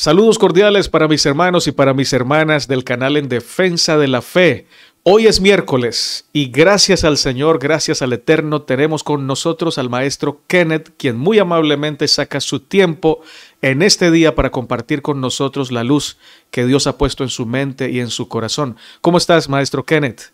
Saludos cordiales para mis hermanos y para mis hermanas del canal En Defensa de la Fe. Hoy es miércoles y gracias al Señor, gracias al Eterno, tenemos con nosotros al maestro Kenneth, quien muy amablemente saca su tiempo en este día para compartir con nosotros la luz que Dios ha puesto en su mente y en su corazón. ¿Cómo estás, maestro Kenneth?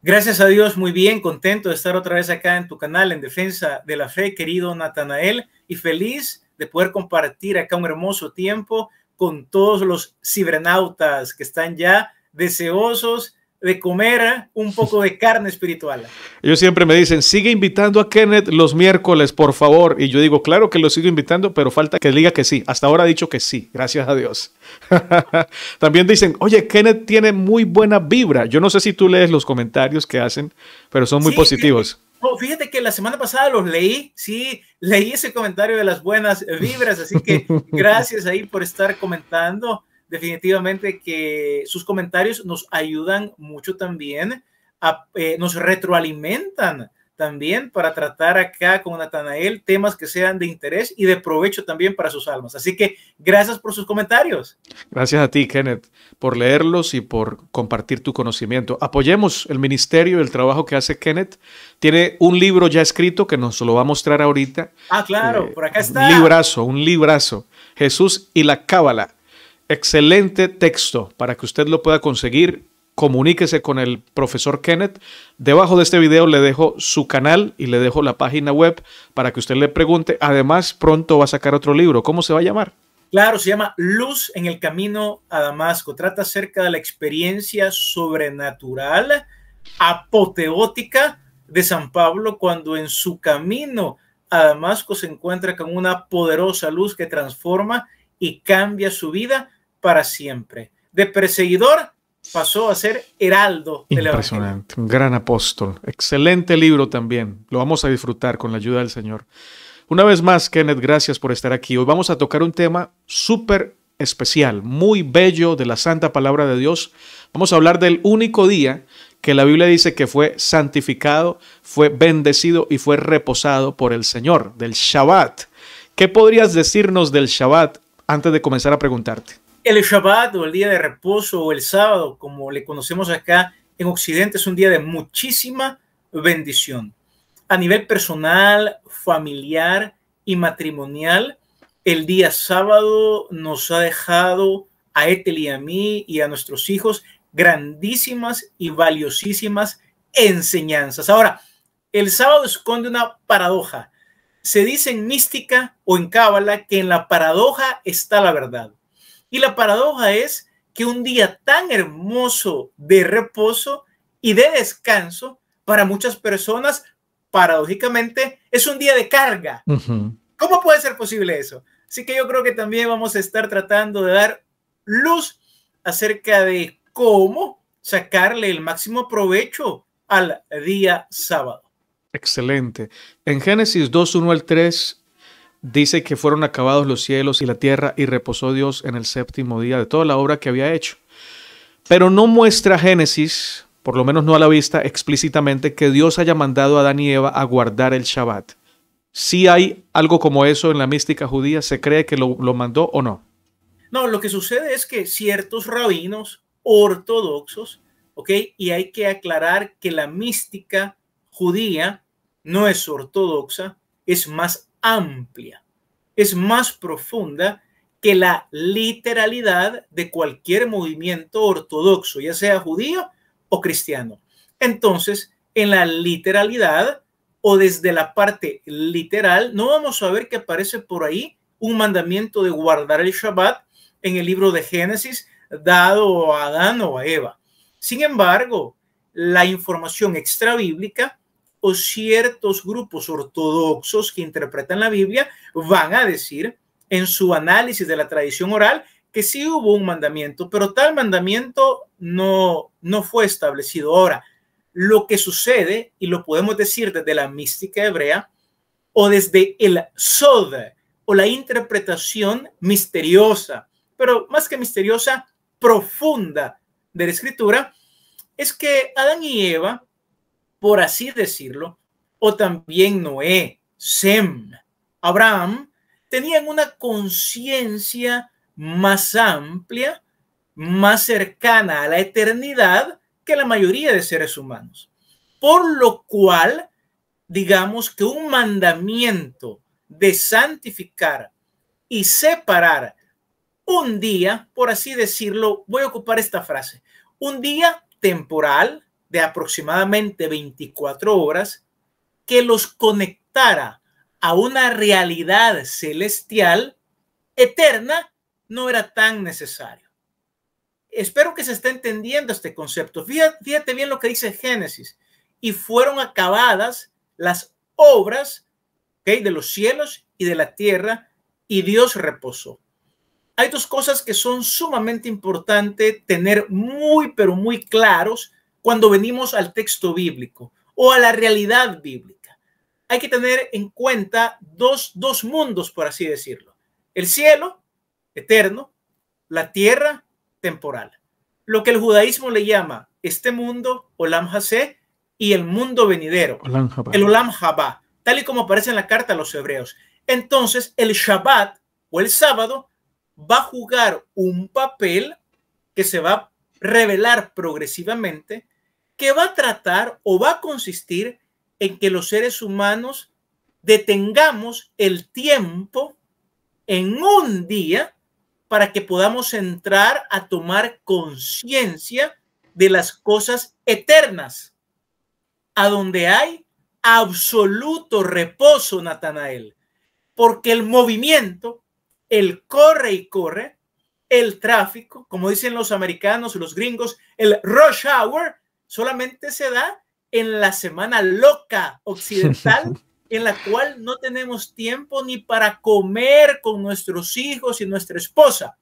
Gracias a Dios, muy bien, contento de estar otra vez acá en tu canal En Defensa de la Fe, querido Natanael, y feliz de poder compartir acá un hermoso tiempo con todos los cibernautas que están ya deseosos de comer ¿eh? un poco de carne espiritual. Ellos siempre me dicen, sigue invitando a Kenneth los miércoles, por favor. Y yo digo, claro que lo sigo invitando, pero falta que diga que sí. Hasta ahora ha dicho que sí, gracias a Dios. También dicen, oye, Kenneth tiene muy buena vibra. Yo no sé si tú lees los comentarios que hacen, pero son muy positivos fíjate que la semana pasada los leí, sí, leí ese comentario de las buenas vibras, así que gracias ahí por estar comentando. Definitivamente que sus comentarios nos ayudan mucho también, eh, nos retroalimentan también para tratar acá con Natanael temas que sean de interés y de provecho también para sus almas. Así que gracias por sus comentarios. Gracias a ti, Kenneth, por leerlos y por compartir tu conocimiento. Apoyemos el ministerio y el trabajo que hace Kenneth. Tiene un libro ya escrito que nos lo va a mostrar ahorita. Ah, claro, eh, por acá está. Un librazo, un librazo. Jesús y la Cábala. Excelente texto para que usted lo pueda conseguir comuníquese con el profesor Kenneth. Debajo de este video le dejo su canal y le dejo la página web para que usted le pregunte. Además, pronto va a sacar otro libro. ¿Cómo se va a llamar? Claro, se llama Luz en el Camino a Damasco. Trata acerca de la experiencia sobrenatural, apoteótica de San Pablo cuando en su camino a Damasco se encuentra con una poderosa luz que transforma y cambia su vida para siempre. De perseguidor pasó a ser heraldo Impresionante, un gran apóstol. Excelente libro también. Lo vamos a disfrutar con la ayuda del Señor. Una vez más, Kenneth, gracias por estar aquí. Hoy vamos a tocar un tema súper especial, muy bello de la santa palabra de Dios. Vamos a hablar del único día que la Biblia dice que fue santificado, fue bendecido y fue reposado por el Señor, del Shabbat. ¿Qué podrías decirnos del Shabbat antes de comenzar a preguntarte? El Shabbat o el día de reposo o el sábado, como le conocemos acá en Occidente, es un día de muchísima bendición. A nivel personal, familiar y matrimonial, el día sábado nos ha dejado a Ethel y a mí y a nuestros hijos grandísimas y valiosísimas enseñanzas. Ahora, el sábado esconde una paradoja. Se dice en mística o en cábala que en la paradoja está la verdad. Y la paradoja es que un día tan hermoso de reposo y de descanso para muchas personas, paradójicamente, es un día de carga. ¿Cómo puede ser posible eso? Así que yo creo que también vamos a estar tratando de dar luz acerca de cómo sacarle el máximo provecho al día sábado. Excelente. En Génesis 2, 1 al 3 dice que fueron acabados los cielos y la tierra y reposó Dios en el séptimo día de toda la obra que había hecho. Pero no muestra Génesis, por lo menos no a la vista explícitamente, que Dios haya mandado a Adán y Eva a guardar el Shabbat. Si hay algo como eso en la mística judía, ¿se cree que lo, lo mandó o no? No, lo que sucede es que ciertos rabinos ortodoxos, ¿ok? Y hay que aclarar que la mística judía no es ortodoxa, es más amplia, es más profunda que la literalidad de cualquier movimiento ortodoxo, ya sea judío o cristiano. Entonces, en la literalidad o desde la parte literal, no vamos a ver que aparece por ahí un mandamiento de guardar el Shabbat en el libro de Génesis dado a Adán o a Eva. Sin embargo, la información extrabíblica o ciertos grupos ortodoxos que interpretan la Biblia van a decir en su análisis de la tradición oral que sí hubo un mandamiento, pero tal mandamiento no, no fue establecido. Ahora, lo que sucede, y lo podemos decir desde la mística hebrea o desde el Sod o la interpretación misteriosa, pero más que misteriosa, profunda de la escritura, es que Adán y Eva por así decirlo, o también Noé, Sem, Abraham, tenían una conciencia más amplia, más cercana a la eternidad que la mayoría de seres humanos. Por lo cual, digamos que un mandamiento de santificar y separar un día, por así decirlo, voy a ocupar esta frase, un día temporal, de aproximadamente 24 horas que los conectara a una realidad celestial eterna no era tan necesario. Espero que se esté entendiendo este concepto. Fíjate, bien lo que dice Génesis. Y fueron acabadas las obras de los cielos y de la tierra y Dios reposó. Hay dos cosas que son sumamente importantes tener muy, pero muy claros cuando venimos al texto bíblico o a la realidad bíblica. Hay que tener en cuenta dos, dos mundos, por así decirlo. El cielo, eterno, la tierra, temporal. Lo que el judaísmo le llama este mundo, Olam ha-se y el mundo venidero, el Olam Haba, tal y como aparece en la carta a los hebreos. Entonces, el Shabbat o el sábado va a jugar un papel que se va a revelar progresivamente va a tratar o va a consistir en que los seres humanos detengamos el tiempo en un día para que podamos entrar a tomar conciencia de las cosas eternas, a donde hay absoluto reposo, Natanael, porque el movimiento, el corre y corre, el tráfico, como dicen los americanos, los gringos, el rush hour, solamente se da en la semana loca occidental, en la cual no tenemos tiempo ni para comer con nuestros hijos y nuestra esposa.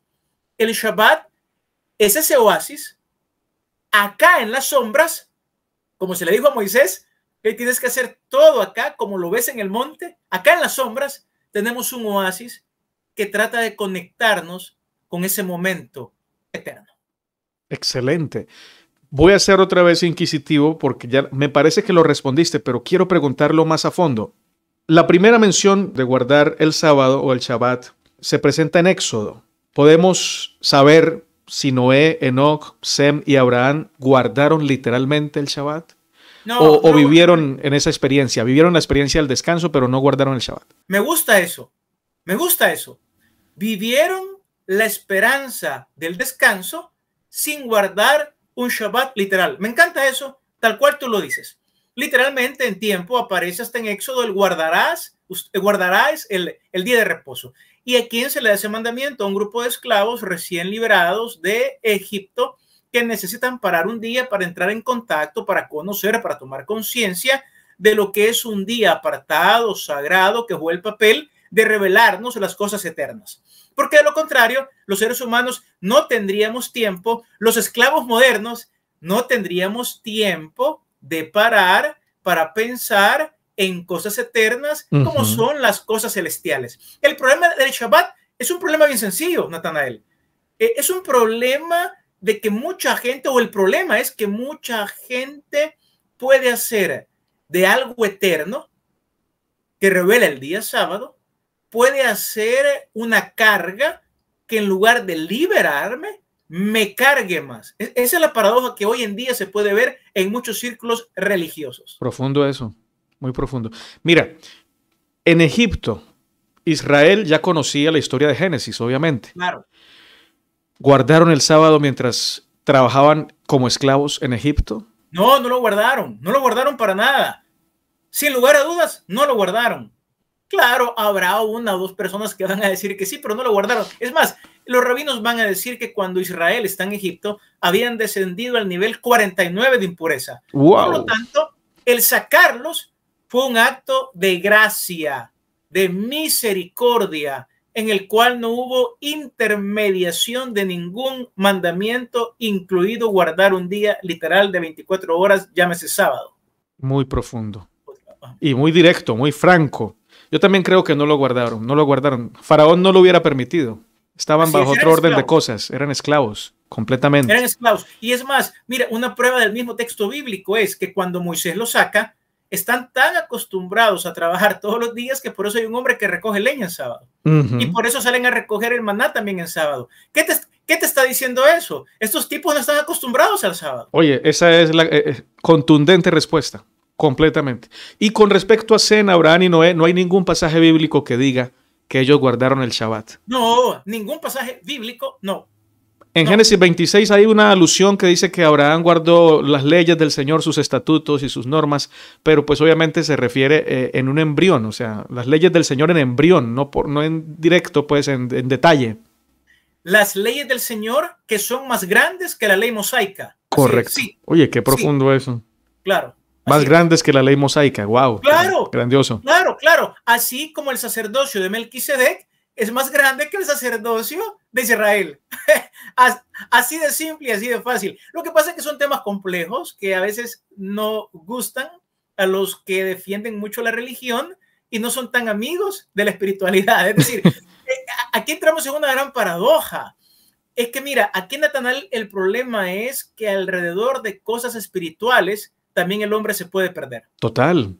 El Shabbat es ese oasis acá en las sombras, como se le dijo a Moisés, que tienes que hacer todo acá, como lo ves en el monte, acá en las sombras tenemos un oasis que trata de conectarnos con ese momento eterno. Excelente. Voy a ser otra vez inquisitivo porque ya me parece que lo respondiste, pero quiero preguntarlo más a fondo. La primera mención de guardar el sábado o el Shabbat se presenta en Éxodo. Podemos saber si Noé, Enoch, Sem y Abraham guardaron literalmente el Shabbat. No, o, vivieron en esa experiencia, vivieron la experiencia del descanso, pero no guardaron el Shabbat. Me gusta eso, me gusta eso. Vivieron la esperanza del descanso sin guardar un Shabbat literal. Me encanta eso, tal cual tú lo dices. Literalmente en tiempo aparece hasta en Éxodo el guardarás, eh, guardarás el, día de reposo. ¿Y a quién se le hace ese mandamiento? A un grupo de esclavos recién liberados de Egipto que necesitan parar un día para entrar en contacto, para conocer, para tomar conciencia de lo que es un día apartado, sagrado, que juega el papel de revelarnos las cosas eternas. Porque de lo contrario, los seres humanos no tendríamos tiempo, los esclavos modernos no tendríamos tiempo de parar para pensar en cosas eternas como son las cosas celestiales. El problema del Shabbat es un problema bien sencillo, Natanael. E, es un problema de que mucha gente, o el problema es que mucha gente puede hacer de algo eterno que revela el día sábado puede hacer una carga que en lugar de liberarme, me cargue más. E-, esa es la paradoja que hoy en día se puede ver en muchos círculos religiosos. Profundo eso, muy profundo. Mira, en Egipto, Israel ya conocía la historia de Génesis, obviamente. Claro. ¿Guardaron el sábado mientras trabajaban como esclavos en Egipto? No, no lo guardaron, no lo guardaron para nada. Sin lugar a dudas, no lo guardaron. Claro, habrá una o dos personas que van a decir que sí, pero no lo guardaron. Es más, los rabinos van a decir que cuando Israel está en Egipto, habían descendido al nivel 49 de impureza. Por lo tanto, el sacarlos fue un acto de gracia, de misericordia, en el cual no hubo intermediación de ningún mandamiento, incluido guardar un día literal de 24 horas, llámese sábado. Muy profundo. Pues, y muy directo, muy franco. Yo también creo que no lo guardaron, no lo guardaron. Faraón no lo hubiera permitido. Estaban bajo otro orden de cosas, eran esclavos, completamente. Eran esclavos. Y es más, mira, una prueba del mismo texto bíblico es que cuando Moisés lo saca, están tan acostumbrados a trabajar todos los días que por eso hay un hombre que recoge leña en sábado. Y por eso salen a recoger el maná también en sábado. ¿Qué te, está diciendo eso? Estos tipos no están acostumbrados al sábado. Oye, esa es la eh, eh, contundente respuesta completamente. Y con respecto a Zen, Abraham y Noé, no hay ningún pasaje bíblico que diga que ellos guardaron el Shabbat. No, ningún pasaje bíblico, no. En Génesis 26 hay una alusión que dice que Abraham guardó las leyes del Señor, sus estatutos y sus normas, pero pues obviamente se refiere eh, en un embrión, o sea, las leyes del Señor en embrión, no, no en directo, pues en, detalle. Las leyes del Señor que son más grandes que la ley mosaica. Correcto. Oye, qué profundo eso. Claro. Más grandes que la ley mosaica, wow. Claro. Grandioso. Claro, claro. Así como el sacerdocio de Melquisedec es más grande que el sacerdocio de Israel. así de simple y así de fácil. Lo que pasa es que son temas complejos que a veces no gustan a los que defienden mucho la religión y no son tan amigos de la espiritualidad. Es decir, eh, aquí entramos en una gran paradoja. Es que mira, aquí en Natanal el problema es que alrededor de cosas espirituales también el hombre se puede perder. Total.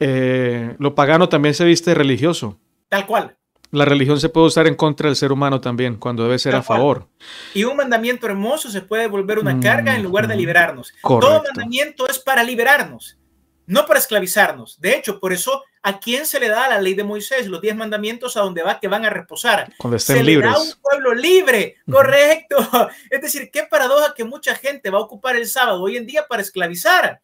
Eh, lo pagano también se viste religioso. Tal cual. La religión se puede usar en contra del ser humano también, cuando debe ser a favor. Y un mandamiento hermoso se puede volver una carga en lugar de mm, liberarnos. Todo mandamiento es para liberarnos, no para esclavizarnos. De hecho, por eso ¿A quién se le da la ley de Moisés, los diez mandamientos a dónde va que van a reposar? Cuando estén se Le da un pueblo libre, correcto. Es decir, qué paradoja que mucha gente va a ocupar el sábado hoy en día para esclavizar.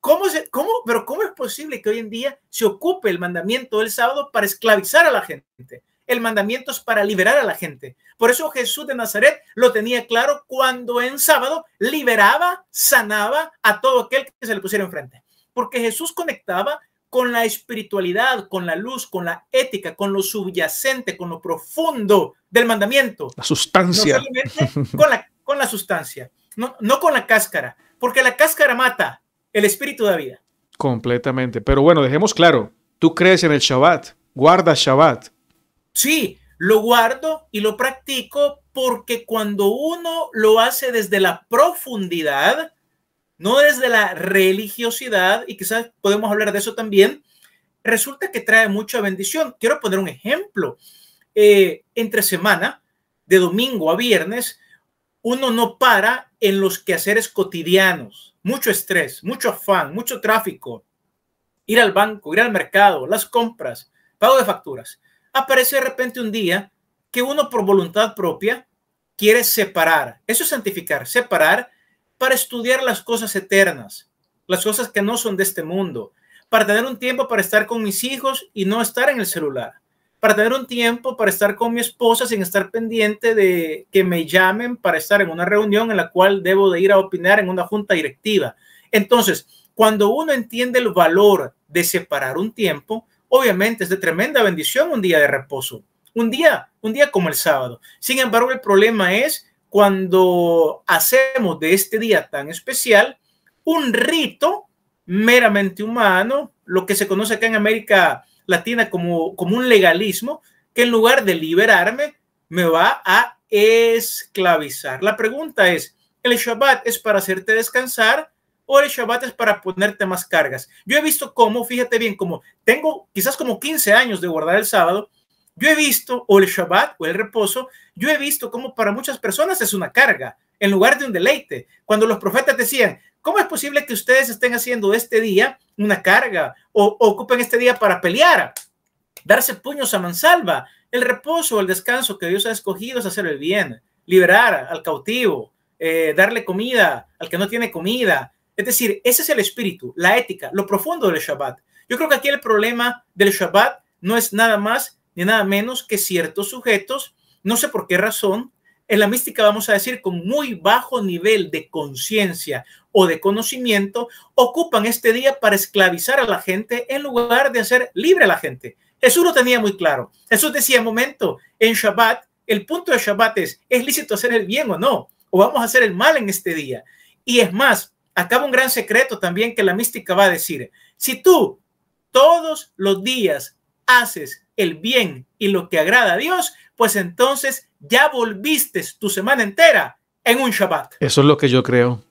¿Cómo cómo, pero ¿cómo es posible que hoy en día se ocupe el mandamiento del sábado para esclavizar a la gente? El mandamiento es para liberar a la gente. Por eso Jesús de Nazaret lo tenía claro cuando en sábado liberaba, sanaba a todo aquel que se le pusiera enfrente. Porque Jesús conectaba con la espiritualidad, con la luz, con la ética, con lo subyacente, con lo profundo del mandamiento. La sustancia. con, la, con la sustancia, no, no con la cáscara, porque la cáscara mata el espíritu de vida. Completamente. Pero bueno, dejemos claro, tú crees en el Shabbat, guardas Shabbat. Sí, lo guardo y lo practico porque cuando uno lo hace desde la profundidad, no desde la religiosidad, y quizás podemos hablar de eso también, resulta que trae mucha bendición. Quiero poner un ejemplo. Eh, entre semana, de domingo a viernes, uno no para en los quehaceres cotidianos. Mucho estrés, mucho afán, mucho tráfico. Ir al banco, ir al mercado, las compras, pago de facturas. Aparece de repente un día que uno por voluntad propia quiere separar. Eso es santificar, separar para estudiar las cosas eternas, las cosas que no son de este mundo, para tener un tiempo para estar con mis hijos y no estar en el celular, para tener un tiempo para estar con mi esposa sin estar pendiente de que me llamen para estar en una reunión en la cual debo de ir a opinar en una junta directiva. Entonces, cuando uno entiende el valor de separar un tiempo, obviamente es de tremenda bendición un día de reposo, un día, un día como el sábado. Sin embargo, el problema es cuando hacemos de este día tan especial un rito meramente humano, lo que se conoce acá en América Latina como, como un legalismo, que en lugar de liberarme, me va a esclavizar. La pregunta es, ¿el Shabbat es para hacerte descansar o el Shabbat es para ponerte más cargas? Yo he visto cómo, fíjate bien, como tengo quizás como 15 años de guardar el sábado, yo he visto o el Shabbat o el reposo yo he visto cómo para muchas personas es una carga en lugar de un deleite. Cuando los profetas decían, ¿cómo es posible que ustedes estén haciendo este día una carga o, ocupen este día para pelear? Darse puños a mansalva. El reposo, el descanso que Dios ha escogido es hacer el bien, liberar al cautivo, eh, darle comida al que no tiene comida. Es decir, ese es el espíritu, la ética, lo profundo del Shabbat. Yo creo que aquí el problema del Shabbat no es nada más ni nada menos que ciertos sujetos no sé por qué razón, en la mística vamos a decir con muy bajo nivel de conciencia o de conocimiento, ocupan este día para esclavizar a la gente en lugar de hacer libre a la gente. Jesús lo tenía muy claro. Jesús decía, momento, en Shabbat, el punto de Shabbat es, ¿es lícito hacer el bien o no? ¿O vamos a hacer el mal en este día? Y es más, acaba un gran secreto también que la mística va a decir, si tú todos los días haces el bien y lo que agrada a Dios, pues entonces ya volviste tu semana entera en un Shabbat. Eso es lo que yo creo.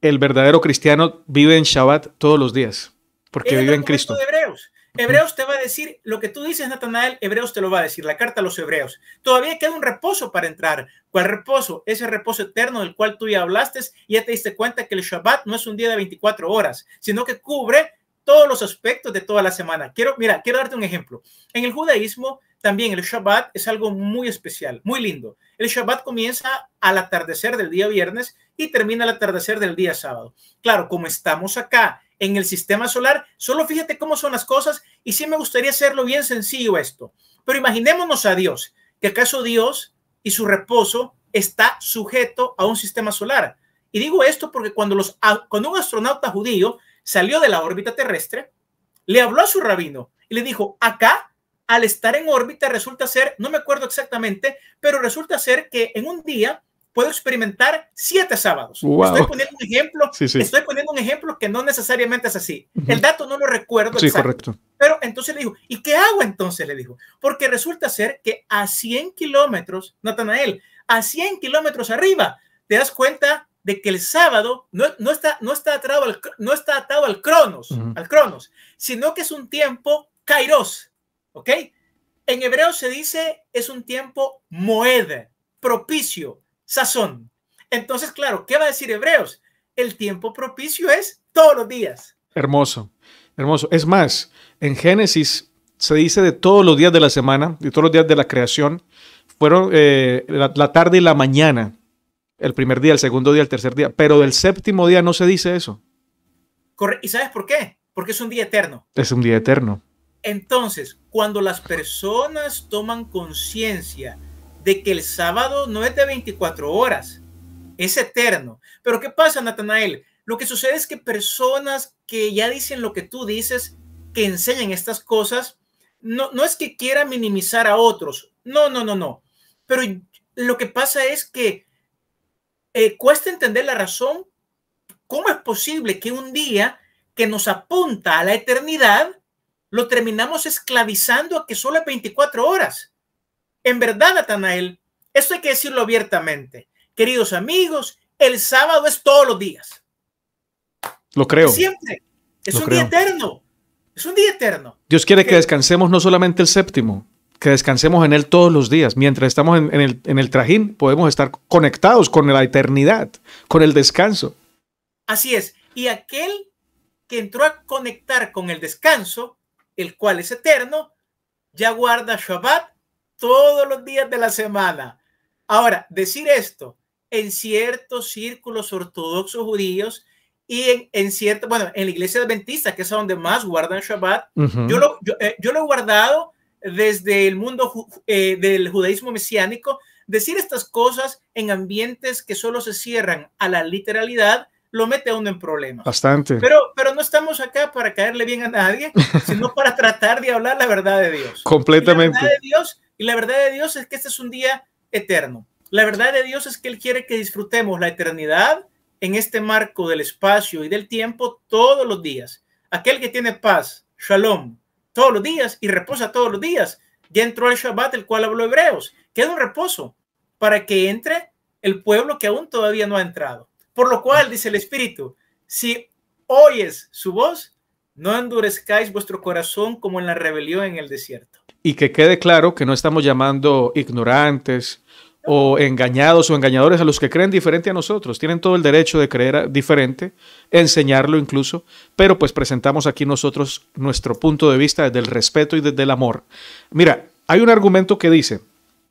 El verdadero cristiano vive en Shabbat todos los días, porque vive en Cristo. Hebreos. Hebreos te va a decir lo que tú dices, Natanael. Hebreos te lo va a decir, la carta a los Hebreos. Todavía queda un reposo para entrar. ¿Cuál reposo? Ese reposo eterno del cual tú ya hablaste y ya te diste cuenta que el Shabbat no es un día de 24 horas, sino que cubre todos los aspectos de toda la semana. Quiero, mira, quiero darte un ejemplo. En el judaísmo, también el Shabbat es algo muy especial, muy lindo. El Shabbat comienza al atardecer del día viernes y termina al atardecer del día sábado. Claro, como estamos acá en el sistema solar, solo fíjate cómo son las cosas y sí me gustaría hacerlo bien sencillo esto. Pero imaginémonos a Dios, que acaso Dios y su reposo está sujeto a un sistema solar. Y digo esto porque cuando, los, cuando un astronauta judío salió de la órbita terrestre, le habló a su rabino y le dijo, acá al estar en órbita resulta ser, no me acuerdo exactamente, pero resulta ser que en un día puedo experimentar siete sábados. Estoy poniendo un ejemplo, estoy poniendo un ejemplo que no necesariamente es así. El dato no lo recuerdo. Sí, correcto. Pero entonces le dijo, ¿y qué hago entonces? Le dijo, porque resulta ser que a 100 kilómetros, Natanael, a 100 kilómetros arriba, te das cuenta de que el sábado no, está, no, está, atado al, no está atado al cronos, al cronos, sino que es un tiempo kairos, ¿Ok? En hebreo se dice es un tiempo moeda, propicio, sazón. Entonces, claro, ¿qué va a decir Hebreos? El tiempo propicio es todos los días. Hermoso, hermoso. Es más, en Génesis se dice de todos los días de la semana, de todos los días de la creación, fueron eh, la, tarde y la mañana, el primer día, el segundo día, el tercer día, pero del séptimo día no se dice eso. ¿Y sabes por qué? Porque es un día eterno. Es un día eterno. Entonces, cuando las personas toman conciencia de que el sábado no es de 24 horas, es eterno. Pero ¿qué pasa, Natanael? Lo que sucede es que personas que ya dicen lo que tú dices, que enseñan estas cosas, no, no es que quiera minimizar a otros. No, no, no, no. Pero lo que pasa es que eh, cuesta entender la razón. ¿Cómo es posible que un día que nos apunta a la eternidad, lo terminamos esclavizando a que solo 24 horas. En verdad, Atanael, esto hay que decirlo abiertamente. Queridos amigos, el sábado es todos los días. Lo creo. Siempre. Es un día eterno. Es un día eterno. Dios quiere que descansemos no solamente el séptimo, que descansemos en Él todos los días. Mientras estamos en, el, en el trajín, podemos estar conectados con la eternidad, con el descanso. Así es. Y aquel que entró a conectar con el descanso, el cual es eterno, ya guarda Shabbat todos los días de la semana. Ahora, decir esto en ciertos círculos ortodoxos judíos y en, cierto, bueno, en la iglesia adventista, que es donde más guardan Shabbat, eh, yo, lo, he guardado desde el mundo eh, del judaísmo mesiánico, decir estas cosas en ambientes que solo se cierran a la literalidad lo mete a uno en problemas. Bastante. Pero, pero no estamos acá para caerle bien a nadie, sino para tratar de hablar la verdad de Dios. Completamente. la verdad de Dios, y la verdad de Dios es que este es un día eterno. La verdad de Dios es que Él quiere que disfrutemos la eternidad en este marco del espacio y del tiempo todos los días. Aquel que tiene paz, shalom, todos los días y reposa todos los días. Ya entró el Shabbat, el cual habló Hebreos. Queda un reposo para que entre el pueblo que aún todavía no ha entrado. Por lo cual, dice el Espíritu, si oyes su voz, no endurezcáis vuestro corazón como en la rebelión en el desierto. Y que quede claro que no estamos llamando ignorantes o engañados o engañadores a los que creen diferente a nosotros. Tienen todo el derecho de creer diferente, enseñarlo incluso, pero pues presentamos aquí nosotros nuestro punto de vista desde el respeto y desde el amor. Mira, hay un argumento que dice,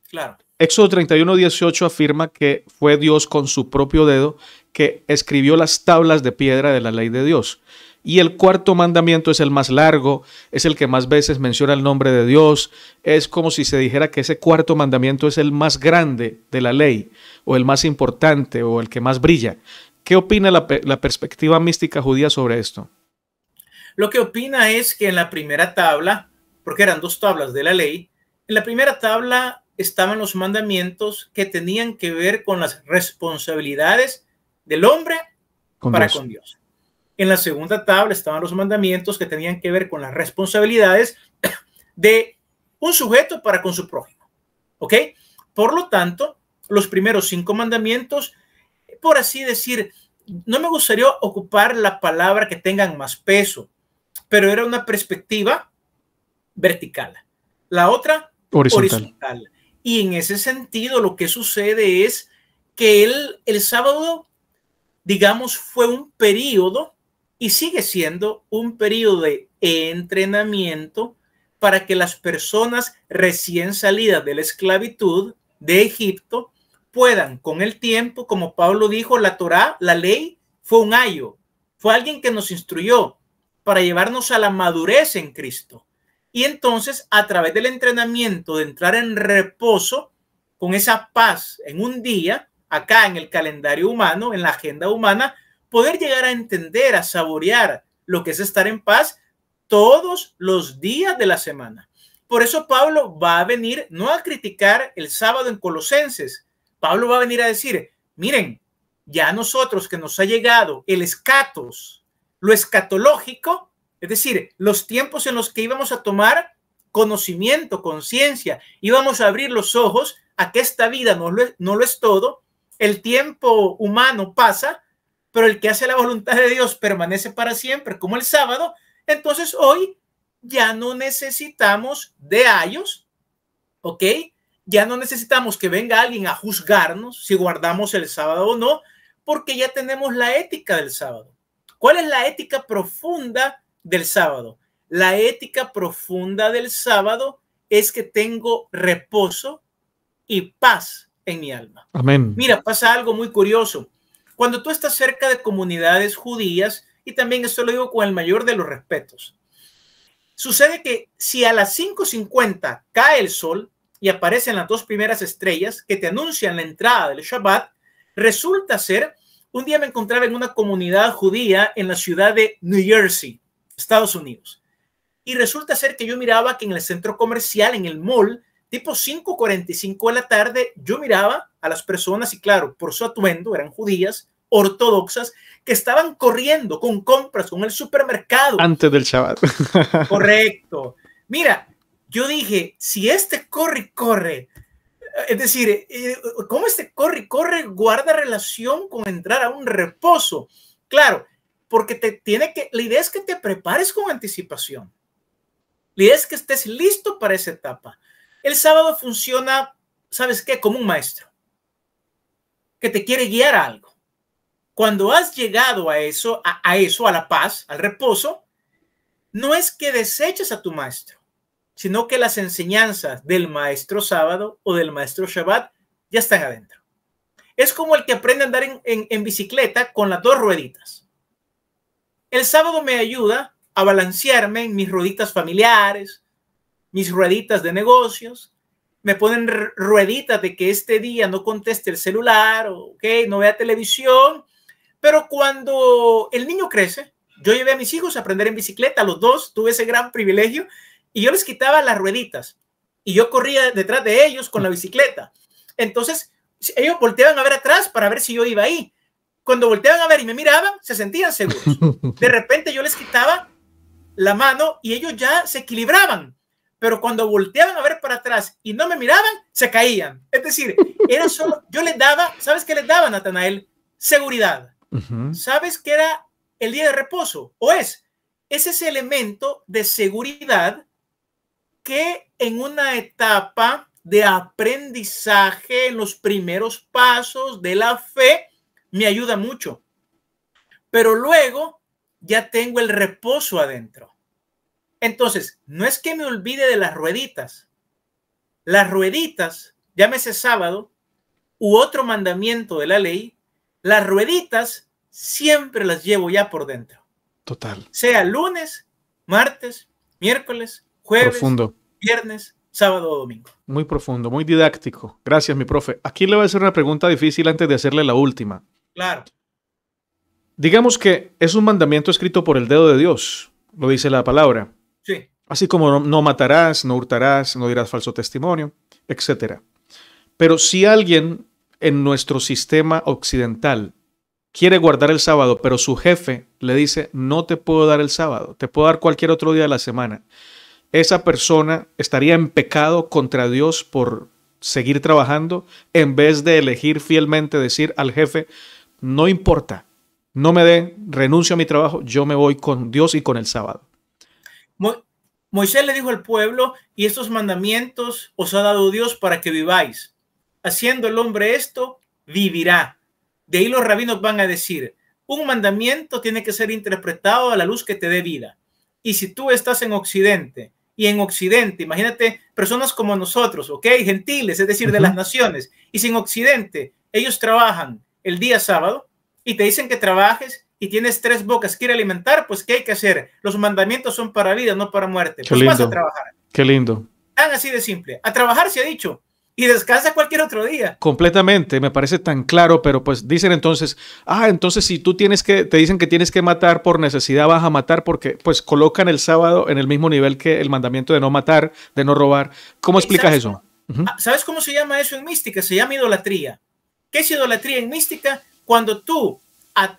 claro. Éxodo 31, 18 afirma que fue Dios con su propio dedo que escribió las tablas de piedra de la ley de Dios. Y el cuarto mandamiento es el más largo, es el que más veces menciona el nombre de Dios. Es como si se dijera que ese cuarto mandamiento es el más grande de la ley, o el más importante, o el que más brilla. ¿Qué opina la, perspectiva mística judía sobre esto? Lo que opina es que en la primera tabla, porque eran dos tablas de la ley, en la primera tabla estaban los mandamientos que tenían que ver con las responsabilidades del hombre para con Dios. En la segunda tabla estaban los mandamientos que tenían que ver con las responsabilidades de un sujeto para con su prójimo. ¿Ok? Por lo tanto, los primeros cinco mandamientos, por así decir, no me gustaría ocupar la palabra que tengan más peso, pero era una perspectiva vertical. La otra, horizontal. horizontal. Y en ese sentido, lo que sucede es que él el sábado digamos, fue un periodo y sigue siendo un periodo de entrenamiento para que las personas recién salidas de la esclavitud de Egipto puedan con el tiempo, como Pablo dijo, la Torá, la ley, fue un ayo, fue alguien que nos instruyó para llevarnos a la madurez en Cristo. Y entonces, a través del entrenamiento de entrar en reposo, con esa paz en un día, acá en el calendario humano, en la agenda humana, poder llegar a entender, a saborear lo que es estar en paz todos los días de la semana. Por eso Pablo va a venir no a criticar el sábado en Colosenses. Pablo va a venir a decir, miren, ya a nosotros que nos ha llegado el escatos, lo escatológico, es decir, los tiempos en los que íbamos a tomar conocimiento, conciencia, íbamos a abrir los ojos a que esta vida no lo, es, no lo es todo el tiempo humano pasa, pero el que hace la voluntad de Dios permanece para siempre, como el sábado, entonces hoy ya no necesitamos de ayos, ¿ok? Ya no necesitamos que venga alguien a juzgarnos si guardamos el sábado o no, porque ya tenemos la ética del sábado. ¿Cuál es la ética profunda del sábado? La ética profunda del sábado es que tengo reposo y paz en mi alma. Amén. Mira, pasa algo muy curioso. Cuando tú estás cerca de comunidades judías, y también esto lo digo con el mayor de los respetos, sucede que si a las 5.50 cae el sol y aparecen las dos primeras estrellas que te anuncian la entrada del Shabbat, resulta ser, un día me encontraba en una comunidad judía en la ciudad de New Jersey, Estados Unidos. Y resulta ser que yo miraba que en el centro comercial, en el mall, tipo 5.45 de la tarde, yo miraba a las personas y claro, por su atuendo eran judías, ortodoxas, que estaban corriendo con compras, con el supermercado. Antes del Shabbat. Correcto. Mira, yo dije, si este corre, y corre, eh, es decir, eh, ¿cómo este corre, y corre guarda relación con entrar a un reposo? Claro, porque te tiene que, la idea es que te prepares con anticipación. La idea es que estés listo para esa etapa. El sábado funciona, ¿sabes qué? Como un maestro que te quiere guiar a algo. Cuando has llegado a eso, a, eso, a la paz, al reposo, no es que deseches a tu maestro, sino que las enseñanzas del maestro sábado o del maestro Shabbat ya están adentro. Es como el que aprende a andar en, bicicleta con las dos rueditas. El sábado me ayuda a balancearme en mis rueditas familiares, mis rueditas de negocios, me ponen rueditas de que este día no conteste el celular, o que no vea televisión, pero cuando el niño crece, yo llevé a mis hijos a aprender en bicicleta, los dos, tuve ese gran privilegio, y yo les quitaba las rueditas y yo corría detrás de ellos con la bicicleta. Entonces, ellos volteaban a ver atrás para ver si yo iba ahí. Cuando volteaban a ver y me miraban, se sentían seguros. De repente yo les quitaba la mano y ellos ya se equilibraban pero cuando volteaban a ver para atrás y no me miraban, se caían. Es decir, era solo, yo les daba, ¿sabes qué les daba, Natanael? Seguridad. ¿Sabes qué era el día de reposo? O es, es ese elemento de seguridad que en una etapa de aprendizaje, en los primeros pasos de la fe, me ayuda mucho. Pero luego ya tengo el reposo adentro. Entonces, no es que me olvide de las rueditas. Las rueditas, llámese sábado u otro mandamiento de la ley, las rueditas siempre las llevo ya por dentro. Total. Sea lunes, martes, miércoles, jueves, viernes, sábado o domingo. Muy profundo, muy didáctico. Gracias, mi profe. Aquí le voy a hacer una pregunta difícil antes de hacerle la última. Claro. Digamos que es un mandamiento escrito por el dedo de Dios, lo dice la palabra. Así como no, no matarás, no hurtarás, no dirás falso testimonio, etc. Pero si alguien en nuestro sistema occidental quiere guardar el sábado, pero su jefe le dice, no te puedo dar el sábado, te puedo dar cualquier otro día de la semana. Esa persona estaría en pecado contra Dios por seguir trabajando en vez de elegir fielmente decir al jefe, no importa, no me dé, renuncio a mi trabajo, yo me voy con Dios y con el sábado. Moisés le dijo al pueblo, y estos mandamientos os ha dado Dios para que viváis. Haciendo el hombre esto, vivirá. De ahí los rabinos van a decir, un mandamiento tiene que ser interpretado a la luz que te dé vida. Y si tú estás en Occidente, y en Occidente, imagínate personas como nosotros, ¿ok? Gentiles, es decir, de las naciones. Y sin en Occidente ellos trabajan el día sábado y te dicen que trabajes y tienes tres bocas que ir a alimentar, pues ¿qué hay que hacer? Los mandamientos son para vida, no para muerte. pues vas a trabajar. Qué lindo. Tan así de simple. A trabajar se ha dicho. Y descansa cualquier otro día. Completamente, me parece tan claro, pero pues dicen entonces, ah, entonces si tú tienes que, te dicen que tienes que matar por necesidad, vas a matar porque pues colocan el sábado en el mismo nivel que el mandamiento de no matar, de no robar. ¿Cómo explicas eso? Ah, ¿Sabes cómo se llama eso en mística? Se llama idolatría. ¿Qué es idolatría en mística? Cuando tú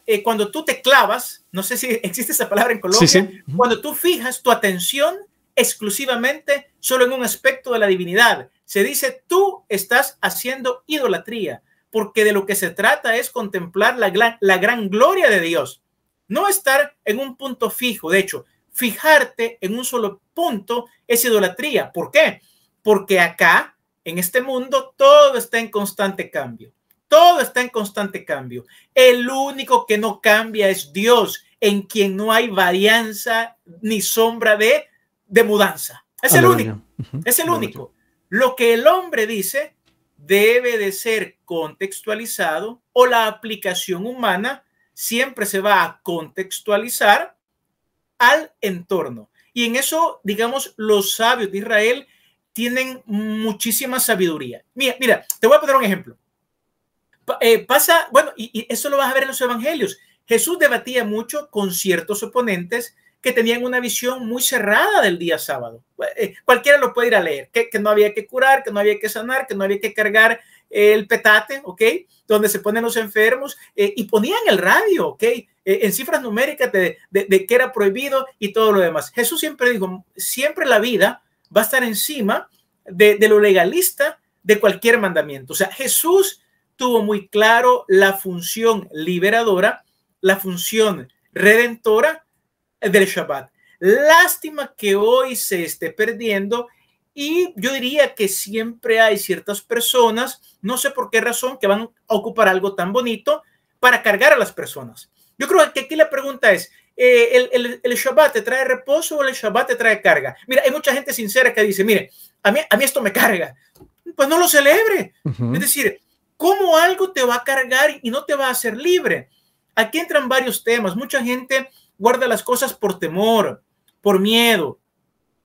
eh, cuando tú te clavas, no sé si existe esa palabra en Colombia, cuando tú fijas tu atención exclusivamente solo en un aspecto de la divinidad, se dice tú estás haciendo idolatría, porque de lo que se trata es contemplar la, la gran gloria de Dios, no estar en un punto fijo, de hecho, fijarte en un solo punto es idolatría. ¿Por qué? Porque acá, en este mundo, todo está en constante cambio. Todo está en constante cambio. El único que no cambia es Dios, en quien no hay varianza ni sombra de, de mudanza. Es el único. Es el único. Lo que el hombre dice debe de ser contextualizado o la aplicación humana siempre se va a contextualizar al entorno. Y en eso, digamos, los sabios de Israel tienen muchísima sabiduría. Mira, mira, te voy a poner un ejemplo. Eh, pasa, bueno, y, eso lo vas a ver en los evangelios. Jesús debatía mucho con ciertos oponentes que tenían una visión muy cerrada del día sábado. Eh, cualquiera lo puede ir a leer, que, no había que curar, que no había que sanar, que no había que cargar el petate, ¿ok? Donde se ponen los enfermos eh, y ponían el radio, ¿ok? en cifras numéricas de, que era prohibido y todo lo demás. Jesús siempre dijo, siempre la vida va a estar encima de, de lo legalista de cualquier mandamiento. O sea, Jesús tuvo muy claro la función liberadora, la función redentora eh, del Shabbat. Lástima que hoy se esté perdiendo y yo diría que siempre hay ciertas personas, no sé por qué razón, que van a ocupar algo tan bonito para cargar a las personas. Yo creo que aquí la pregunta es, eh, ¿el, Shabbat te trae reposo o el Shabbat te trae carga? Mira, hay mucha gente sincera que dice, mire, a mí, a mí esto me carga. Pues no lo celebre. Es decir, ¿Cómo algo te va a cargar y no te va a hacer libre? Aquí entran varios temas. Mucha gente guarda las cosas por temor, por miedo.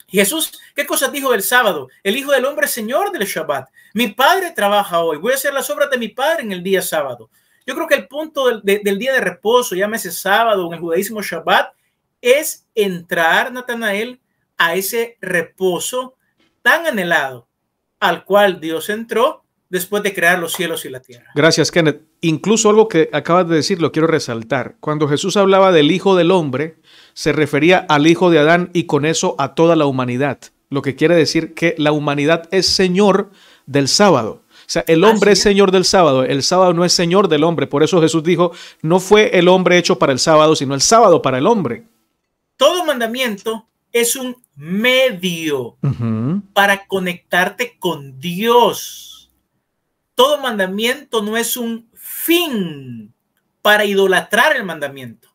Jesús, ¿qué cosas dijo el sábado? El Hijo del Hombre Señor del Shabbat. Mi Padre trabaja hoy. Voy a hacer las obras de mi Padre en el día sábado. Yo creo que el punto del, día de reposo, llámese sábado en el judaísmo Shabbat, es entrar, Natanael, a ese reposo tan anhelado al cual Dios entró después de crear los cielos y la tierra. Gracias, Kenneth. Incluso algo que acabas de decir lo quiero resaltar. Cuando Jesús hablaba del Hijo del Hombre, se refería al Hijo de Adán y con eso a toda la humanidad. Lo que quiere decir que la humanidad es Señor del sábado. O sea, el hombre es. señor del sábado, el sábado no es señor del hombre. Por eso Jesús dijo, no fue el hombre hecho para el sábado, sino el sábado para el hombre. Todo mandamiento es un medio para conectarte con Dios todo mandamiento no es un fin para idolatrar el mandamiento.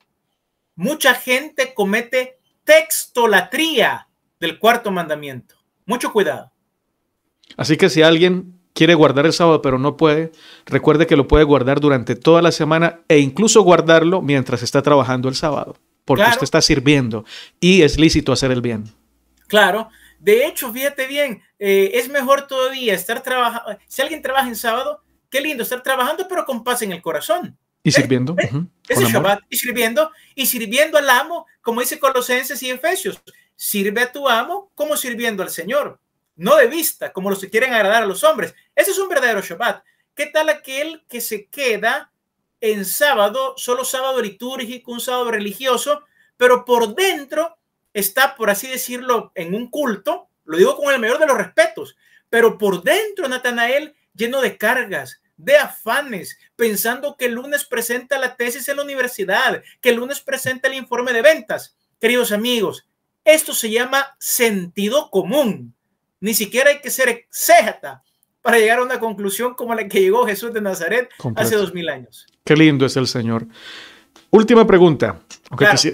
Mucha gente comete textolatría del cuarto mandamiento. Mucho cuidado. Así que si alguien quiere guardar el sábado pero no puede, recuerde que lo puede guardar durante toda la semana e incluso guardarlo mientras está trabajando el sábado, porque usted está sirviendo y es lícito hacer el bien. Claro. De hecho, fíjate bien, eh, es mejor todavía estar trabajando, si alguien trabaja en sábado, qué lindo estar trabajando, pero con paz en el corazón. Y ¿Eh? sirviendo. ¿Eh? ese Es Shabbat, y sirviendo, y sirviendo al amo, como dice Colosenses y Efesios, sirve a tu amo como sirviendo al Señor, no de vista, como los que quieren agradar a los hombres. Ese es un verdadero Shabbat. ¿Qué tal aquel que se queda en sábado, solo sábado litúrgico, un sábado religioso, pero por dentro está, por así decirlo, en un culto, lo digo con el mayor de los respetos, pero por dentro Natanael lleno de cargas, de afanes, pensando que el lunes presenta la tesis en la universidad, que el lunes presenta el informe de ventas. Queridos amigos, esto se llama sentido común. Ni siquiera hay que ser exégeta para llegar a una conclusión como la que llegó Jesús de Nazaret hace dos mil años. Qué lindo es el Señor. Última pregunta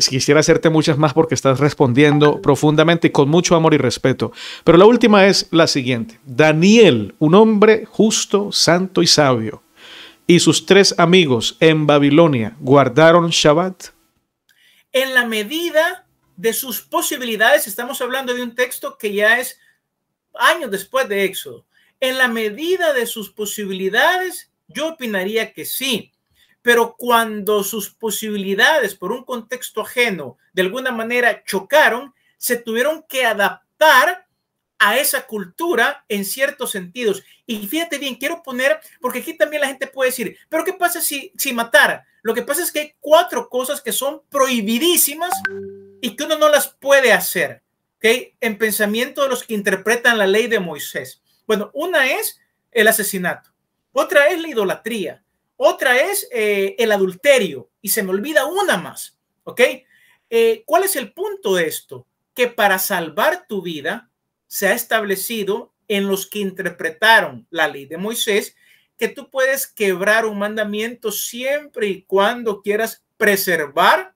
quisiera, hacerte muchas más porque estás respondiendo profundamente y con mucho amor y respeto. Pero la última es la siguiente. Daniel, un hombre justo, santo y sabio, y sus tres amigos en Babilonia guardaron Shabbat. En la medida de sus posibilidades, estamos hablando de un texto que ya es años después de Éxodo. En la medida de sus posibilidades, yo opinaría que sí pero cuando sus posibilidades por un contexto ajeno de alguna manera chocaron, se tuvieron que adaptar a esa cultura en ciertos sentidos. Y fíjate bien, quiero poner, porque aquí también la gente puede decir, pero ¿qué pasa si, si matara? Lo que pasa es que hay cuatro cosas que son prohibidísimas y que uno no las puede hacer, ¿ok? En pensamiento de los que interpretan la ley de Moisés. Bueno, una es el asesinato, otra es la idolatría, otra es eh, el adulterio. Y se me olvida una más. ¿Ok? Eh, ¿Cuál es el punto de esto? Que para salvar tu vida se ha establecido en los que interpretaron la ley de Moisés que tú puedes quebrar un mandamiento siempre y cuando quieras preservar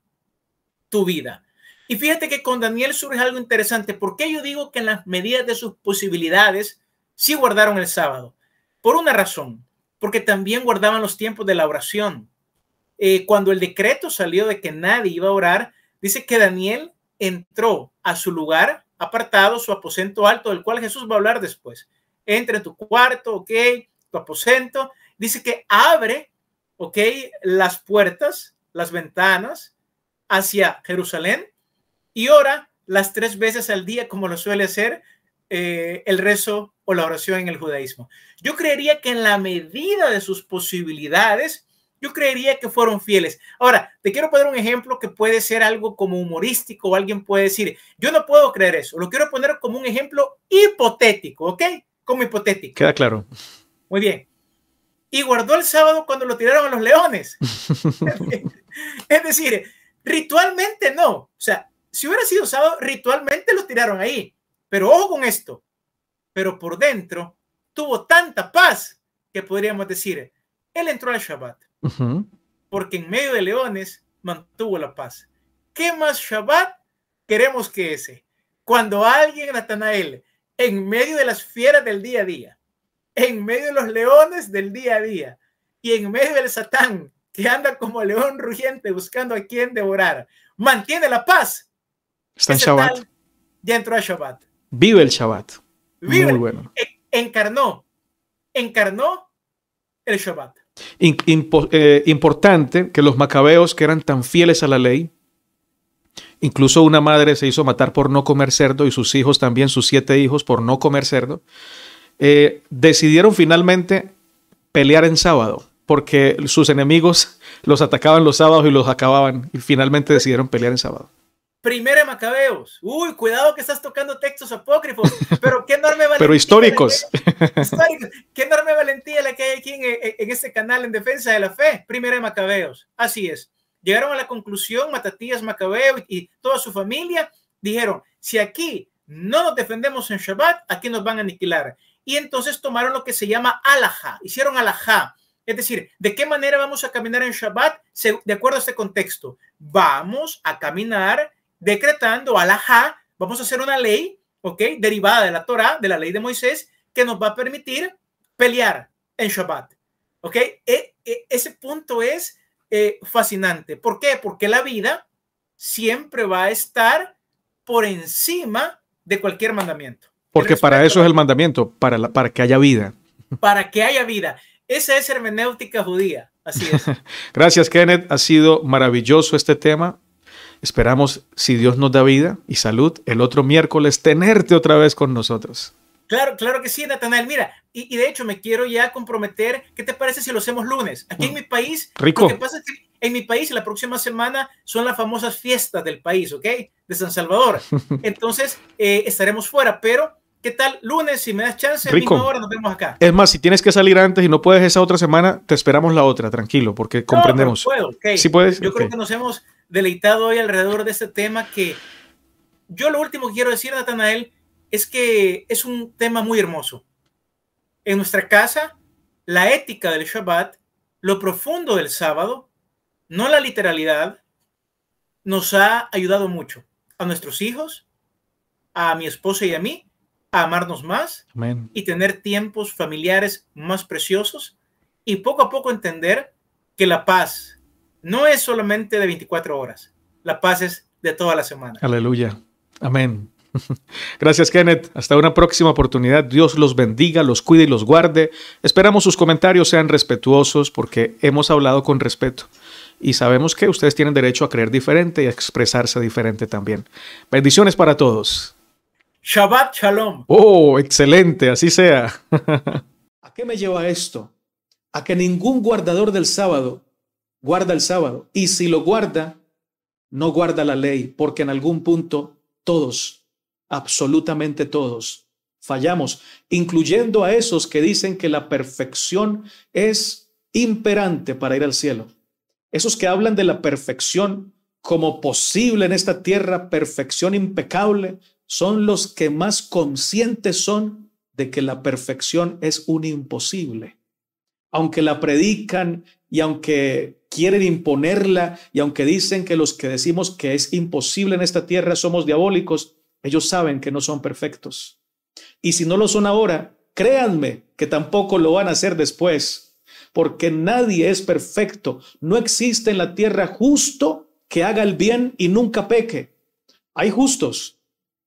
tu vida. Y fíjate que con Daniel surge algo interesante, qué yo digo que en las medidas de sus posibilidades sí guardaron el sábado. Por una razón, porque también guardaban los tiempos de la oración. Eh, cuando el decreto salió de que nadie iba a orar, dice que Daniel entró a su lugar apartado, su aposento alto, del cual Jesús va a hablar después. Entra en tu cuarto, ok, tu aposento. Dice que abre, ok, las puertas, las ventanas hacia Jerusalén y ora las tres veces al día como lo suele hacer eh, el rezo o la oración en el judaísmo. Yo creería que en la medida de sus posibilidades, yo creería que fueron fieles. Ahora, te quiero poner un ejemplo que puede ser algo como humorístico o alguien puede decir, yo no puedo creer eso, lo quiero poner como un ejemplo hipotético, ¿ok? Como hipotético. Queda claro. Muy bien. Y guardó el sábado cuando lo tiraron a los leones. es decir, ritualmente no. O sea, si hubiera sido sábado, ritualmente lo tiraron ahí. Pero ojo con esto, pero por dentro tuvo tanta paz que podríamos decir, él entró al Shabbat, porque en medio de leones mantuvo la paz. ¿Qué más Shabbat queremos que ese? Cuando alguien, Natanael, en medio de las fieras del día a día, en medio de los leones del día a día y en medio del Satán que anda como león rugiente buscando a quien devorar, mantiene la paz. Está en Shabbat. ya entró a Shabbat. Vive el Shabbat. bueno. Encarnó. Encarnó el Shabbat. Eh, importante que los macabeos que eran tan fieles a la ley, incluso una madre se hizo matar por no comer cerdo y sus hijos también, sus siete hijos, por no comer cerdo, eh, decidieron finalmente pelear en sábado porque sus enemigos los atacaban los sábados y los acababan y finalmente decidieron pelear en sábado. Primera de Macabeos. Uy, cuidado que estás tocando textos apócrifos, pero qué enorme valentía. pero históricos. Qué enorme valentía la que hay aquí en, este canal en defensa de la fe. Primera de Macabeos. Así es. Llegaron a la conclusión Matatías Macabeo y toda su familia. Dijeron, si aquí no nos defendemos en Shabbat, aquí nos van a aniquilar. Y entonces tomaron lo que se llama alaja, Hicieron alaja. Es decir, ¿de qué manera vamos a caminar en Shabbat de acuerdo a este contexto? Vamos a caminar decretando, alajá, vamos a hacer una ley, ¿ok? Derivada de la Torah, de la ley de Moisés, que nos va a permitir pelear en Shabbat, ¿ok? E, e, ese punto es eh, fascinante. ¿Por qué? Porque la vida siempre va a estar por encima de cualquier mandamiento. Porque para eso es el mandamiento, para, para que haya vida. Para que haya vida. Esa es hermenéutica judía. Así Gracias, Kenneth. Ha sido maravilloso este tema. Esperamos, si Dios nos da vida y salud, el otro miércoles tenerte otra vez con nosotros. Claro, claro que sí, Natanael. Mira, y, de hecho me quiero ya comprometer, ¿qué te parece si lo hacemos lunes? Aquí en mm. mi país, Rico. en mi país la próxima semana son las famosas fiestas del país, ¿ok? De San Salvador. Entonces, eh, estaremos fuera, pero ¿Qué tal? Lunes, si me das chance, Rico. misma hora nos vemos acá. Es más, si tienes que salir antes y no puedes esa otra semana, te esperamos la otra, tranquilo, porque comprendemos. Puedo, okay. puedes? Yo creo que nos hemos deleitado hoy alrededor de este tema que yo lo último que quiero decir, Natanael, es que es un tema muy hermoso. En nuestra casa, la ética del Shabbat, lo profundo del sábado, no la literalidad, nos ha ayudado mucho a nuestros hijos, a mi esposa y a mí a amarnos más y tener tiempos familiares más preciosos y poco a poco entender que la paz no es solamente de 24 horas, la paz es de toda la semana. Aleluya. Amén. Gracias Kenneth, hasta una próxima oportunidad. Dios los bendiga, los cuide y los guarde. Esperamos sus comentarios sean respetuosos porque hemos hablado con respeto y sabemos que ustedes tienen derecho a creer diferente y a expresarse diferente también. Bendiciones para todos. Shabbat Shalom. Oh, excelente, así sea. ¿A qué me lleva esto? A que ningún guardador del sábado guarda el sábado. Y si lo guarda, no guarda la ley, porque en algún punto todos, absolutamente todos, fallamos, incluyendo a esos que dicen que la perfección es imperante para ir al cielo. Esos que hablan de la perfección como posible en esta tierra, perfección impecable, son los que más conscientes son de que la perfección es un imposible. Aunque la predican y aunque quieren imponerla y aunque dicen que los que decimos que es imposible en esta tierra somos diabólicos, ellos saben que no son perfectos. Y si no lo son ahora, créanme que tampoco lo van a hacer después, porque nadie es perfecto. No existe en la tierra justo que haga el bien y nunca peque. Hay justos,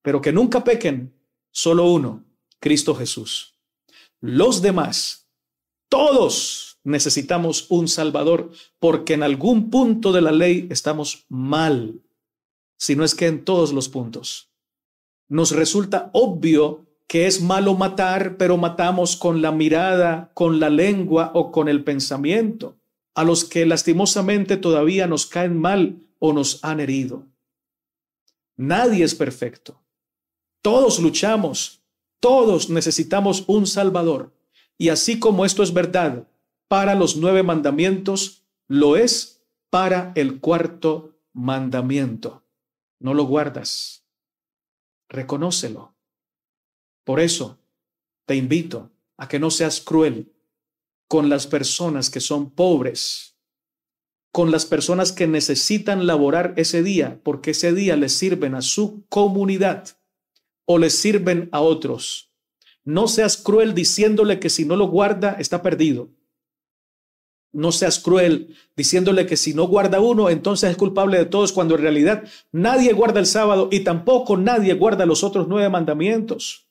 pero que nunca pequen, solo uno, Cristo Jesús. Los demás, todos necesitamos un Salvador, porque en algún punto de la ley estamos mal, si no es que en todos los puntos. Nos resulta obvio que es malo matar, pero matamos con la mirada, con la lengua o con el pensamiento, a los que lastimosamente todavía nos caen mal o nos han herido. Nadie es perfecto. Todos luchamos, todos necesitamos un Salvador. Y así como esto es verdad para los nueve mandamientos, lo es para el cuarto mandamiento. No lo guardas. Reconócelo. Por eso te invito a que no seas cruel con las personas que son pobres, con las personas que necesitan laborar ese día, porque ese día le sirven a su comunidad o le sirven a otros. No seas cruel diciéndole que si no lo guarda está perdido. No seas cruel diciéndole que si no guarda uno, entonces es culpable de todos, cuando en realidad nadie guarda el sábado y tampoco nadie guarda los otros nueve mandamientos.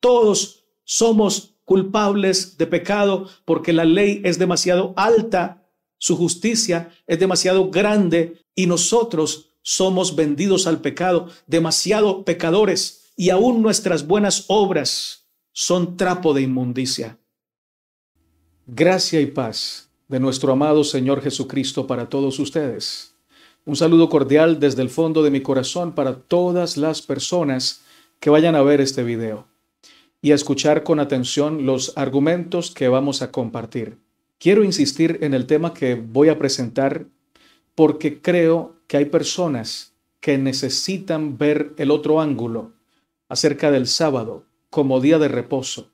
Todos somos culpables de pecado porque la ley es demasiado alta, su justicia es demasiado grande y nosotros somos vendidos al pecado, demasiado pecadores y aún nuestras buenas obras son trapo de inmundicia. Gracia y paz de nuestro amado Señor Jesucristo para todos ustedes. Un saludo cordial desde el fondo de mi corazón para todas las personas que vayan a ver este video y a escuchar con atención los argumentos que vamos a compartir. Quiero insistir en el tema que voy a presentar porque creo que hay personas que necesitan ver el otro ángulo acerca del sábado como día de reposo,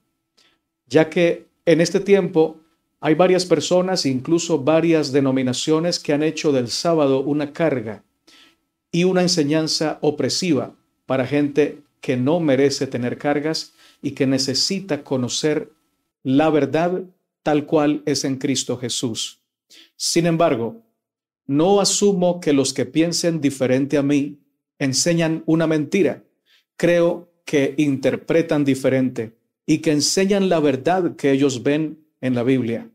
ya que en este tiempo hay varias personas, incluso varias denominaciones, que han hecho del sábado una carga y una enseñanza opresiva para gente que no merece tener cargas y que necesita conocer la verdad tal cual es en Cristo Jesús. Sin embargo, no asumo que los que piensen diferente a mí enseñan una mentira. Creo que interpretan diferente y que enseñan la verdad que ellos ven en la Biblia.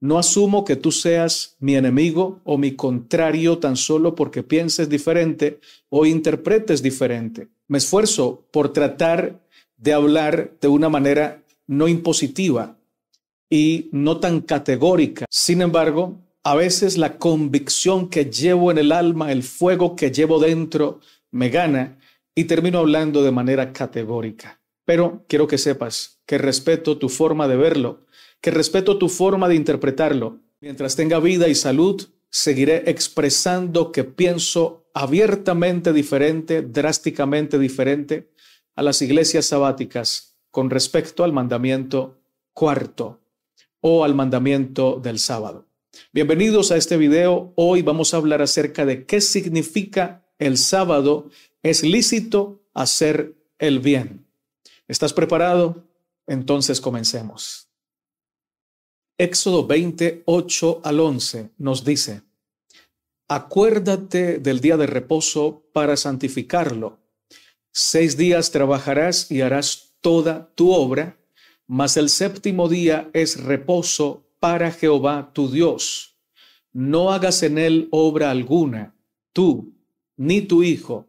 No asumo que tú seas mi enemigo o mi contrario tan solo porque pienses diferente o interpretes diferente. Me esfuerzo por tratar de hablar de una manera no impositiva y no tan categórica. Sin embargo, a veces la convicción que llevo en el alma, el fuego que llevo dentro, me gana y termino hablando de manera categórica, pero quiero que sepas que respeto tu forma de verlo, que respeto tu forma de interpretarlo. Mientras tenga vida y salud, seguiré expresando que pienso abiertamente diferente, drásticamente diferente a las iglesias sabáticas con respecto al mandamiento cuarto o al mandamiento del sábado. Bienvenidos a este video. Hoy vamos a hablar acerca de qué significa el sábado, es lícito hacer el bien. ¿Estás preparado? Entonces comencemos. Éxodo 28 al 11 nos dice, Acuérdate del día de reposo para santificarlo. Seis días trabajarás y harás toda tu obra, mas el séptimo día es reposo para Jehová tu Dios. No hagas en él obra alguna, tú, ni tu hijo,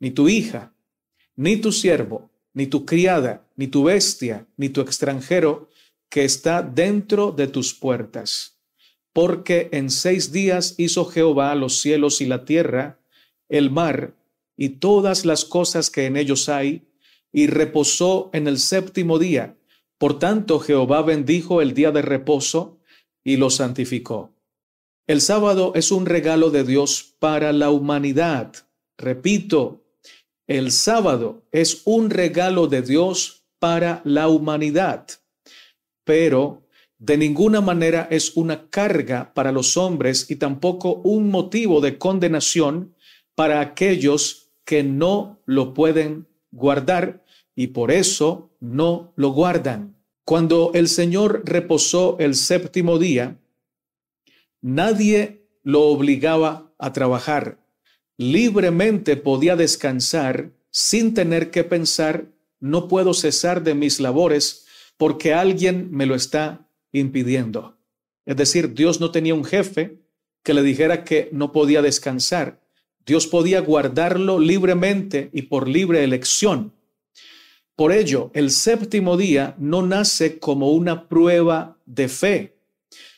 ni tu hija, ni tu siervo, ni tu criada, ni tu bestia, ni tu extranjero que está dentro de tus puertas. Porque en seis días hizo Jehová los cielos y la tierra, el mar y todas las cosas que en ellos hay, y reposó en el séptimo día. Por tanto, Jehová bendijo el día de reposo y lo santificó. El sábado es un regalo de Dios para la humanidad. Repito, el sábado es un regalo de Dios para la humanidad, pero de ninguna manera es una carga para los hombres y tampoco un motivo de condenación para aquellos que no lo pueden guardar y por eso no lo guardan. Cuando el Señor reposó el séptimo día, Nadie lo obligaba a trabajar. Libremente podía descansar sin tener que pensar, no puedo cesar de mis labores porque alguien me lo está impidiendo. Es decir, Dios no tenía un jefe que le dijera que no podía descansar. Dios podía guardarlo libremente y por libre elección. Por ello, el séptimo día no nace como una prueba de fe,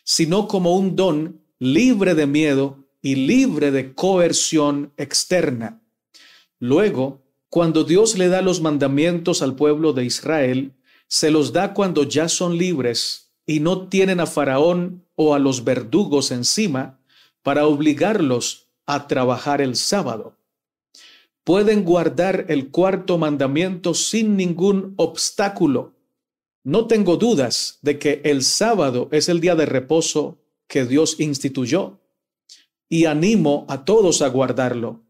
sino como un don libre de miedo y libre de coerción externa. Luego, cuando Dios le da los mandamientos al pueblo de Israel, se los da cuando ya son libres y no tienen a Faraón o a los verdugos encima para obligarlos a trabajar el sábado. Pueden guardar el cuarto mandamiento sin ningún obstáculo no tengo dudas de que el sábado es el día de reposo que Dios instituyó y animo a todos a guardarlo,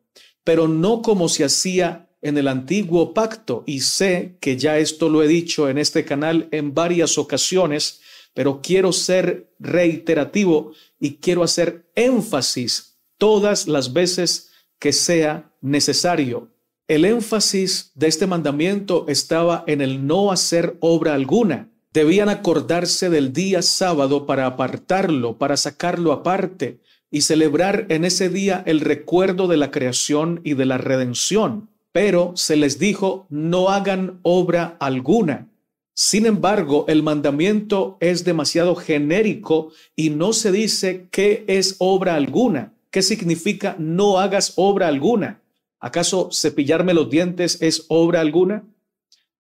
pero no como se hacía en el antiguo pacto y sé que ya esto lo he dicho en este canal en varias ocasiones, pero quiero ser reiterativo y quiero hacer énfasis todas las veces que sea necesario. El énfasis de este mandamiento estaba en el no hacer obra alguna. Debían acordarse del día sábado para apartarlo, para sacarlo aparte y celebrar en ese día el recuerdo de la creación y de la redención. Pero se les dijo, no hagan obra alguna. Sin embargo, el mandamiento es demasiado genérico y no se dice qué es obra alguna, qué significa no hagas obra alguna. ¿Acaso cepillarme los dientes es obra alguna?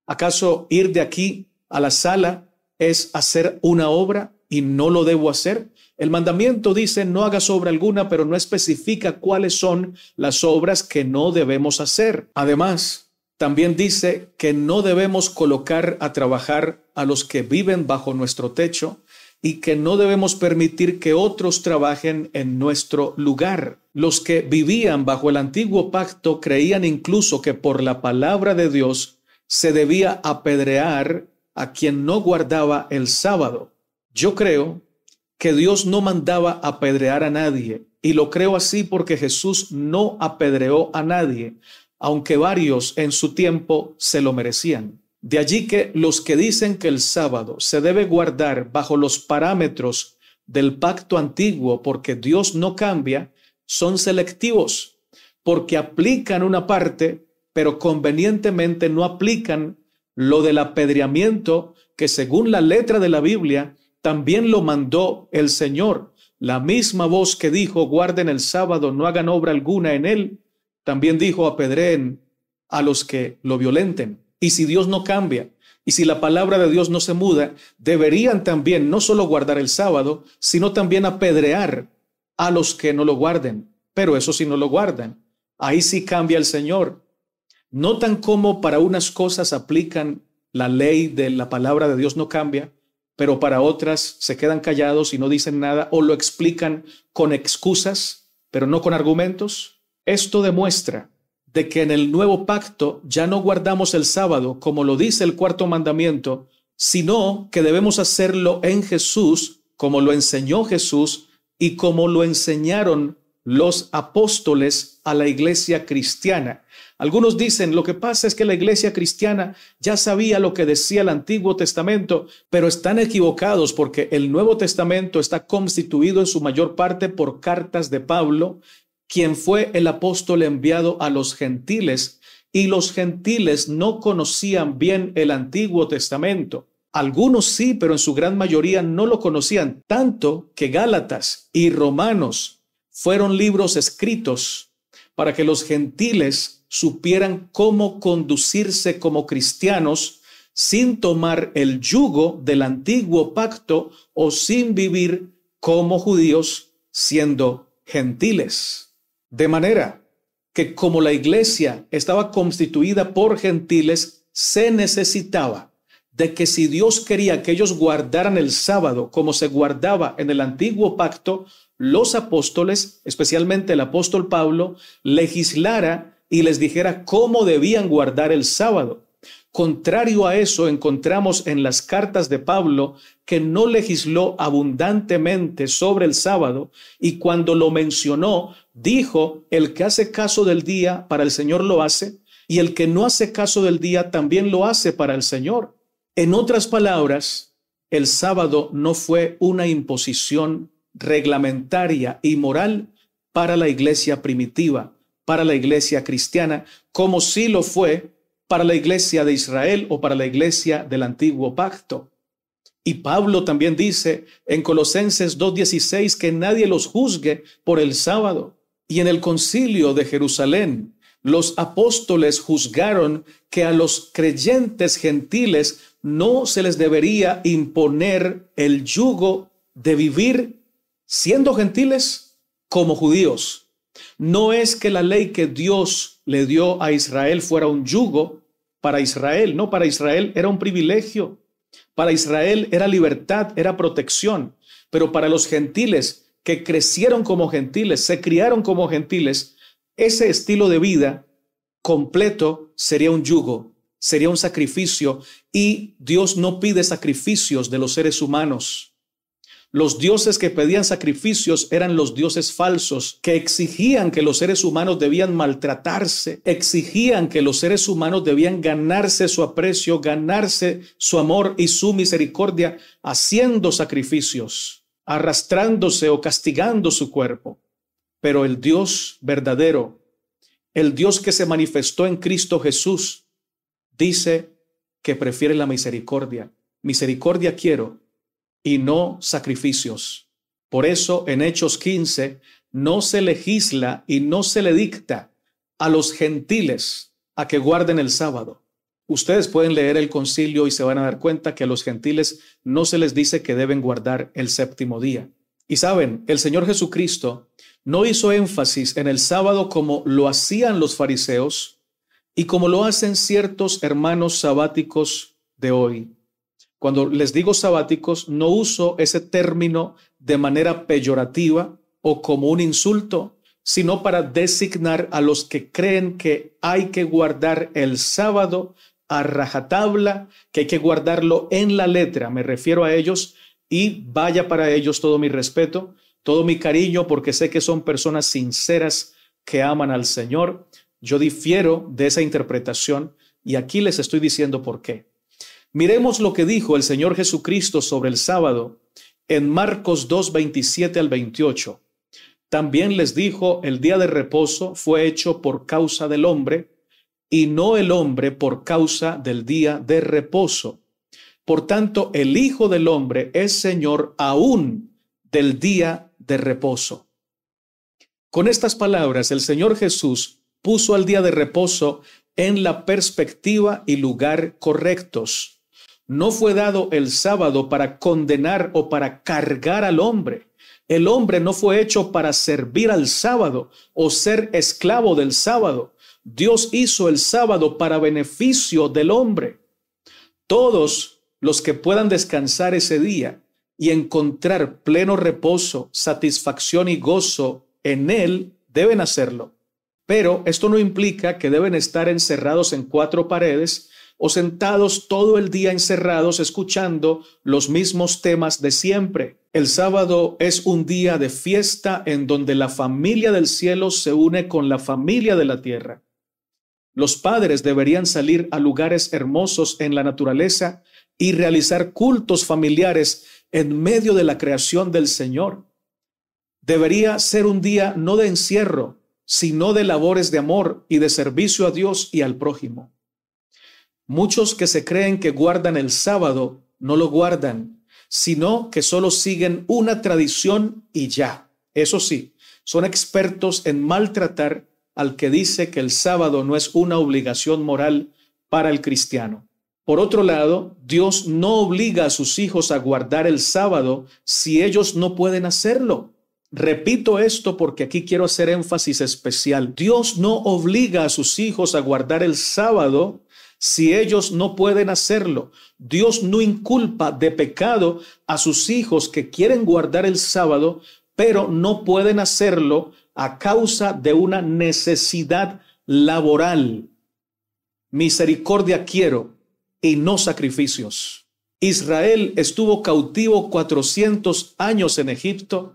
¿Acaso ir de aquí a la sala es hacer una obra y no lo debo hacer? El mandamiento dice no hagas obra alguna, pero no especifica cuáles son las obras que no debemos hacer. Además, también dice que no debemos colocar a trabajar a los que viven bajo nuestro techo y que no debemos permitir que otros trabajen en nuestro lugar. Los que vivían bajo el antiguo pacto creían incluso que por la palabra de Dios se debía apedrear a quien no guardaba el sábado. Yo creo que Dios no mandaba apedrear a nadie, y lo creo así porque Jesús no apedreó a nadie, aunque varios en su tiempo se lo merecían. De allí que los que dicen que el sábado se debe guardar bajo los parámetros del pacto antiguo porque Dios no cambia, son selectivos, porque aplican una parte, pero convenientemente no aplican lo del apedreamiento que según la letra de la Biblia también lo mandó el Señor. La misma voz que dijo, guarden el sábado, no hagan obra alguna en él, también dijo, apedreen a los que lo violenten. Y si Dios no cambia, y si la palabra de Dios no se muda, deberían también no solo guardar el sábado, sino también apedrear a los que no lo guarden. Pero eso sí no lo guardan. Ahí sí cambia el Señor. Notan cómo para unas cosas aplican la ley de la palabra de Dios no cambia, pero para otras se quedan callados y no dicen nada o lo explican con excusas, pero no con argumentos. Esto demuestra de que en el nuevo pacto ya no guardamos el sábado, como lo dice el cuarto mandamiento, sino que debemos hacerlo en Jesús, como lo enseñó Jesús y como lo enseñaron los apóstoles a la iglesia cristiana. Algunos dicen, lo que pasa es que la iglesia cristiana ya sabía lo que decía el Antiguo Testamento, pero están equivocados porque el Nuevo Testamento está constituido en su mayor parte por cartas de Pablo quien fue el apóstol enviado a los gentiles, y los gentiles no conocían bien el Antiguo Testamento. Algunos sí, pero en su gran mayoría no lo conocían, tanto que Gálatas y Romanos fueron libros escritos para que los gentiles supieran cómo conducirse como cristianos sin tomar el yugo del antiguo pacto o sin vivir como judíos siendo gentiles. De manera que como la iglesia estaba constituida por gentiles, se necesitaba de que si Dios quería que ellos guardaran el sábado como se guardaba en el antiguo pacto, los apóstoles, especialmente el apóstol Pablo, legislara y les dijera cómo debían guardar el sábado. Contrario a eso, encontramos en las cartas de Pablo que no legisló abundantemente sobre el sábado y cuando lo mencionó, dijo, el que hace caso del día, para el Señor lo hace, y el que no hace caso del día, también lo hace para el Señor. En otras palabras, el sábado no fue una imposición reglamentaria y moral para la iglesia primitiva, para la iglesia cristiana, como sí lo fue para la iglesia de Israel o para la iglesia del antiguo pacto. Y Pablo también dice en Colosenses 2.16 que nadie los juzgue por el sábado. Y en el concilio de Jerusalén, los apóstoles juzgaron que a los creyentes gentiles no se les debería imponer el yugo de vivir siendo gentiles como judíos. No es que la ley que Dios le dio a Israel fuera un yugo para Israel. No, para Israel era un privilegio. Para Israel era libertad, era protección. Pero para los gentiles que crecieron como gentiles, se criaron como gentiles, ese estilo de vida completo sería un yugo, sería un sacrificio. Y Dios no pide sacrificios de los seres humanos. Los dioses que pedían sacrificios eran los dioses falsos, que exigían que los seres humanos debían maltratarse, exigían que los seres humanos debían ganarse su aprecio, ganarse su amor y su misericordia, haciendo sacrificios, arrastrándose o castigando su cuerpo. Pero el Dios verdadero, el Dios que se manifestó en Cristo Jesús, dice que prefiere la misericordia. Misericordia quiero y no sacrificios. Por eso en Hechos 15 no se legisla y no se le dicta a los gentiles a que guarden el sábado. Ustedes pueden leer el concilio y se van a dar cuenta que a los gentiles no se les dice que deben guardar el séptimo día. Y saben, el Señor Jesucristo no hizo énfasis en el sábado como lo hacían los fariseos y como lo hacen ciertos hermanos sabáticos de hoy. Cuando les digo sabáticos, no uso ese término de manera peyorativa o como un insulto, sino para designar a los que creen que hay que guardar el sábado a rajatabla, que hay que guardarlo en la letra. Me refiero a ellos y vaya para ellos todo mi respeto, todo mi cariño, porque sé que son personas sinceras que aman al Señor. Yo difiero de esa interpretación y aquí les estoy diciendo por qué. Miremos lo que dijo el Señor Jesucristo sobre el sábado en Marcos 2, 27 al 28. También les dijo, el día de reposo fue hecho por causa del hombre y no el hombre por causa del día de reposo. Por tanto, el Hijo del Hombre es Señor aún del día de reposo. Con estas palabras, el Señor Jesús puso al día de reposo en la perspectiva y lugar correctos. No fue dado el sábado para condenar o para cargar al hombre. El hombre no fue hecho para servir al sábado o ser esclavo del sábado. Dios hizo el sábado para beneficio del hombre. Todos los que puedan descansar ese día y encontrar pleno reposo, satisfacción y gozo en él, deben hacerlo. Pero esto no implica que deben estar encerrados en cuatro paredes o sentados todo el día encerrados escuchando los mismos temas de siempre. El sábado es un día de fiesta en donde la familia del cielo se une con la familia de la tierra. Los padres deberían salir a lugares hermosos en la naturaleza y realizar cultos familiares en medio de la creación del Señor. Debería ser un día no de encierro, sino de labores de amor y de servicio a Dios y al prójimo. Muchos que se creen que guardan el sábado no lo guardan, sino que solo siguen una tradición y ya. Eso sí, son expertos en maltratar al que dice que el sábado no es una obligación moral para el cristiano. Por otro lado, Dios no obliga a sus hijos a guardar el sábado si ellos no pueden hacerlo. Repito esto porque aquí quiero hacer énfasis especial. Dios no obliga a sus hijos a guardar el sábado si ellos no pueden hacerlo, Dios no inculpa de pecado a sus hijos que quieren guardar el sábado, pero no pueden hacerlo a causa de una necesidad laboral. Misericordia quiero y no sacrificios. Israel estuvo cautivo 400 años en Egipto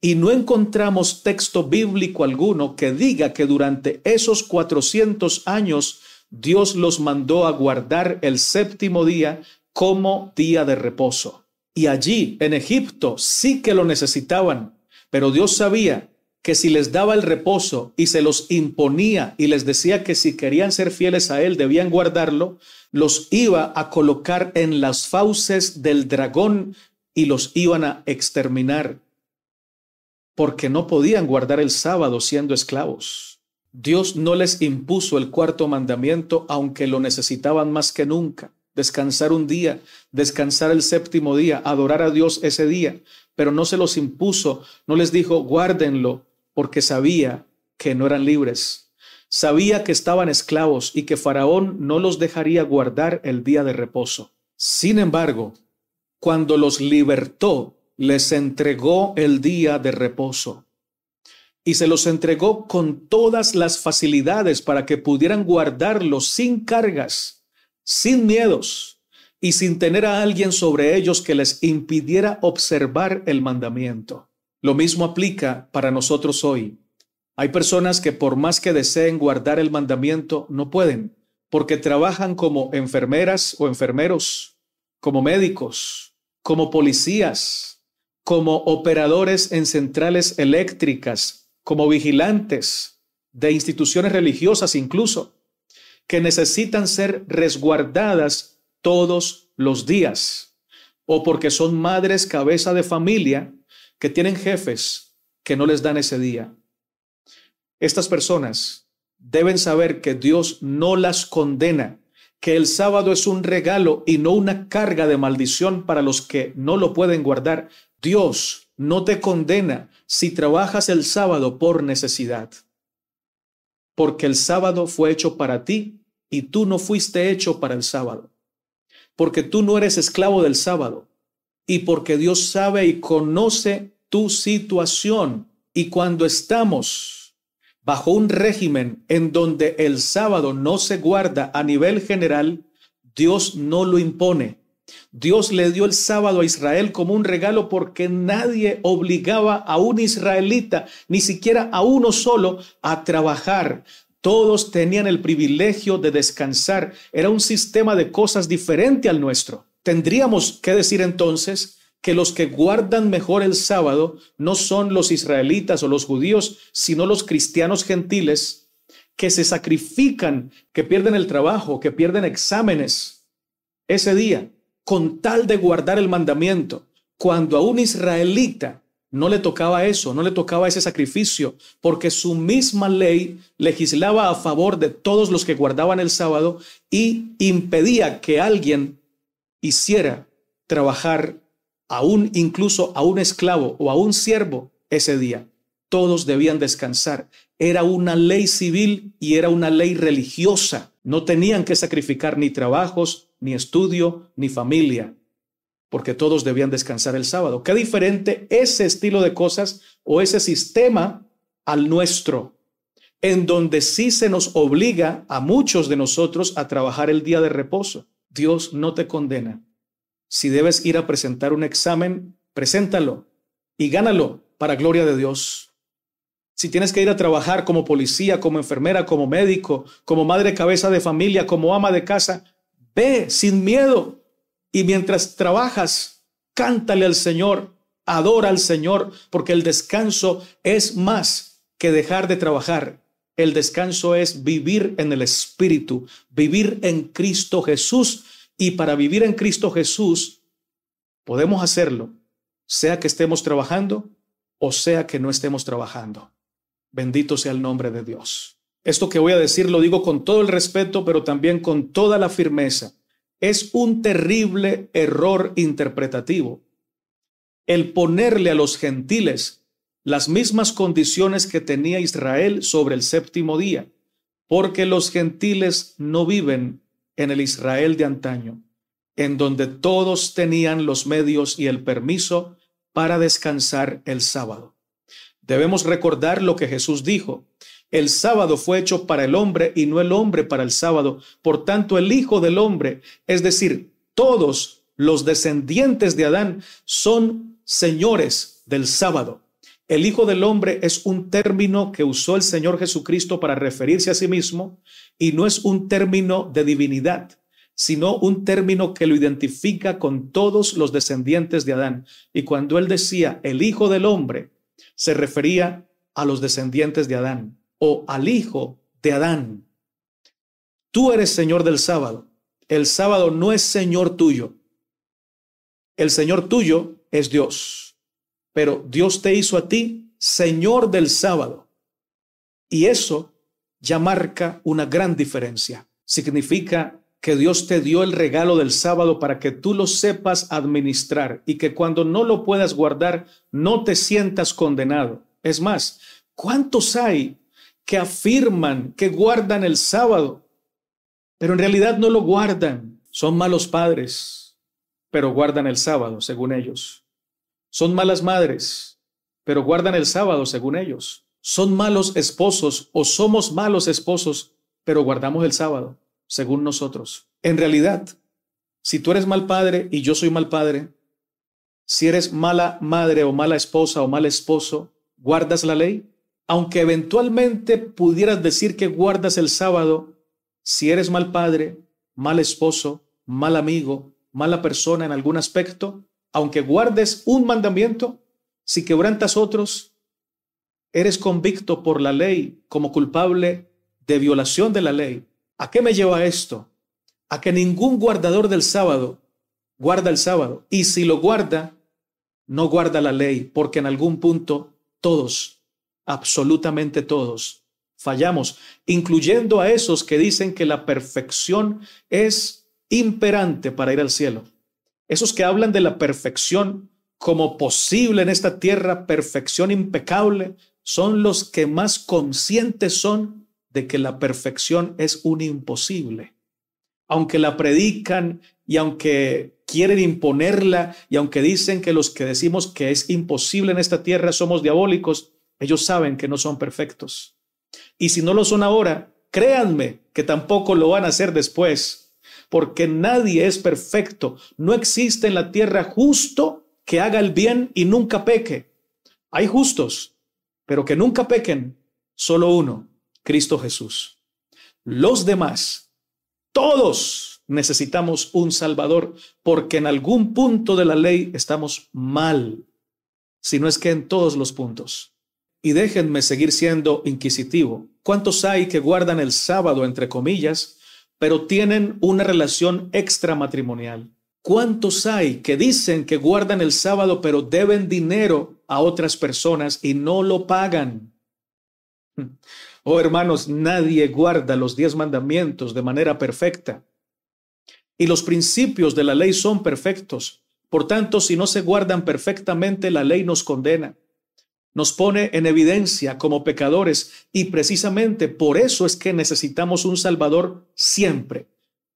y no encontramos texto bíblico alguno que diga que durante esos 400 años Dios los mandó a guardar el séptimo día como día de reposo. Y allí, en Egipto, sí que lo necesitaban, pero Dios sabía que si les daba el reposo y se los imponía y les decía que si querían ser fieles a Él debían guardarlo, los iba a colocar en las fauces del dragón y los iban a exterminar, porque no podían guardar el sábado siendo esclavos. Dios no les impuso el cuarto mandamiento, aunque lo necesitaban más que nunca. Descansar un día, descansar el séptimo día, adorar a Dios ese día, pero no se los impuso, no les dijo, guárdenlo, porque sabía que no eran libres. Sabía que estaban esclavos y que Faraón no los dejaría guardar el día de reposo. Sin embargo, cuando los libertó, les entregó el día de reposo y se los entregó con todas las facilidades para que pudieran guardarlos sin cargas, sin miedos y sin tener a alguien sobre ellos que les impidiera observar el mandamiento. Lo mismo aplica para nosotros hoy. Hay personas que por más que deseen guardar el mandamiento, no pueden, porque trabajan como enfermeras o enfermeros, como médicos, como policías, como operadores en centrales eléctricas, como vigilantes de instituciones religiosas incluso, que necesitan ser resguardadas todos los días, o porque son madres cabeza de familia que tienen jefes que no les dan ese día. Estas personas deben saber que Dios no las condena, que el sábado es un regalo y no una carga de maldición para los que no lo pueden guardar. Dios no te condena, si trabajas el sábado por necesidad, porque el sábado fue hecho para ti y tú no fuiste hecho para el sábado, porque tú no eres esclavo del sábado y porque Dios sabe y conoce tu situación y cuando estamos bajo un régimen en donde el sábado no se guarda a nivel general, Dios no lo impone, Dios le dio el sábado a Israel como un regalo porque nadie obligaba a un israelita, ni siquiera a uno solo, a trabajar. Todos tenían el privilegio de descansar. Era un sistema de cosas diferente al nuestro. Tendríamos que decir entonces que los que guardan mejor el sábado no son los israelitas o los judíos, sino los cristianos gentiles que se sacrifican, que pierden el trabajo, que pierden exámenes ese día con tal de guardar el mandamiento. Cuando a un israelita no le tocaba eso, no le tocaba ese sacrificio, porque su misma ley legislaba a favor de todos los que guardaban el sábado y impedía que alguien hiciera trabajar aún incluso a un esclavo o a un siervo ese día. Todos debían descansar. Era una ley civil y era una ley religiosa. No tenían que sacrificar ni trabajos, ni estudio, ni familia, porque todos debían descansar el sábado. Qué diferente ese estilo de cosas o ese sistema al nuestro, en donde sí se nos obliga a muchos de nosotros a trabajar el día de reposo. Dios no te condena. Si debes ir a presentar un examen, preséntalo y gánalo para gloria de Dios. Si tienes que ir a trabajar como policía, como enfermera, como médico, como madre cabeza de familia, como ama de casa, Ve sin miedo y mientras trabajas, cántale al Señor, adora al Señor, porque el descanso es más que dejar de trabajar. El descanso es vivir en el Espíritu, vivir en Cristo Jesús. Y para vivir en Cristo Jesús, podemos hacerlo, sea que estemos trabajando o sea que no estemos trabajando. Bendito sea el nombre de Dios. Esto que voy a decir lo digo con todo el respeto, pero también con toda la firmeza. Es un terrible error interpretativo el ponerle a los gentiles las mismas condiciones que tenía Israel sobre el séptimo día, porque los gentiles no viven en el Israel de antaño, en donde todos tenían los medios y el permiso para descansar el sábado. Debemos recordar lo que Jesús dijo. El sábado fue hecho para el hombre y no el hombre para el sábado. Por tanto, el Hijo del Hombre, es decir, todos los descendientes de Adán son señores del sábado. El Hijo del Hombre es un término que usó el Señor Jesucristo para referirse a sí mismo y no es un término de divinidad, sino un término que lo identifica con todos los descendientes de Adán. Y cuando él decía el Hijo del Hombre, se refería a los descendientes de Adán al hijo de Adán. Tú eres Señor del sábado. El sábado no es Señor tuyo. El Señor tuyo es Dios. Pero Dios te hizo a ti Señor del sábado. Y eso ya marca una gran diferencia. Significa que Dios te dio el regalo del sábado para que tú lo sepas administrar y que cuando no lo puedas guardar, no te sientas condenado. Es más, ¿cuántos hay que afirman que guardan el sábado, pero en realidad no lo guardan. Son malos padres, pero guardan el sábado, según ellos. Son malas madres, pero guardan el sábado, según ellos. Son malos esposos o somos malos esposos, pero guardamos el sábado, según nosotros. En realidad, si tú eres mal padre y yo soy mal padre, si eres mala madre o mala esposa o mal esposo, ¿guardas la ley? aunque eventualmente pudieras decir que guardas el sábado, si eres mal padre, mal esposo, mal amigo, mala persona en algún aspecto, aunque guardes un mandamiento, si quebrantas otros, eres convicto por la ley como culpable de violación de la ley. ¿A qué me lleva esto? A que ningún guardador del sábado guarda el sábado. Y si lo guarda, no guarda la ley, porque en algún punto todos absolutamente todos fallamos, incluyendo a esos que dicen que la perfección es imperante para ir al cielo. Esos que hablan de la perfección como posible en esta tierra, perfección impecable, son los que más conscientes son de que la perfección es un imposible. Aunque la predican y aunque quieren imponerla y aunque dicen que los que decimos que es imposible en esta tierra somos diabólicos, ellos saben que no son perfectos. Y si no lo son ahora, créanme que tampoco lo van a hacer después, porque nadie es perfecto. No existe en la tierra justo que haga el bien y nunca peque. Hay justos, pero que nunca pequen. Solo uno, Cristo Jesús. Los demás, todos necesitamos un Salvador, porque en algún punto de la ley estamos mal, si no es que en todos los puntos. Y déjenme seguir siendo inquisitivo. ¿Cuántos hay que guardan el sábado, entre comillas, pero tienen una relación extramatrimonial? ¿Cuántos hay que dicen que guardan el sábado, pero deben dinero a otras personas y no lo pagan? Oh, hermanos, nadie guarda los diez mandamientos de manera perfecta. Y los principios de la ley son perfectos. Por tanto, si no se guardan perfectamente, la ley nos condena nos pone en evidencia como pecadores y precisamente por eso es que necesitamos un Salvador siempre,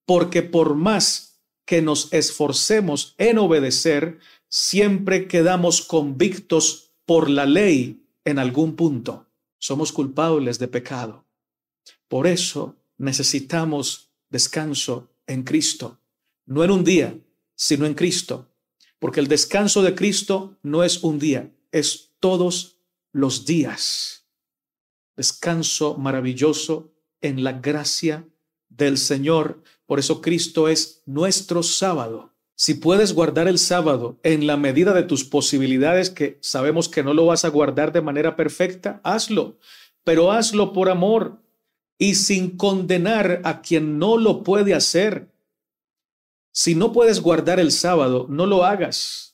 porque por más que nos esforcemos en obedecer, siempre quedamos convictos por la ley en algún punto. Somos culpables de pecado. Por eso necesitamos descanso en Cristo, no en un día, sino en Cristo, porque el descanso de Cristo no es un día, es todos los días. Descanso maravilloso en la gracia del Señor. Por eso Cristo es nuestro sábado. Si puedes guardar el sábado en la medida de tus posibilidades, que sabemos que no lo vas a guardar de manera perfecta, hazlo, pero hazlo por amor y sin condenar a quien no lo puede hacer. Si no puedes guardar el sábado, no lo hagas.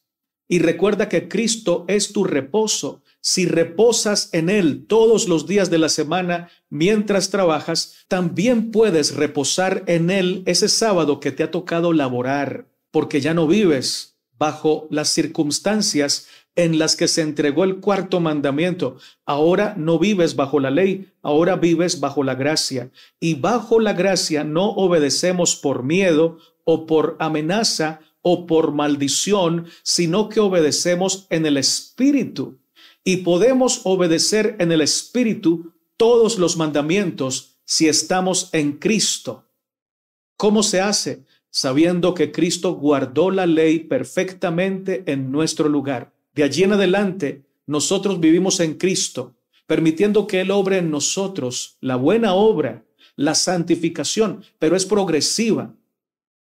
Y recuerda que Cristo es tu reposo. Si reposas en Él todos los días de la semana mientras trabajas, también puedes reposar en Él ese sábado que te ha tocado laborar, porque ya no vives bajo las circunstancias en las que se entregó el cuarto mandamiento. Ahora no vives bajo la ley, ahora vives bajo la gracia. Y bajo la gracia no obedecemos por miedo o por amenaza o por maldición, sino que obedecemos en el Espíritu. Y podemos obedecer en el Espíritu todos los mandamientos si estamos en Cristo. ¿Cómo se hace? Sabiendo que Cristo guardó la ley perfectamente en nuestro lugar. De allí en adelante, nosotros vivimos en Cristo, permitiendo que Él obre en nosotros la buena obra, la santificación, pero es progresiva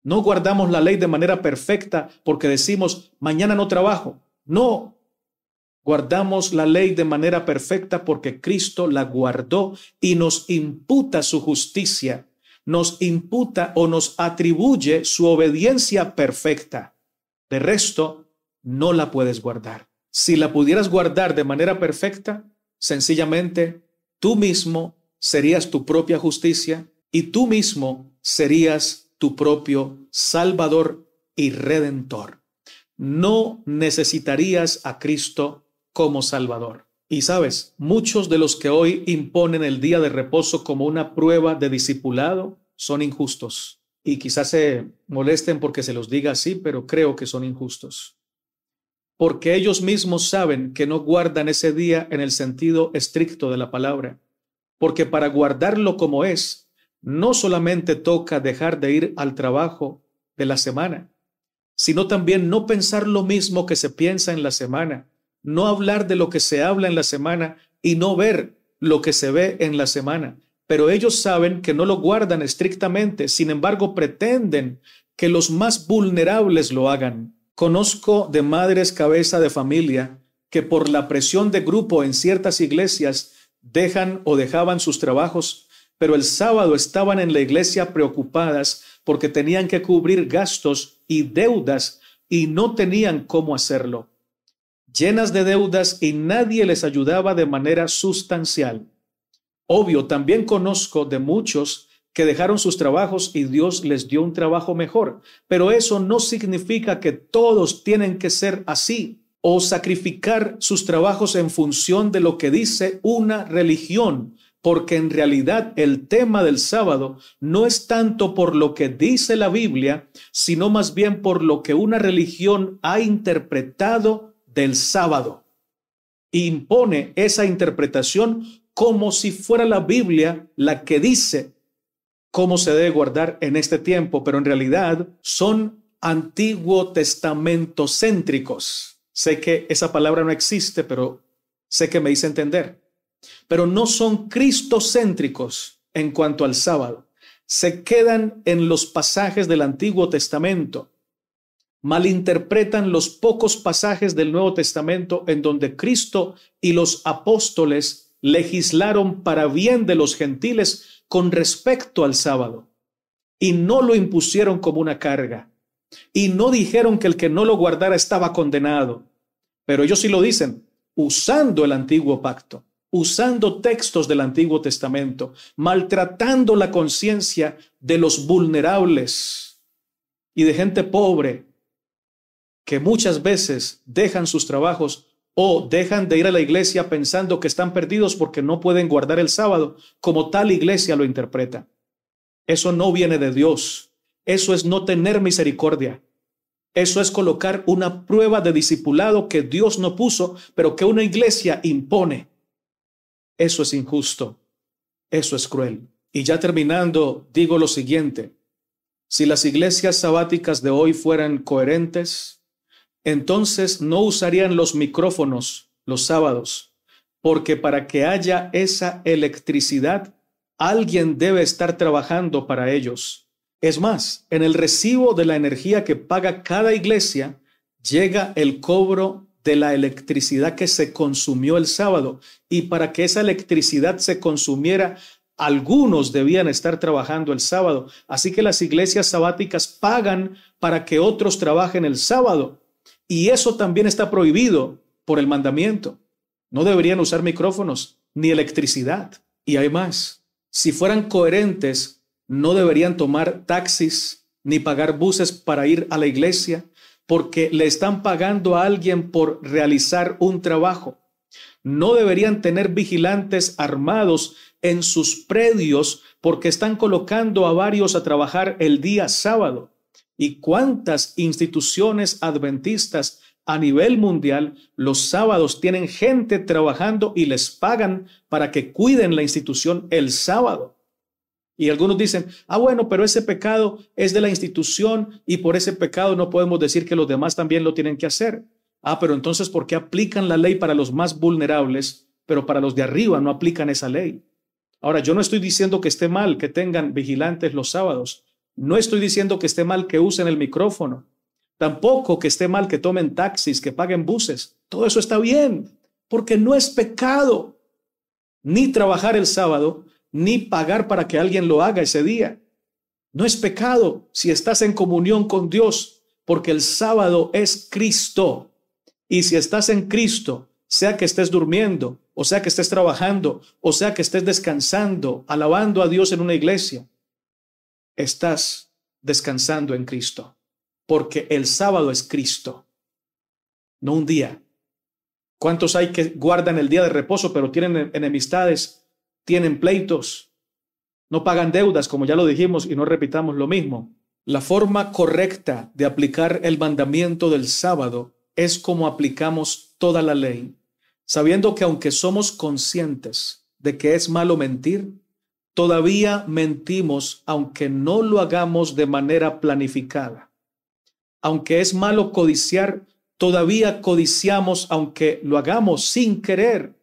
no guardamos la ley de manera perfecta porque decimos, mañana no trabajo. No, Guardamos la ley de manera perfecta porque Cristo la guardó y nos imputa su justicia, nos imputa o nos atribuye su obediencia perfecta. De resto, no la puedes guardar. Si la pudieras guardar de manera perfecta, sencillamente tú mismo serías tu propia justicia y tú mismo serías tu propio Salvador y Redentor. No necesitarías a Cristo como Salvador. Y sabes, muchos de los que hoy imponen el día de reposo como una prueba de discipulado son injustos. Y quizás se molesten porque se los diga así, pero creo que son injustos. Porque ellos mismos saben que no guardan ese día en el sentido estricto de la palabra. Porque para guardarlo como es, no solamente toca dejar de ir al trabajo de la semana, sino también no pensar lo mismo que se piensa en la semana, no hablar de lo que se habla en la semana y no ver lo que se ve en la semana. Pero ellos saben que no lo guardan estrictamente, sin embargo pretenden que los más vulnerables lo hagan. Conozco de madres cabeza de familia que por la presión de grupo en ciertas iglesias dejan o dejaban sus trabajos pero el sábado estaban en la iglesia preocupadas porque tenían que cubrir gastos y deudas y no tenían cómo hacerlo. Llenas de deudas y nadie les ayudaba de manera sustancial. Obvio, también conozco de muchos que dejaron sus trabajos y Dios les dio un trabajo mejor, pero eso no significa que todos tienen que ser así o sacrificar sus trabajos en función de lo que dice una religión porque en realidad el tema del sábado no es tanto por lo que dice la Biblia, sino más bien por lo que una religión ha interpretado del sábado. Impone esa interpretación como si fuera la Biblia la que dice cómo se debe guardar en este tiempo, pero en realidad son antiguo testamento céntricos. Sé que esa palabra no existe, pero sé que me hice entender pero no son cristocéntricos en cuanto al sábado. Se quedan en los pasajes del Antiguo Testamento, malinterpretan los pocos pasajes del Nuevo Testamento en donde Cristo y los apóstoles legislaron para bien de los gentiles con respecto al sábado y no lo impusieron como una carga y no dijeron que el que no lo guardara estaba condenado, pero ellos sí lo dicen usando el antiguo pacto usando textos del Antiguo Testamento, maltratando la conciencia de los vulnerables y de gente pobre que muchas veces dejan sus trabajos o dejan de ir a la iglesia pensando que están perdidos porque no pueden guardar el sábado, como tal iglesia lo interpreta. Eso no viene de Dios. Eso es no tener misericordia. Eso es colocar una prueba de discipulado que Dios no puso, pero que una iglesia impone. Eso es injusto. Eso es cruel. Y ya terminando, digo lo siguiente. Si las iglesias sabáticas de hoy fueran coherentes, entonces no usarían los micrófonos los sábados, porque para que haya esa electricidad, alguien debe estar trabajando para ellos. Es más, en el recibo de la energía que paga cada iglesia, llega el cobro de la electricidad que se consumió el sábado. Y para que esa electricidad se consumiera, algunos debían estar trabajando el sábado. Así que las iglesias sabáticas pagan para que otros trabajen el sábado. Y eso también está prohibido por el mandamiento. No deberían usar micrófonos ni electricidad. Y hay más. Si fueran coherentes, no deberían tomar taxis ni pagar buses para ir a la iglesia, porque le están pagando a alguien por realizar un trabajo. No deberían tener vigilantes armados en sus predios porque están colocando a varios a trabajar el día sábado. ¿Y cuántas instituciones adventistas a nivel mundial los sábados tienen gente trabajando y les pagan para que cuiden la institución el sábado? Y algunos dicen, ah, bueno, pero ese pecado es de la institución y por ese pecado no podemos decir que los demás también lo tienen que hacer. Ah, pero entonces, ¿por qué aplican la ley para los más vulnerables, pero para los de arriba no aplican esa ley? Ahora, yo no estoy diciendo que esté mal que tengan vigilantes los sábados. No estoy diciendo que esté mal que usen el micrófono. Tampoco que esté mal que tomen taxis, que paguen buses. Todo eso está bien, porque no es pecado ni trabajar el sábado, ni pagar para que alguien lo haga ese día. No es pecado si estás en comunión con Dios, porque el sábado es Cristo. Y si estás en Cristo, sea que estés durmiendo, o sea que estés trabajando, o sea que estés descansando, alabando a Dios en una iglesia, estás descansando en Cristo, porque el sábado es Cristo, no un día. ¿Cuántos hay que guardan el día de reposo, pero tienen enemistades tienen pleitos, no pagan deudas, como ya lo dijimos y no repitamos lo mismo. La forma correcta de aplicar el mandamiento del sábado es como aplicamos toda la ley, sabiendo que aunque somos conscientes de que es malo mentir, todavía mentimos aunque no lo hagamos de manera planificada. Aunque es malo codiciar, todavía codiciamos aunque lo hagamos sin querer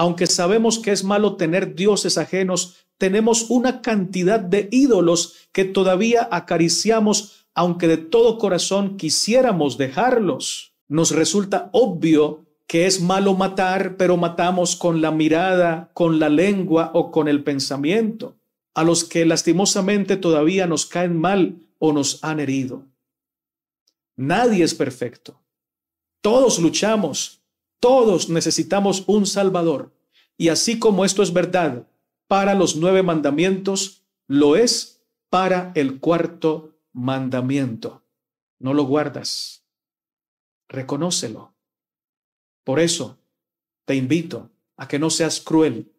aunque sabemos que es malo tener dioses ajenos, tenemos una cantidad de ídolos que todavía acariciamos, aunque de todo corazón quisiéramos dejarlos. Nos resulta obvio que es malo matar, pero matamos con la mirada, con la lengua o con el pensamiento, a los que lastimosamente todavía nos caen mal o nos han herido. Nadie es perfecto. Todos luchamos, todos necesitamos un Salvador. Y así como esto es verdad para los nueve mandamientos, lo es para el cuarto mandamiento. No lo guardas. Reconócelo. Por eso te invito a que no seas cruel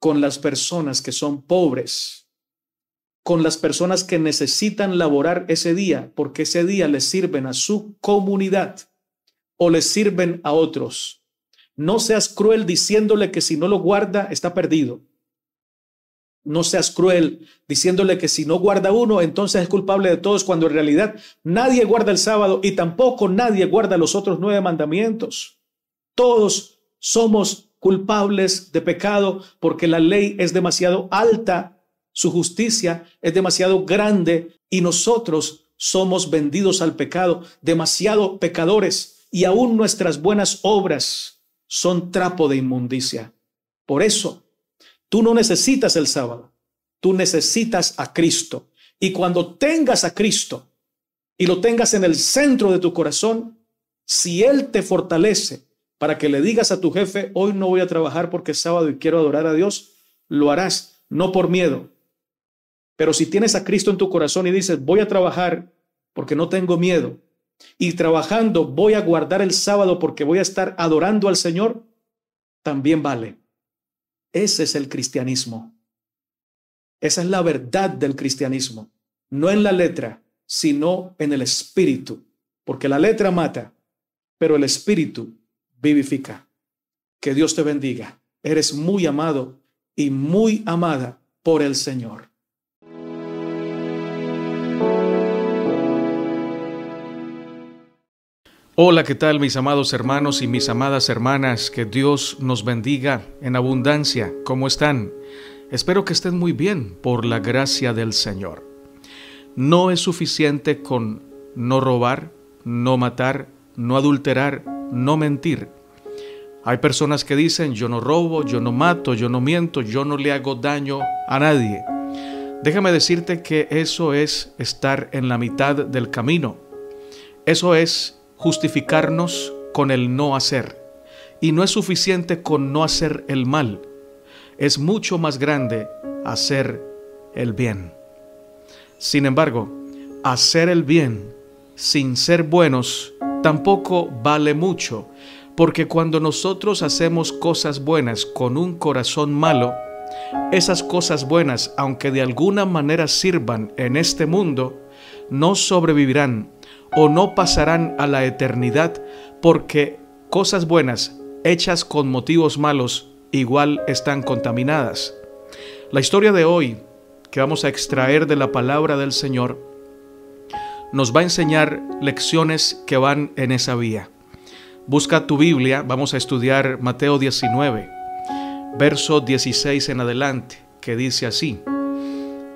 con las personas que son pobres, con las personas que necesitan laborar ese día, porque ese día les sirven a su comunidad o le sirven a otros. No seas cruel diciéndole que si no lo guarda está perdido. No seas cruel diciéndole que si no guarda uno, entonces es culpable de todos, cuando en realidad nadie guarda el sábado y tampoco nadie guarda los otros nueve mandamientos. Todos somos culpables de pecado porque la ley es demasiado alta, su justicia es demasiado grande y nosotros somos vendidos al pecado, demasiado pecadores y aún nuestras buenas obras son trapo de inmundicia. Por eso, tú no necesitas el sábado, tú necesitas a Cristo. Y cuando tengas a Cristo y lo tengas en el centro de tu corazón, si Él te fortalece para que le digas a tu jefe, hoy no voy a trabajar porque es sábado y quiero adorar a Dios, lo harás, no por miedo. Pero si tienes a Cristo en tu corazón y dices, voy a trabajar porque no tengo miedo, y trabajando voy a guardar el sábado porque voy a estar adorando al Señor, también vale. Ese es el cristianismo. Esa es la verdad del cristianismo. No en la letra, sino en el espíritu. Porque la letra mata, pero el espíritu vivifica. Que Dios te bendiga. Eres muy amado y muy amada por el Señor. Hola, ¿qué tal mis amados hermanos y mis amadas hermanas? Que Dios nos bendiga en abundancia. ¿Cómo están? Espero que estén muy bien por la gracia del Señor. No es suficiente con no robar, no matar, no adulterar, no mentir. Hay personas que dicen, yo no robo, yo no mato, yo no miento, yo no le hago daño a nadie. Déjame decirte que eso es estar en la mitad del camino. Eso es justificarnos con el no hacer. Y no es suficiente con no hacer el mal. Es mucho más grande hacer el bien. Sin embargo, hacer el bien sin ser buenos tampoco vale mucho, porque cuando nosotros hacemos cosas buenas con un corazón malo, esas cosas buenas, aunque de alguna manera sirvan en este mundo, no sobrevivirán o no pasarán a la eternidad, porque cosas buenas hechas con motivos malos igual están contaminadas. La historia de hoy, que vamos a extraer de la palabra del Señor, nos va a enseñar lecciones que van en esa vía. Busca tu Biblia, vamos a estudiar Mateo 19, verso 16 en adelante, que dice así.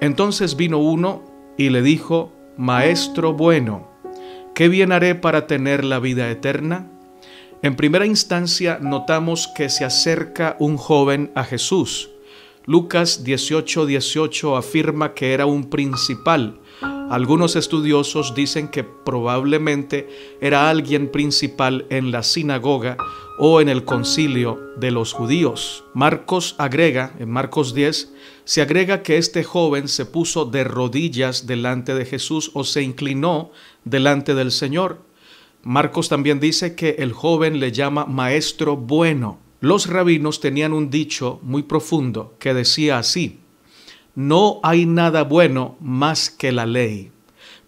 Entonces vino uno y le dijo, Maestro bueno, ¿Qué bien haré para tener la vida eterna? En primera instancia notamos que se acerca un joven a Jesús. Lucas 18:18 afirma que era un principal, algunos estudiosos dicen que probablemente era alguien principal en la sinagoga o en el concilio de los judíos. Marcos agrega, en Marcos 10, se agrega que este joven se puso de rodillas delante de Jesús o se inclinó delante del Señor. Marcos también dice que el joven le llama maestro bueno. Los rabinos tenían un dicho muy profundo que decía así, no hay nada bueno más que la ley.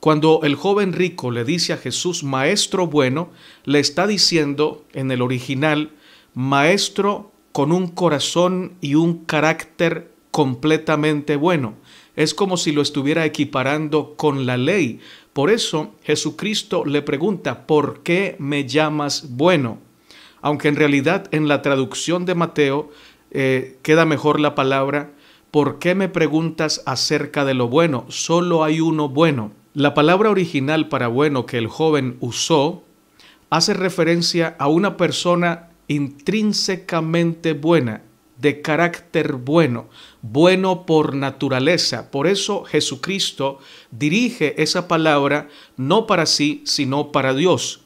Cuando el joven rico le dice a Jesús, Maestro bueno, le está diciendo en el original, Maestro con un corazón y un carácter completamente bueno. Es como si lo estuviera equiparando con la ley. Por eso Jesucristo le pregunta, ¿por qué me llamas bueno? Aunque en realidad en la traducción de Mateo eh, queda mejor la palabra ¿Por qué me preguntas acerca de lo bueno? Solo hay uno bueno. La palabra original para bueno que el joven usó hace referencia a una persona intrínsecamente buena, de carácter bueno, bueno por naturaleza. Por eso Jesucristo dirige esa palabra no para sí, sino para Dios.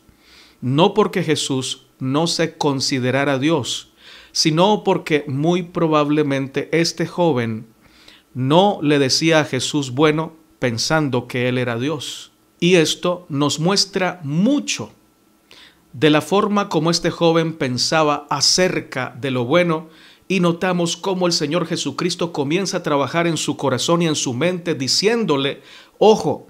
No porque Jesús no se considerara Dios, sino porque muy probablemente este joven no le decía a Jesús bueno pensando que él era Dios. Y esto nos muestra mucho de la forma como este joven pensaba acerca de lo bueno y notamos cómo el Señor Jesucristo comienza a trabajar en su corazón y en su mente diciéndole, ojo,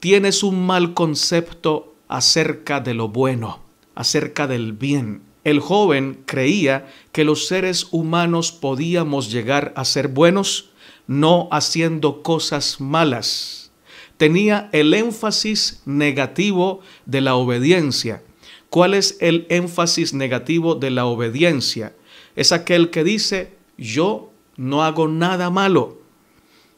tienes un mal concepto acerca de lo bueno, acerca del bien el joven creía que los seres humanos podíamos llegar a ser buenos no haciendo cosas malas. Tenía el énfasis negativo de la obediencia. ¿Cuál es el énfasis negativo de la obediencia? Es aquel que dice, yo no hago nada malo.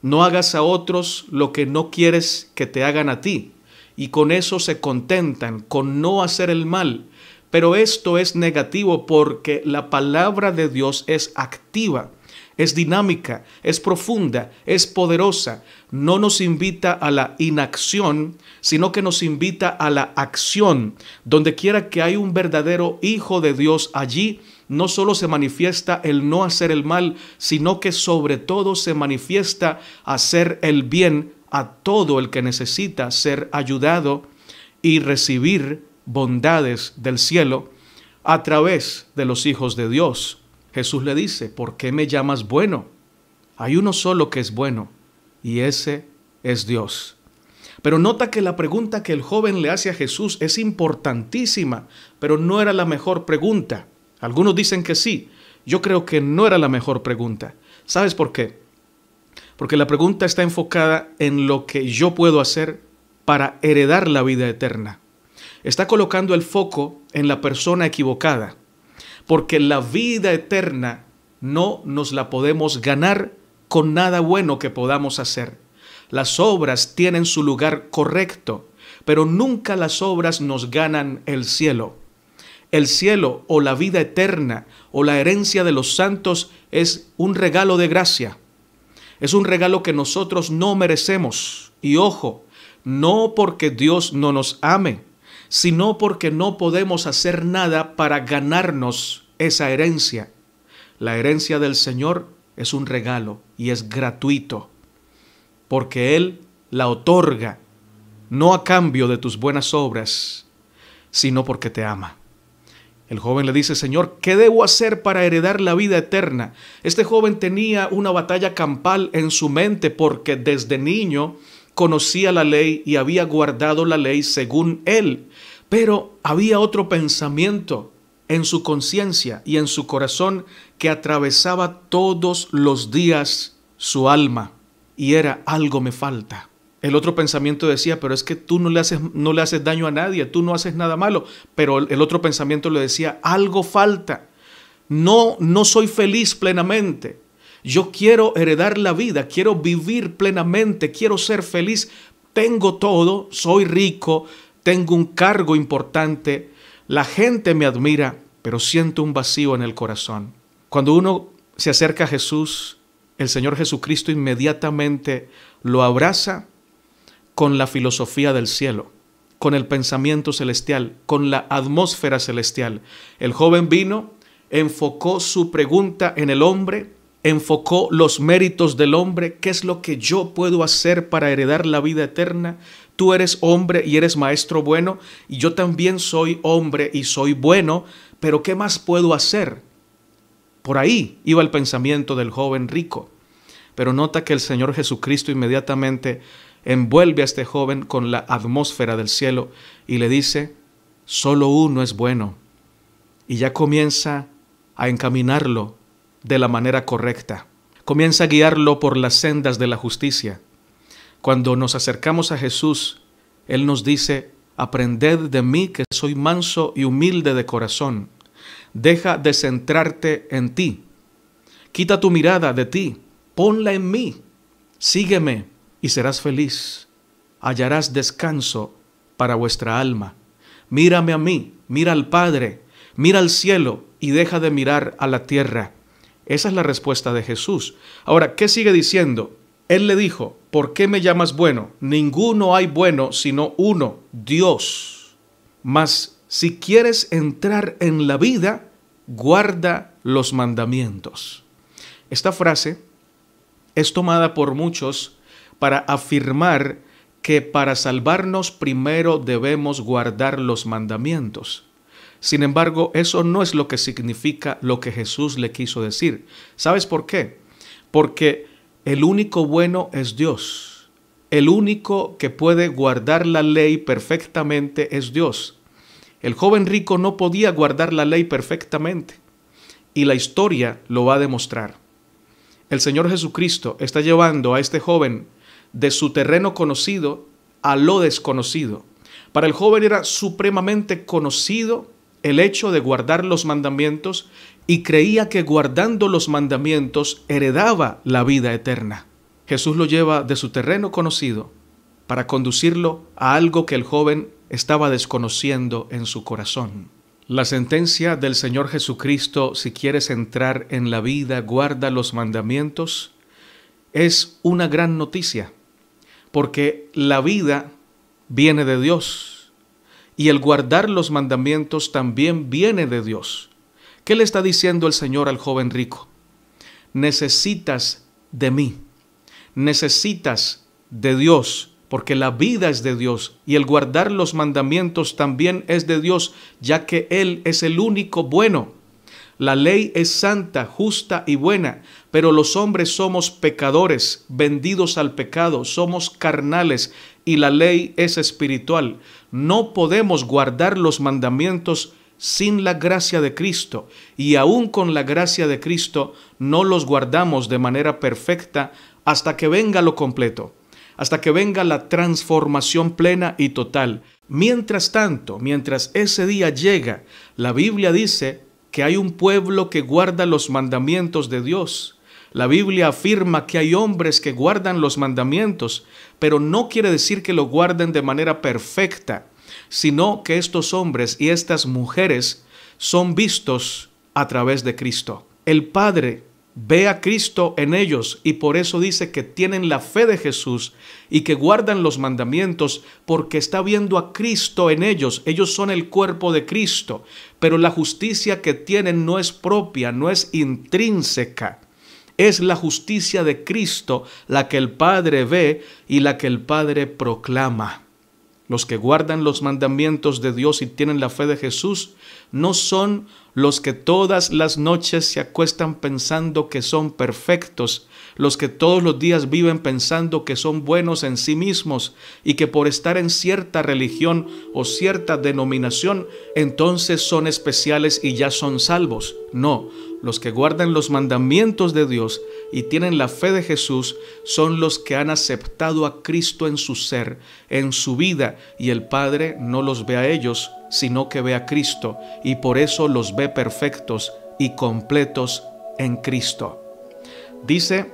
No hagas a otros lo que no quieres que te hagan a ti. Y con eso se contentan, con no hacer el mal pero esto es negativo porque la palabra de Dios es activa, es dinámica, es profunda, es poderosa. No nos invita a la inacción, sino que nos invita a la acción. Donde quiera que hay un verdadero hijo de Dios allí, no solo se manifiesta el no hacer el mal, sino que sobre todo se manifiesta hacer el bien a todo el que necesita ser ayudado y recibir bondades del cielo a través de los hijos de Dios. Jesús le dice, ¿por qué me llamas bueno? Hay uno solo que es bueno, y ese es Dios. Pero nota que la pregunta que el joven le hace a Jesús es importantísima, pero no era la mejor pregunta. Algunos dicen que sí, yo creo que no era la mejor pregunta. ¿Sabes por qué? Porque la pregunta está enfocada en lo que yo puedo hacer para heredar la vida eterna está colocando el foco en la persona equivocada, porque la vida eterna no nos la podemos ganar con nada bueno que podamos hacer. Las obras tienen su lugar correcto, pero nunca las obras nos ganan el cielo. El cielo o la vida eterna o la herencia de los santos es un regalo de gracia. Es un regalo que nosotros no merecemos. Y ojo, no porque Dios no nos ame, sino porque no podemos hacer nada para ganarnos esa herencia. La herencia del Señor es un regalo y es gratuito, porque Él la otorga, no a cambio de tus buenas obras, sino porque te ama. El joven le dice, Señor, ¿qué debo hacer para heredar la vida eterna? Este joven tenía una batalla campal en su mente porque desde niño conocía la ley y había guardado la ley según él, pero había otro pensamiento en su conciencia y en su corazón que atravesaba todos los días su alma y era algo me falta. El otro pensamiento decía, pero es que tú no le haces no le haces daño a nadie, tú no haces nada malo, pero el otro pensamiento le decía, algo falta. No no soy feliz plenamente. Yo quiero heredar la vida, quiero vivir plenamente, quiero ser feliz. Tengo todo, soy rico, tengo un cargo importante, la gente me admira, pero siento un vacío en el corazón. Cuando uno se acerca a Jesús, el Señor Jesucristo inmediatamente lo abraza con la filosofía del cielo, con el pensamiento celestial, con la atmósfera celestial. El joven vino, enfocó su pregunta en el hombre, enfocó los méritos del hombre, qué es lo que yo puedo hacer para heredar la vida eterna. Tú eres hombre y eres maestro bueno, y yo también soy hombre y soy bueno, pero ¿qué más puedo hacer? Por ahí iba el pensamiento del joven rico. Pero nota que el Señor Jesucristo inmediatamente envuelve a este joven con la atmósfera del cielo y le dice, solo uno es bueno. Y ya comienza a encaminarlo de la manera correcta. Comienza a guiarlo por las sendas de la justicia. Cuando nos acercamos a Jesús, Él nos dice, aprended de mí que soy manso y humilde de corazón. Deja de centrarte en ti. Quita tu mirada de ti, ponla en mí. Sígueme y serás feliz. Hallarás descanso para vuestra alma. Mírame a mí, mira al Padre, mira al cielo y deja de mirar a la tierra. Esa es la respuesta de Jesús. Ahora, ¿qué sigue diciendo? Él le dijo, ¿por qué me llamas bueno? Ninguno hay bueno sino uno, Dios. Mas si quieres entrar en la vida, guarda los mandamientos. Esta frase es tomada por muchos para afirmar que para salvarnos primero debemos guardar los mandamientos. Sin embargo, eso no es lo que significa lo que Jesús le quiso decir. ¿Sabes por qué? Porque el único bueno es Dios. El único que puede guardar la ley perfectamente es Dios. El joven rico no podía guardar la ley perfectamente. Y la historia lo va a demostrar. El Señor Jesucristo está llevando a este joven de su terreno conocido a lo desconocido. Para el joven era supremamente conocido el hecho de guardar los mandamientos y creía que guardando los mandamientos heredaba la vida eterna. Jesús lo lleva de su terreno conocido para conducirlo a algo que el joven estaba desconociendo en su corazón. La sentencia del Señor Jesucristo, si quieres entrar en la vida, guarda los mandamientos, es una gran noticia, porque la vida viene de Dios, y el guardar los mandamientos también viene de Dios. ¿Qué le está diciendo el Señor al joven rico? Necesitas de mí, necesitas de Dios, porque la vida es de Dios y el guardar los mandamientos también es de Dios, ya que Él es el único bueno. La ley es santa, justa y buena, pero los hombres somos pecadores, vendidos al pecado, somos carnales, y la ley es espiritual. No podemos guardar los mandamientos sin la gracia de Cristo, y aún con la gracia de Cristo no los guardamos de manera perfecta hasta que venga lo completo, hasta que venga la transformación plena y total. Mientras tanto, mientras ese día llega, la Biblia dice que hay un pueblo que guarda los mandamientos de Dios, la Biblia afirma que hay hombres que guardan los mandamientos, pero no quiere decir que lo guarden de manera perfecta, sino que estos hombres y estas mujeres son vistos a través de Cristo. El Padre ve a Cristo en ellos y por eso dice que tienen la fe de Jesús y que guardan los mandamientos porque está viendo a Cristo en ellos. Ellos son el cuerpo de Cristo, pero la justicia que tienen no es propia, no es intrínseca. Es la justicia de Cristo la que el Padre ve y la que el Padre proclama. Los que guardan los mandamientos de Dios y tienen la fe de Jesús no son los que todas las noches se acuestan pensando que son perfectos, los que todos los días viven pensando que son buenos en sí mismos y que por estar en cierta religión o cierta denominación, entonces son especiales y ya son salvos. No, los que guardan los mandamientos de Dios y tienen la fe de Jesús son los que han aceptado a Cristo en su ser, en su vida, y el Padre no los ve a ellos, sino que ve a Cristo, y por eso los ve perfectos y completos en Cristo. Dice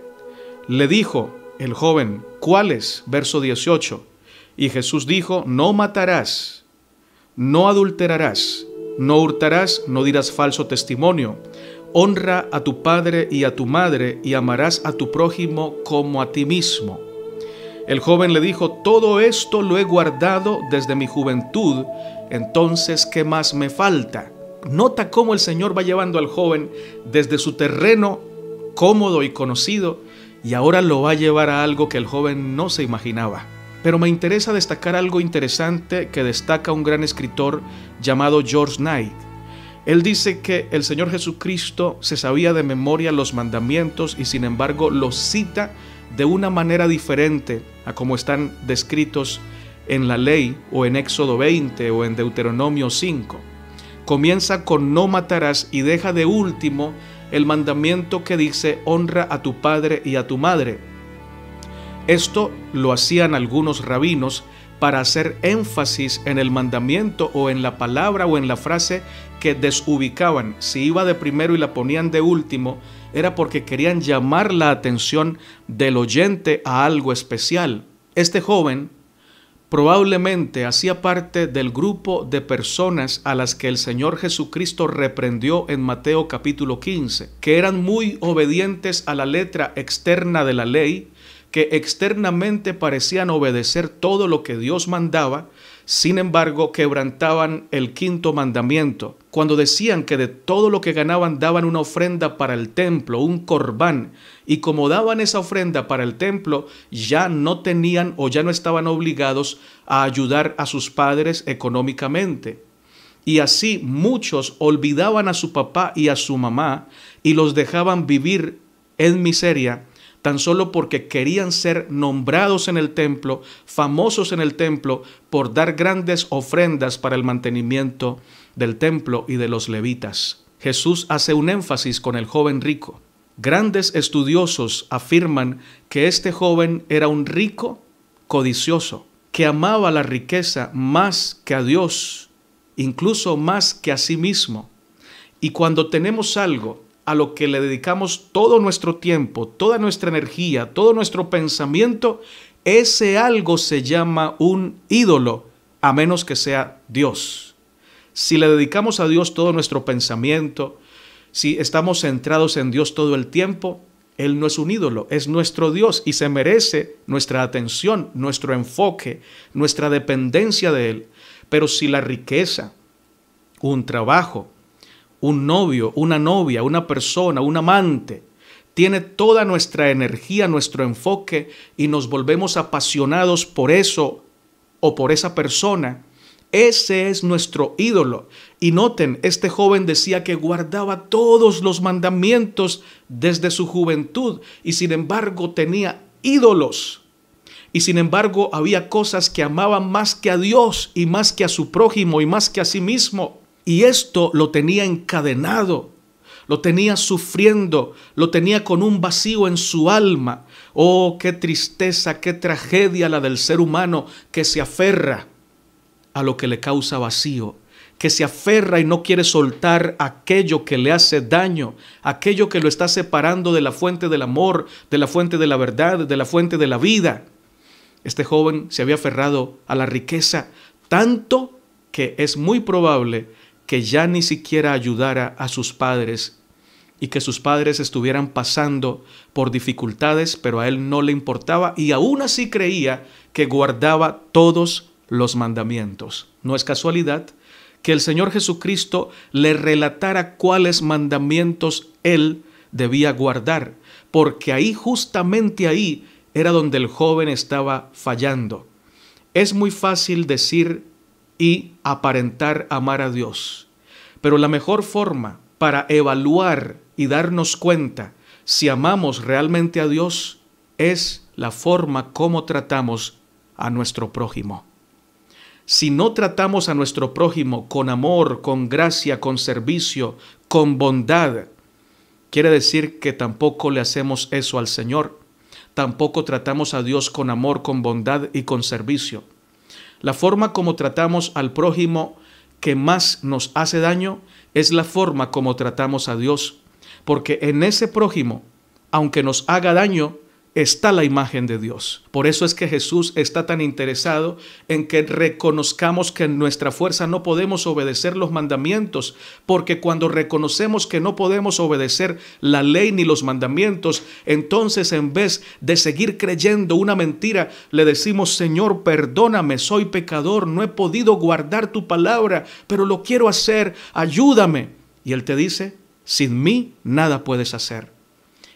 le dijo el joven, ¿cuál es? Verso 18. Y Jesús dijo, no matarás, no adulterarás, no hurtarás, no dirás falso testimonio. Honra a tu padre y a tu madre y amarás a tu prójimo como a ti mismo. El joven le dijo, todo esto lo he guardado desde mi juventud, entonces ¿qué más me falta? Nota cómo el Señor va llevando al joven desde su terreno cómodo y conocido y ahora lo va a llevar a algo que el joven no se imaginaba. Pero me interesa destacar algo interesante que destaca un gran escritor llamado George Knight. Él dice que el Señor Jesucristo se sabía de memoria los mandamientos y sin embargo los cita de una manera diferente a como están descritos en la ley o en Éxodo 20 o en Deuteronomio 5. Comienza con no matarás y deja de último el mandamiento que dice honra a tu padre y a tu madre. Esto lo hacían algunos rabinos para hacer énfasis en el mandamiento o en la palabra o en la frase que desubicaban. Si iba de primero y la ponían de último, era porque querían llamar la atención del oyente a algo especial. Este joven probablemente hacía parte del grupo de personas a las que el Señor Jesucristo reprendió en Mateo capítulo 15, que eran muy obedientes a la letra externa de la ley, que externamente parecían obedecer todo lo que Dios mandaba, sin embargo quebrantaban el quinto mandamiento cuando decían que de todo lo que ganaban daban una ofrenda para el templo, un corbán, y como daban esa ofrenda para el templo, ya no tenían o ya no estaban obligados a ayudar a sus padres económicamente. Y así muchos olvidaban a su papá y a su mamá y los dejaban vivir en miseria tan solo porque querían ser nombrados en el templo, famosos en el templo, por dar grandes ofrendas para el mantenimiento del templo y de los levitas. Jesús hace un énfasis con el joven rico. Grandes estudiosos afirman que este joven era un rico codicioso, que amaba la riqueza más que a Dios, incluso más que a sí mismo. Y cuando tenemos algo a lo que le dedicamos todo nuestro tiempo, toda nuestra energía, todo nuestro pensamiento, ese algo se llama un ídolo, a menos que sea Dios. Si le dedicamos a Dios todo nuestro pensamiento, si estamos centrados en Dios todo el tiempo, Él no es un ídolo, es nuestro Dios y se merece nuestra atención, nuestro enfoque, nuestra dependencia de Él. Pero si la riqueza, un trabajo, un novio, una novia, una persona, un amante, tiene toda nuestra energía, nuestro enfoque y nos volvemos apasionados por eso o por esa persona, ese es nuestro ídolo. Y noten, este joven decía que guardaba todos los mandamientos desde su juventud y sin embargo tenía ídolos. Y sin embargo había cosas que amaba más que a Dios y más que a su prójimo y más que a sí mismo. Y esto lo tenía encadenado, lo tenía sufriendo, lo tenía con un vacío en su alma. Oh, qué tristeza, qué tragedia la del ser humano que se aferra a lo que le causa vacío, que se aferra y no quiere soltar aquello que le hace daño, aquello que lo está separando de la fuente del amor, de la fuente de la verdad, de la fuente de la vida. Este joven se había aferrado a la riqueza tanto que es muy probable que ya ni siquiera ayudara a sus padres y que sus padres estuvieran pasando por dificultades, pero a él no le importaba y aún así creía que guardaba todos los mandamientos. No es casualidad que el Señor Jesucristo le relatara cuáles mandamientos él debía guardar, porque ahí justamente ahí era donde el joven estaba fallando. Es muy fácil decir y aparentar amar a Dios, pero la mejor forma para evaluar y darnos cuenta si amamos realmente a Dios es la forma como tratamos a nuestro prójimo si no tratamos a nuestro prójimo con amor, con gracia, con servicio, con bondad, quiere decir que tampoco le hacemos eso al Señor. Tampoco tratamos a Dios con amor, con bondad y con servicio. La forma como tratamos al prójimo que más nos hace daño es la forma como tratamos a Dios, porque en ese prójimo, aunque nos haga daño, está la imagen de Dios. Por eso es que Jesús está tan interesado en que reconozcamos que en nuestra fuerza no podemos obedecer los mandamientos, porque cuando reconocemos que no podemos obedecer la ley ni los mandamientos, entonces en vez de seguir creyendo una mentira, le decimos, Señor, perdóname, soy pecador, no he podido guardar tu palabra, pero lo quiero hacer, ayúdame. Y Él te dice, sin mí nada puedes hacer.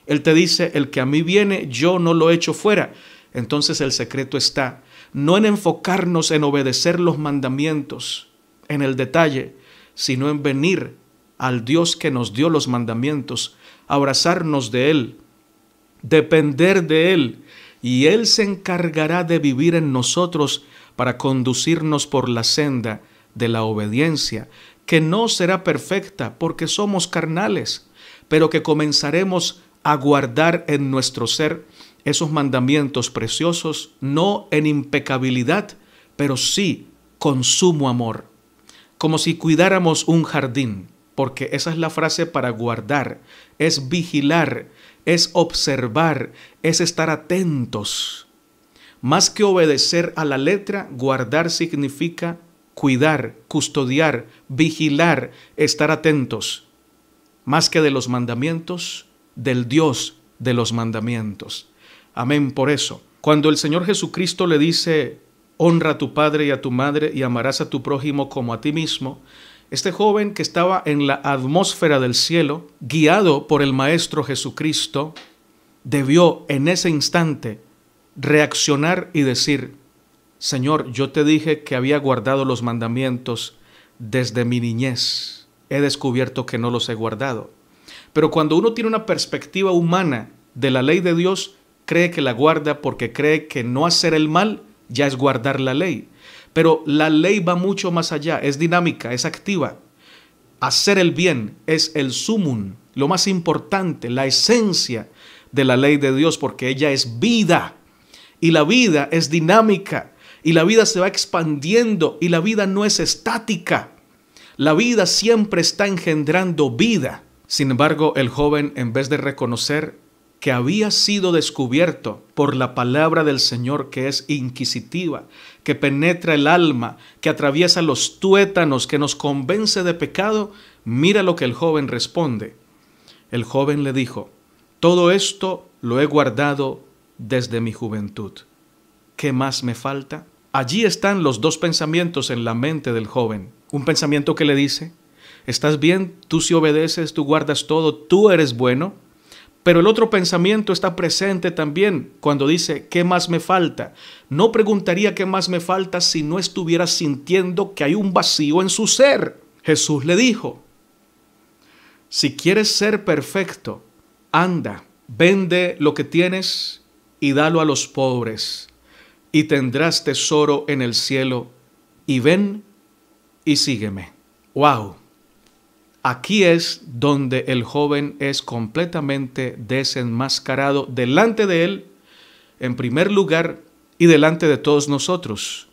Él te dice, el que a mí viene, yo no lo echo fuera. Entonces el secreto está no en enfocarnos en obedecer los mandamientos en el detalle, sino en venir al Dios que nos dio los mandamientos, abrazarnos de Él, depender de Él, y Él se encargará de vivir en nosotros para conducirnos por la senda de la obediencia, que no será perfecta porque somos carnales, pero que comenzaremos a guardar en nuestro ser esos mandamientos preciosos, no en impecabilidad, pero sí con sumo amor, como si cuidáramos un jardín, porque esa es la frase para guardar, es vigilar, es observar, es estar atentos. Más que obedecer a la letra, guardar significa cuidar, custodiar, vigilar, estar atentos. Más que de los mandamientos, del Dios de los mandamientos. Amén por eso. Cuando el Señor Jesucristo le dice, honra a tu padre y a tu madre y amarás a tu prójimo como a ti mismo, este joven que estaba en la atmósfera del cielo, guiado por el Maestro Jesucristo, debió en ese instante reaccionar y decir, Señor, yo te dije que había guardado los mandamientos desde mi niñez. He descubierto que no los he guardado. Pero cuando uno tiene una perspectiva humana de la ley de Dios, cree que la guarda porque cree que no hacer el mal ya es guardar la ley. Pero la ley va mucho más allá, es dinámica, es activa. Hacer el bien es el sumum, lo más importante, la esencia de la ley de Dios, porque ella es vida. Y la vida es dinámica, y la vida se va expandiendo, y la vida no es estática. La vida siempre está engendrando vida. Sin embargo, el joven, en vez de reconocer que había sido descubierto por la palabra del Señor que es inquisitiva, que penetra el alma, que atraviesa los tuétanos, que nos convence de pecado, mira lo que el joven responde. El joven le dijo, todo esto lo he guardado desde mi juventud. ¿Qué más me falta? Allí están los dos pensamientos en la mente del joven. Un pensamiento que le dice, estás bien, tú si sí obedeces, tú guardas todo, tú eres bueno. Pero el otro pensamiento está presente también cuando dice, ¿qué más me falta? No preguntaría qué más me falta si no estuviera sintiendo que hay un vacío en su ser. Jesús le dijo, si quieres ser perfecto, anda, vende lo que tienes y dalo a los pobres, y tendrás tesoro en el cielo, y ven y sígueme. ¡Wow! Aquí es donde el joven es completamente desenmascarado delante de él, en primer lugar, y delante de todos nosotros.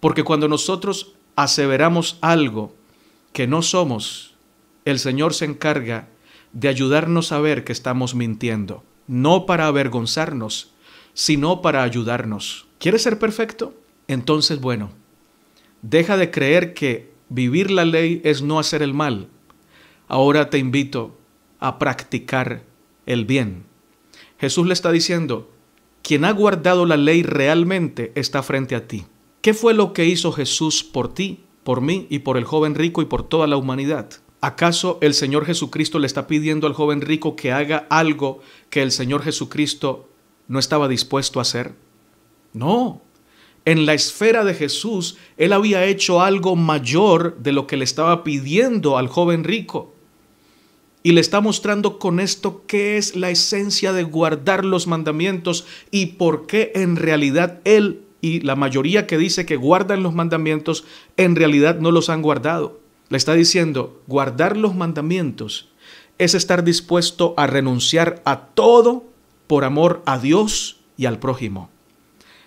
Porque cuando nosotros aseveramos algo que no somos, el Señor se encarga de ayudarnos a ver que estamos mintiendo, no para avergonzarnos, sino para ayudarnos. ¿Quieres ser perfecto? Entonces, bueno, deja de creer que vivir la ley es no hacer el mal Ahora te invito a practicar el bien. Jesús le está diciendo, quien ha guardado la ley realmente está frente a ti. ¿Qué fue lo que hizo Jesús por ti, por mí y por el joven rico y por toda la humanidad? ¿Acaso el Señor Jesucristo le está pidiendo al joven rico que haga algo que el Señor Jesucristo no estaba dispuesto a hacer? No. En la esfera de Jesús, Él había hecho algo mayor de lo que le estaba pidiendo al joven rico. Y le está mostrando con esto qué es la esencia de guardar los mandamientos y por qué en realidad él y la mayoría que dice que guardan los mandamientos en realidad no los han guardado. Le está diciendo, guardar los mandamientos es estar dispuesto a renunciar a todo por amor a Dios y al prójimo.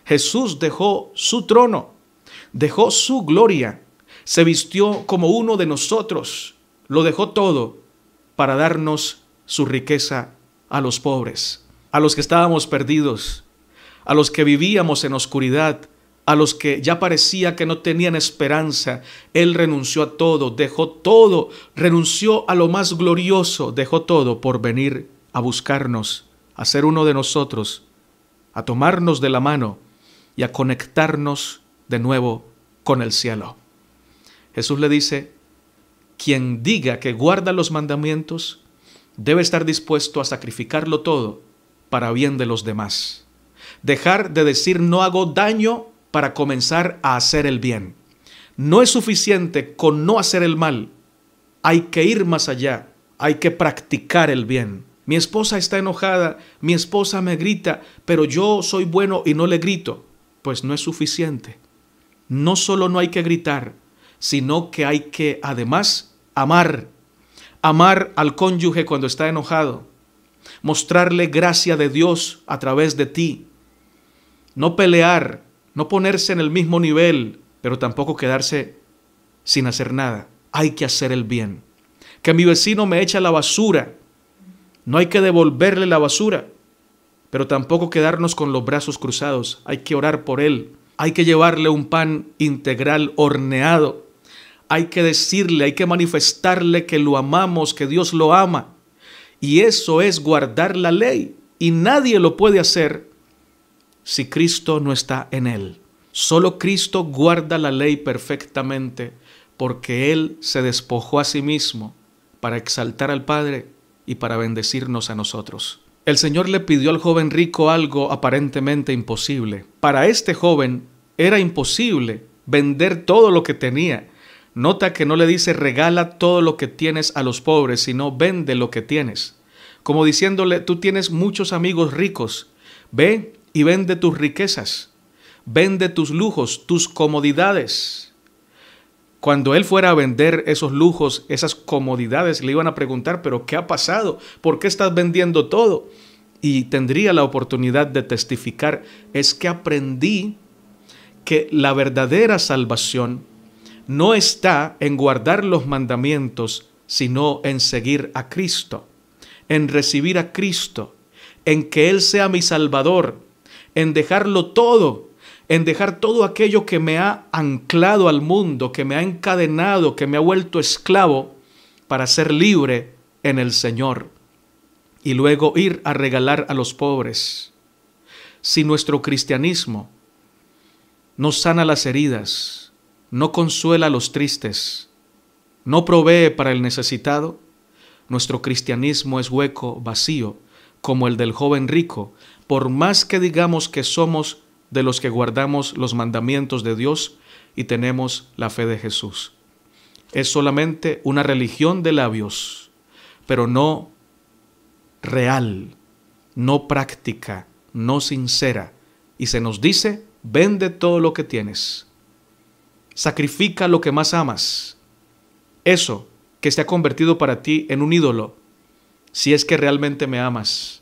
Jesús dejó su trono, dejó su gloria, se vistió como uno de nosotros, lo dejó todo para darnos su riqueza a los pobres, a los que estábamos perdidos, a los que vivíamos en oscuridad, a los que ya parecía que no tenían esperanza. Él renunció a todo, dejó todo, renunció a lo más glorioso, dejó todo por venir a buscarnos, a ser uno de nosotros, a tomarnos de la mano y a conectarnos de nuevo con el cielo. Jesús le dice, quien diga que guarda los mandamientos debe estar dispuesto a sacrificarlo todo para bien de los demás. Dejar de decir no hago daño para comenzar a hacer el bien. No es suficiente con no hacer el mal. Hay que ir más allá. Hay que practicar el bien. Mi esposa está enojada, mi esposa me grita, pero yo soy bueno y no le grito. Pues no es suficiente. No solo no hay que gritar, sino que hay que además amar. Amar al cónyuge cuando está enojado. Mostrarle gracia de Dios a través de ti. No pelear, no ponerse en el mismo nivel, pero tampoco quedarse sin hacer nada. Hay que hacer el bien. Que mi vecino me echa la basura. No hay que devolverle la basura, pero tampoco quedarnos con los brazos cruzados. Hay que orar por él. Hay que llevarle un pan integral horneado hay que decirle, hay que manifestarle que lo amamos, que Dios lo ama. Y eso es guardar la ley. Y nadie lo puede hacer si Cristo no está en él. Solo Cristo guarda la ley perfectamente porque Él se despojó a sí mismo para exaltar al Padre y para bendecirnos a nosotros. El Señor le pidió al joven rico algo aparentemente imposible. Para este joven era imposible vender todo lo que tenía Nota que no le dice regala todo lo que tienes a los pobres, sino vende lo que tienes. Como diciéndole, tú tienes muchos amigos ricos, ve y vende tus riquezas, vende tus lujos, tus comodidades. Cuando él fuera a vender esos lujos, esas comodidades, le iban a preguntar, pero ¿qué ha pasado? ¿Por qué estás vendiendo todo? Y tendría la oportunidad de testificar, es que aprendí que la verdadera salvación no está en guardar los mandamientos, sino en seguir a Cristo, en recibir a Cristo, en que Él sea mi Salvador, en dejarlo todo, en dejar todo aquello que me ha anclado al mundo, que me ha encadenado, que me ha vuelto esclavo, para ser libre en el Señor, y luego ir a regalar a los pobres. Si nuestro cristianismo no sana las heridas, no consuela a los tristes, no provee para el necesitado, nuestro cristianismo es hueco, vacío, como el del joven rico, por más que digamos que somos de los que guardamos los mandamientos de Dios y tenemos la fe de Jesús. Es solamente una religión de labios, pero no real, no práctica, no sincera. Y se nos dice, vende todo lo que tienes Sacrifica lo que más amas. Eso que se ha convertido para ti en un ídolo, si es que realmente me amas.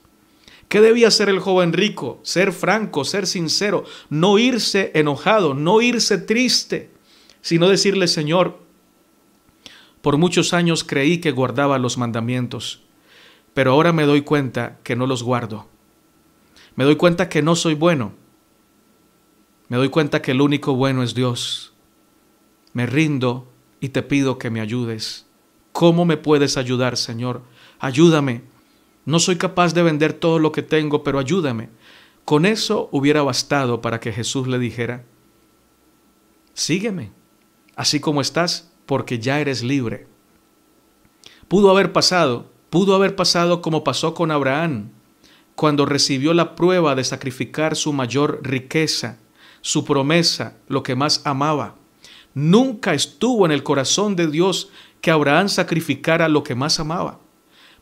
¿Qué debía hacer el joven rico? Ser franco, ser sincero, no irse enojado, no irse triste, sino decirle, Señor, por muchos años creí que guardaba los mandamientos, pero ahora me doy cuenta que no los guardo. Me doy cuenta que no soy bueno. Me doy cuenta que el único bueno es Dios. Me rindo y te pido que me ayudes. ¿Cómo me puedes ayudar, Señor? Ayúdame. No soy capaz de vender todo lo que tengo, pero ayúdame. Con eso hubiera bastado para que Jesús le dijera, sígueme, así como estás, porque ya eres libre. Pudo haber pasado, pudo haber pasado como pasó con Abraham, cuando recibió la prueba de sacrificar su mayor riqueza, su promesa, lo que más amaba. Nunca estuvo en el corazón de Dios que Abraham sacrificara lo que más amaba.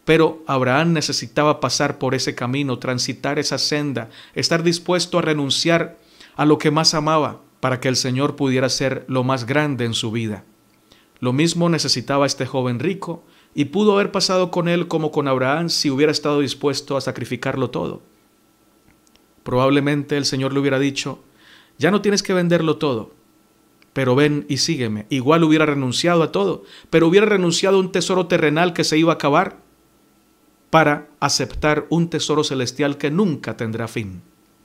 Pero Abraham necesitaba pasar por ese camino, transitar esa senda, estar dispuesto a renunciar a lo que más amaba para que el Señor pudiera ser lo más grande en su vida. Lo mismo necesitaba este joven rico y pudo haber pasado con él como con Abraham si hubiera estado dispuesto a sacrificarlo todo. Probablemente el Señor le hubiera dicho, ya no tienes que venderlo todo, pero ven y sígueme. Igual hubiera renunciado a todo, pero hubiera renunciado a un tesoro terrenal que se iba a acabar para aceptar un tesoro celestial que nunca tendrá fin.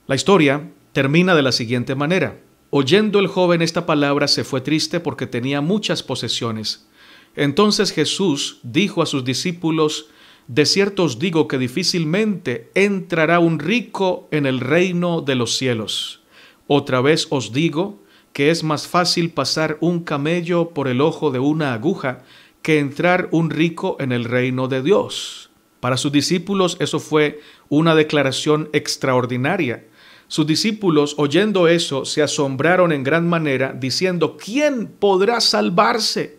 La historia termina de la siguiente manera. Oyendo el joven esta palabra se fue triste porque tenía muchas posesiones. Entonces Jesús dijo a sus discípulos, De cierto os digo que difícilmente entrará un rico en el reino de los cielos. Otra vez os digo, que es más fácil pasar un camello por el ojo de una aguja que entrar un rico en el reino de Dios. Para sus discípulos eso fue una declaración extraordinaria. Sus discípulos, oyendo eso, se asombraron en gran manera, diciendo, ¿quién podrá salvarse?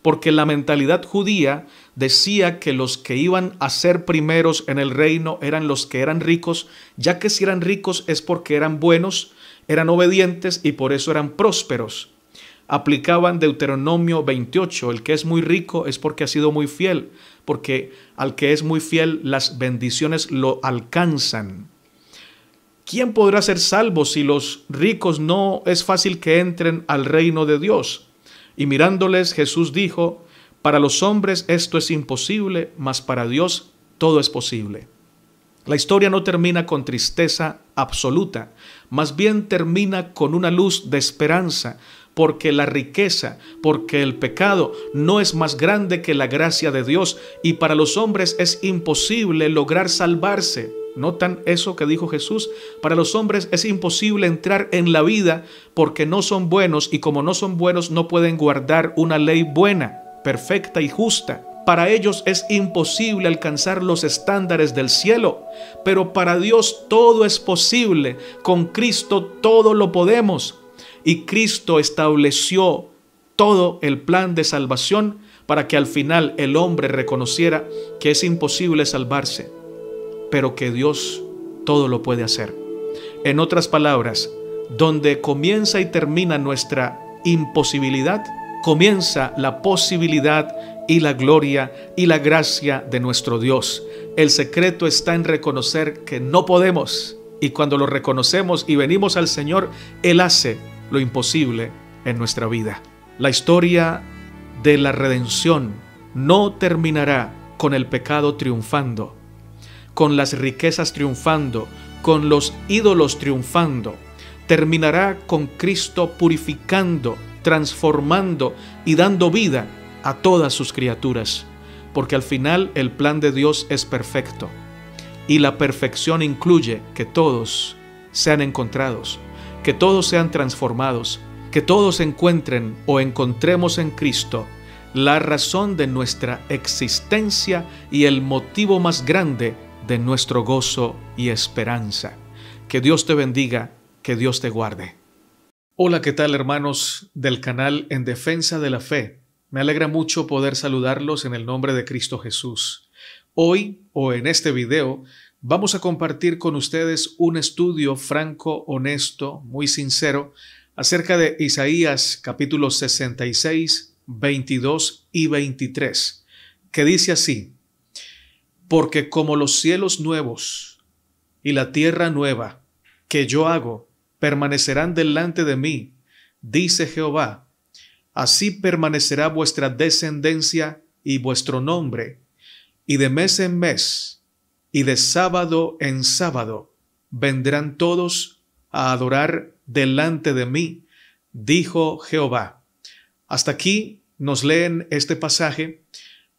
Porque la mentalidad judía decía que los que iban a ser primeros en el reino eran los que eran ricos, ya que si eran ricos es porque eran buenos, eran obedientes y por eso eran prósperos. Aplicaban Deuteronomio 28, el que es muy rico es porque ha sido muy fiel, porque al que es muy fiel las bendiciones lo alcanzan. ¿Quién podrá ser salvo si los ricos no es fácil que entren al reino de Dios? Y mirándoles Jesús dijo, para los hombres esto es imposible, mas para Dios todo es posible. La historia no termina con tristeza absoluta, más bien termina con una luz de esperanza, porque la riqueza, porque el pecado no es más grande que la gracia de Dios y para los hombres es imposible lograr salvarse. ¿Notan eso que dijo Jesús? Para los hombres es imposible entrar en la vida porque no son buenos y como no son buenos no pueden guardar una ley buena, perfecta y justa. Para ellos es imposible alcanzar los estándares del cielo, pero para Dios todo es posible. Con Cristo todo lo podemos. Y Cristo estableció todo el plan de salvación para que al final el hombre reconociera que es imposible salvarse, pero que Dios todo lo puede hacer. En otras palabras, donde comienza y termina nuestra imposibilidad, comienza la posibilidad y la gloria y la gracia de nuestro Dios. El secreto está en reconocer que no podemos y cuando lo reconocemos y venimos al Señor, Él hace lo imposible en nuestra vida. La historia de la redención no terminará con el pecado triunfando, con las riquezas triunfando, con los ídolos triunfando. Terminará con Cristo purificando, transformando y dando vida a todas sus criaturas, porque al final el plan de Dios es perfecto y la perfección incluye que todos sean encontrados, que todos sean transformados, que todos encuentren o encontremos en Cristo la razón de nuestra existencia y el motivo más grande de nuestro gozo y esperanza. Que Dios te bendiga, que Dios te guarde. Hola, ¿qué tal hermanos del canal En Defensa de la Fe? Me alegra mucho poder saludarlos en el nombre de Cristo Jesús. Hoy, o en este video, vamos a compartir con ustedes un estudio franco, honesto, muy sincero, acerca de Isaías capítulo 66, 22 y 23, que dice así, Porque como los cielos nuevos y la tierra nueva que yo hago permanecerán delante de mí, dice Jehová, Así permanecerá vuestra descendencia y vuestro nombre, y de mes en mes, y de sábado en sábado, vendrán todos a adorar delante de mí, dijo Jehová. Hasta aquí nos leen este pasaje,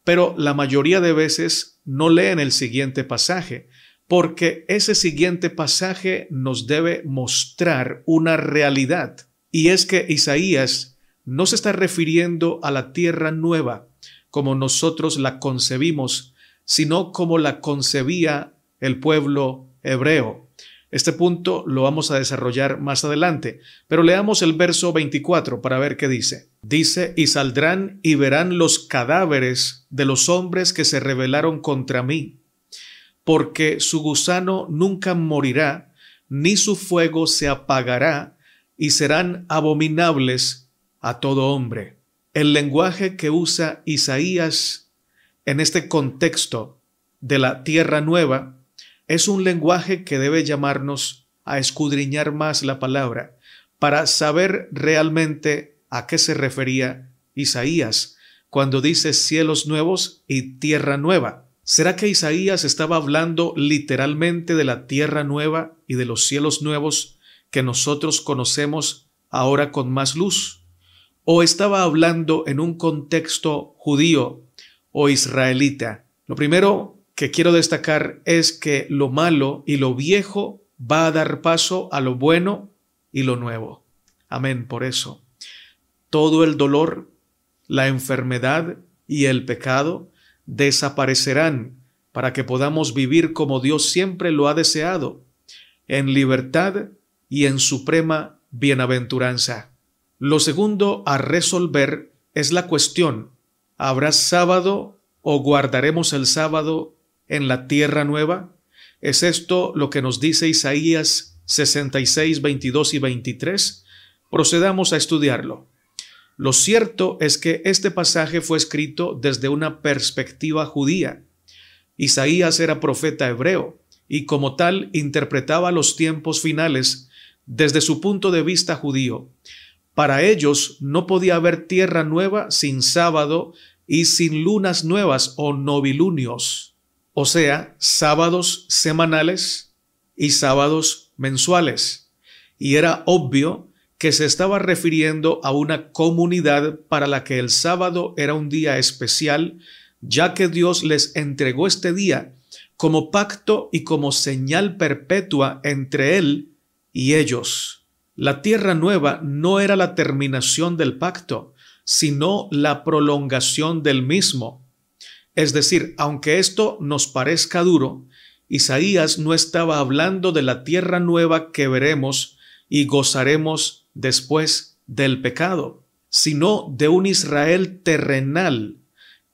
pero la mayoría de veces no leen el siguiente pasaje, porque ese siguiente pasaje nos debe mostrar una realidad, y es que Isaías no se está refiriendo a la tierra nueva como nosotros la concebimos, sino como la concebía el pueblo hebreo. Este punto lo vamos a desarrollar más adelante, pero leamos el verso 24 para ver qué dice. Dice, y saldrán y verán los cadáveres de los hombres que se rebelaron contra mí, porque su gusano nunca morirá, ni su fuego se apagará, y serán abominables a todo hombre. El lenguaje que usa Isaías en este contexto de la tierra nueva es un lenguaje que debe llamarnos a escudriñar más la palabra para saber realmente a qué se refería Isaías cuando dice cielos nuevos y tierra nueva. ¿Será que Isaías estaba hablando literalmente de la tierra nueva y de los cielos nuevos que nosotros conocemos ahora con más luz? o estaba hablando en un contexto judío o israelita. Lo primero que quiero destacar es que lo malo y lo viejo va a dar paso a lo bueno y lo nuevo. Amén por eso. Todo el dolor, la enfermedad y el pecado desaparecerán para que podamos vivir como Dios siempre lo ha deseado, en libertad y en suprema bienaventuranza. Lo segundo a resolver es la cuestión, ¿habrá sábado o guardaremos el sábado en la tierra nueva? ¿Es esto lo que nos dice Isaías 66, 22 y 23? Procedamos a estudiarlo. Lo cierto es que este pasaje fue escrito desde una perspectiva judía. Isaías era profeta hebreo y como tal interpretaba los tiempos finales desde su punto de vista judío. Para ellos no podía haber tierra nueva sin sábado y sin lunas nuevas o novilunios, o sea, sábados semanales y sábados mensuales. Y era obvio que se estaba refiriendo a una comunidad para la que el sábado era un día especial, ya que Dios les entregó este día como pacto y como señal perpetua entre Él y ellos. La tierra nueva no era la terminación del pacto, sino la prolongación del mismo. Es decir, aunque esto nos parezca duro, Isaías no estaba hablando de la tierra nueva que veremos y gozaremos después del pecado, sino de un Israel terrenal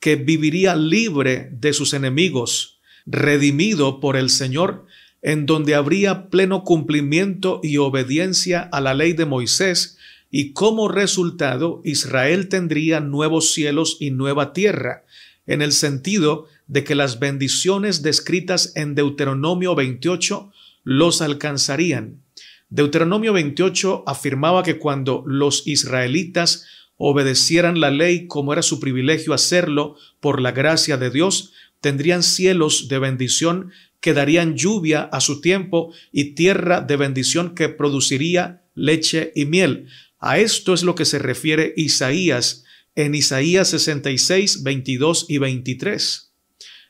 que viviría libre de sus enemigos, redimido por el Señor en donde habría pleno cumplimiento y obediencia a la ley de Moisés, y como resultado Israel tendría nuevos cielos y nueva tierra, en el sentido de que las bendiciones descritas en Deuteronomio 28 los alcanzarían. Deuteronomio 28 afirmaba que cuando los israelitas obedecieran la ley como era su privilegio hacerlo por la gracia de Dios, tendrían cielos de bendición que darían lluvia a su tiempo y tierra de bendición que produciría leche y miel. A esto es lo que se refiere Isaías en Isaías 66, 22 y 23.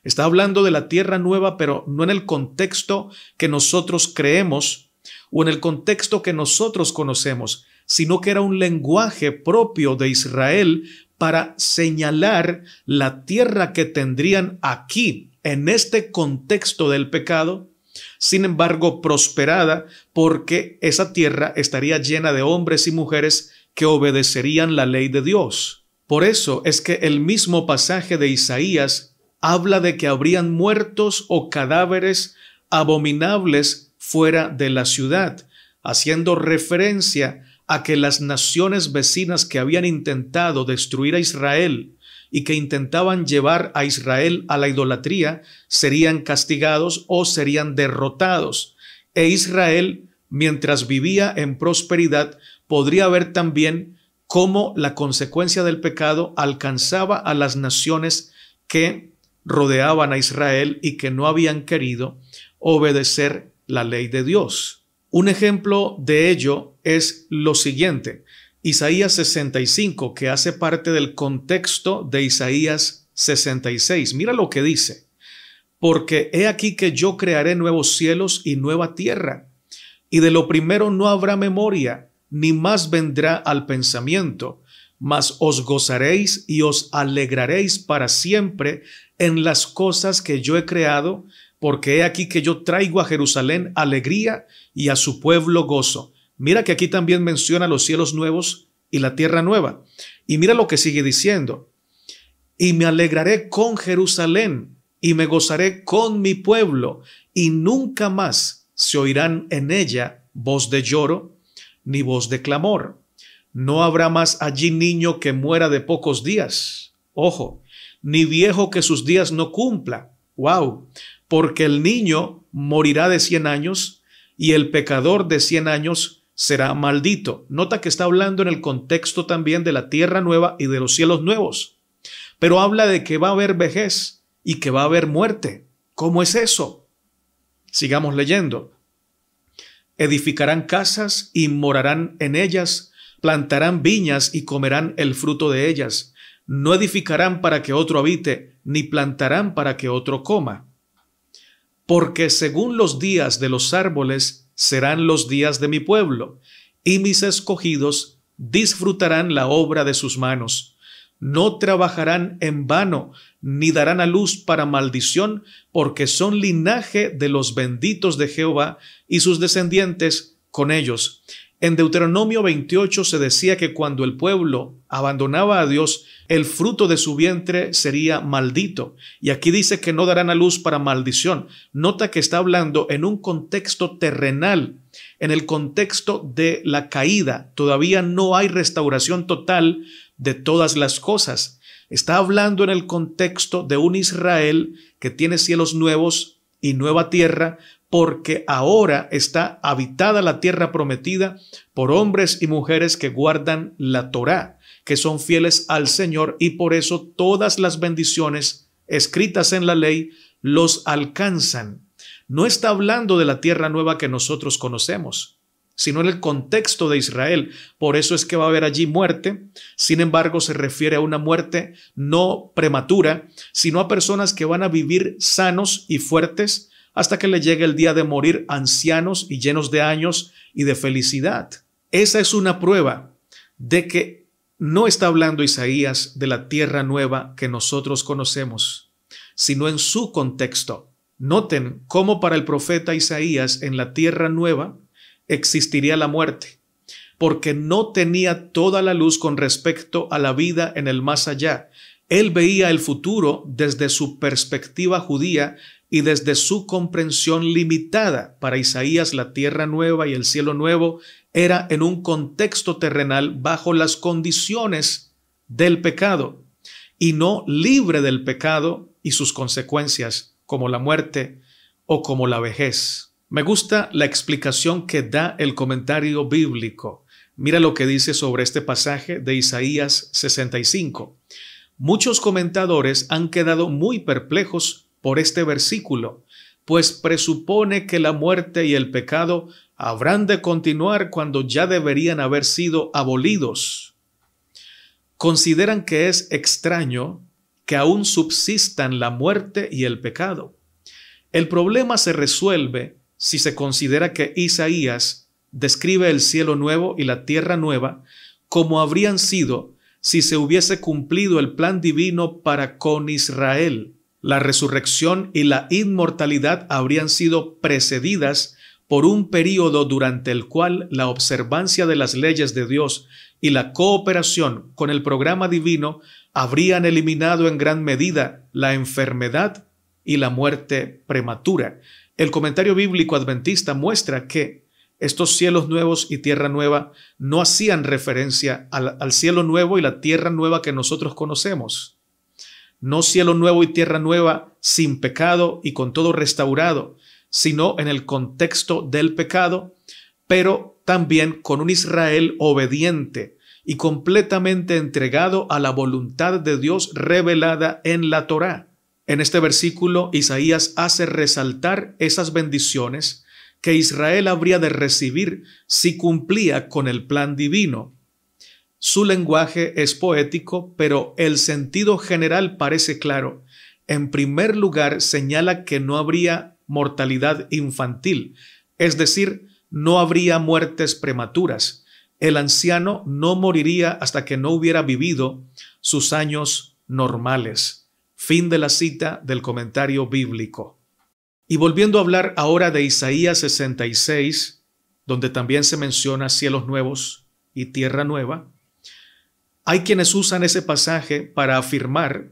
Está hablando de la tierra nueva, pero no en el contexto que nosotros creemos o en el contexto que nosotros conocemos, sino que era un lenguaje propio de Israel para señalar la tierra que tendrían aquí en este contexto del pecado, sin embargo prosperada porque esa tierra estaría llena de hombres y mujeres que obedecerían la ley de Dios. Por eso es que el mismo pasaje de Isaías habla de que habrían muertos o cadáveres abominables fuera de la ciudad, haciendo referencia a que las naciones vecinas que habían intentado destruir a Israel y que intentaban llevar a Israel a la idolatría serían castigados o serían derrotados. E Israel, mientras vivía en prosperidad, podría ver también cómo la consecuencia del pecado alcanzaba a las naciones que rodeaban a Israel y que no habían querido obedecer la ley de Dios. Un ejemplo de ello es lo siguiente. Isaías 65, que hace parte del contexto de Isaías 66. Mira lo que dice, porque he aquí que yo crearé nuevos cielos y nueva tierra, y de lo primero no habrá memoria, ni más vendrá al pensamiento, mas os gozaréis y os alegraréis para siempre en las cosas que yo he creado, porque he aquí que yo traigo a Jerusalén alegría y a su pueblo gozo. Mira que aquí también menciona los cielos nuevos y la tierra nueva. Y mira lo que sigue diciendo. Y me alegraré con Jerusalén y me gozaré con mi pueblo y nunca más se oirán en ella voz de lloro ni voz de clamor. No habrá más allí niño que muera de pocos días. Ojo, ni viejo que sus días no cumpla. Wow, porque el niño morirá de cien años y el pecador de cien años será maldito. Nota que está hablando en el contexto también de la tierra nueva y de los cielos nuevos, pero habla de que va a haber vejez y que va a haber muerte. ¿Cómo es eso? Sigamos leyendo. Edificarán casas y morarán en ellas, plantarán viñas y comerán el fruto de ellas. No edificarán para que otro habite, ni plantarán para que otro coma. Porque según los días de los árboles serán los días de mi pueblo, y mis escogidos disfrutarán la obra de sus manos. No trabajarán en vano, ni darán a luz para maldición, porque son linaje de los benditos de Jehová y sus descendientes con ellos. En Deuteronomio 28 se decía que cuando el pueblo abandonaba a Dios, el fruto de su vientre sería maldito. Y aquí dice que no darán a luz para maldición. Nota que está hablando en un contexto terrenal, en el contexto de la caída. Todavía no hay restauración total de todas las cosas. Está hablando en el contexto de un Israel que tiene cielos nuevos y nueva tierra, porque ahora está habitada la tierra prometida por hombres y mujeres que guardan la Torá, que son fieles al Señor y por eso todas las bendiciones escritas en la ley los alcanzan. No está hablando de la tierra nueva que nosotros conocemos, sino en el contexto de Israel. Por eso es que va a haber allí muerte. Sin embargo, se refiere a una muerte no prematura, sino a personas que van a vivir sanos y fuertes hasta que le llegue el día de morir ancianos y llenos de años y de felicidad. Esa es una prueba de que no está hablando Isaías de la tierra nueva que nosotros conocemos, sino en su contexto. Noten cómo para el profeta Isaías en la tierra nueva existiría la muerte, porque no tenía toda la luz con respecto a la vida en el más allá. Él veía el futuro desde su perspectiva judía y desde su comprensión limitada. Para Isaías la tierra nueva y el cielo nuevo era en un contexto terrenal bajo las condiciones del pecado y no libre del pecado y sus consecuencias como la muerte o como la vejez. Me gusta la explicación que da el comentario bíblico. Mira lo que dice sobre este pasaje de Isaías 65. Muchos comentadores han quedado muy perplejos por este versículo, pues presupone que la muerte y el pecado habrán de continuar cuando ya deberían haber sido abolidos. Consideran que es extraño que aún subsistan la muerte y el pecado. El problema se resuelve si se considera que Isaías describe el cielo nuevo y la tierra nueva como habrían sido si se hubiese cumplido el plan divino para con Israel. La resurrección y la inmortalidad habrían sido precedidas por un período durante el cual la observancia de las leyes de Dios y la cooperación con el programa divino habrían eliminado en gran medida la enfermedad y la muerte prematura, el comentario bíblico adventista muestra que estos cielos nuevos y tierra nueva no hacían referencia al, cielo nuevo y la tierra nueva que nosotros conocemos. No cielo nuevo y tierra nueva sin pecado y con todo restaurado, sino en el contexto del pecado, pero también con un Israel obediente y completamente entregado a la voluntad de Dios revelada en la Torá. En este versículo, Isaías hace resaltar esas bendiciones que Israel habría de recibir si cumplía con el plan divino. Su lenguaje es poético, pero el sentido general parece claro. En primer lugar, señala que no habría mortalidad infantil, es decir, no habría muertes prematuras. El anciano no moriría hasta que no hubiera vivido sus años normales. Fin de la cita del comentario bíblico. Y volviendo a hablar ahora de Isaías 66, donde también se menciona cielos nuevos y tierra nueva, hay quienes usan ese pasaje para afirmar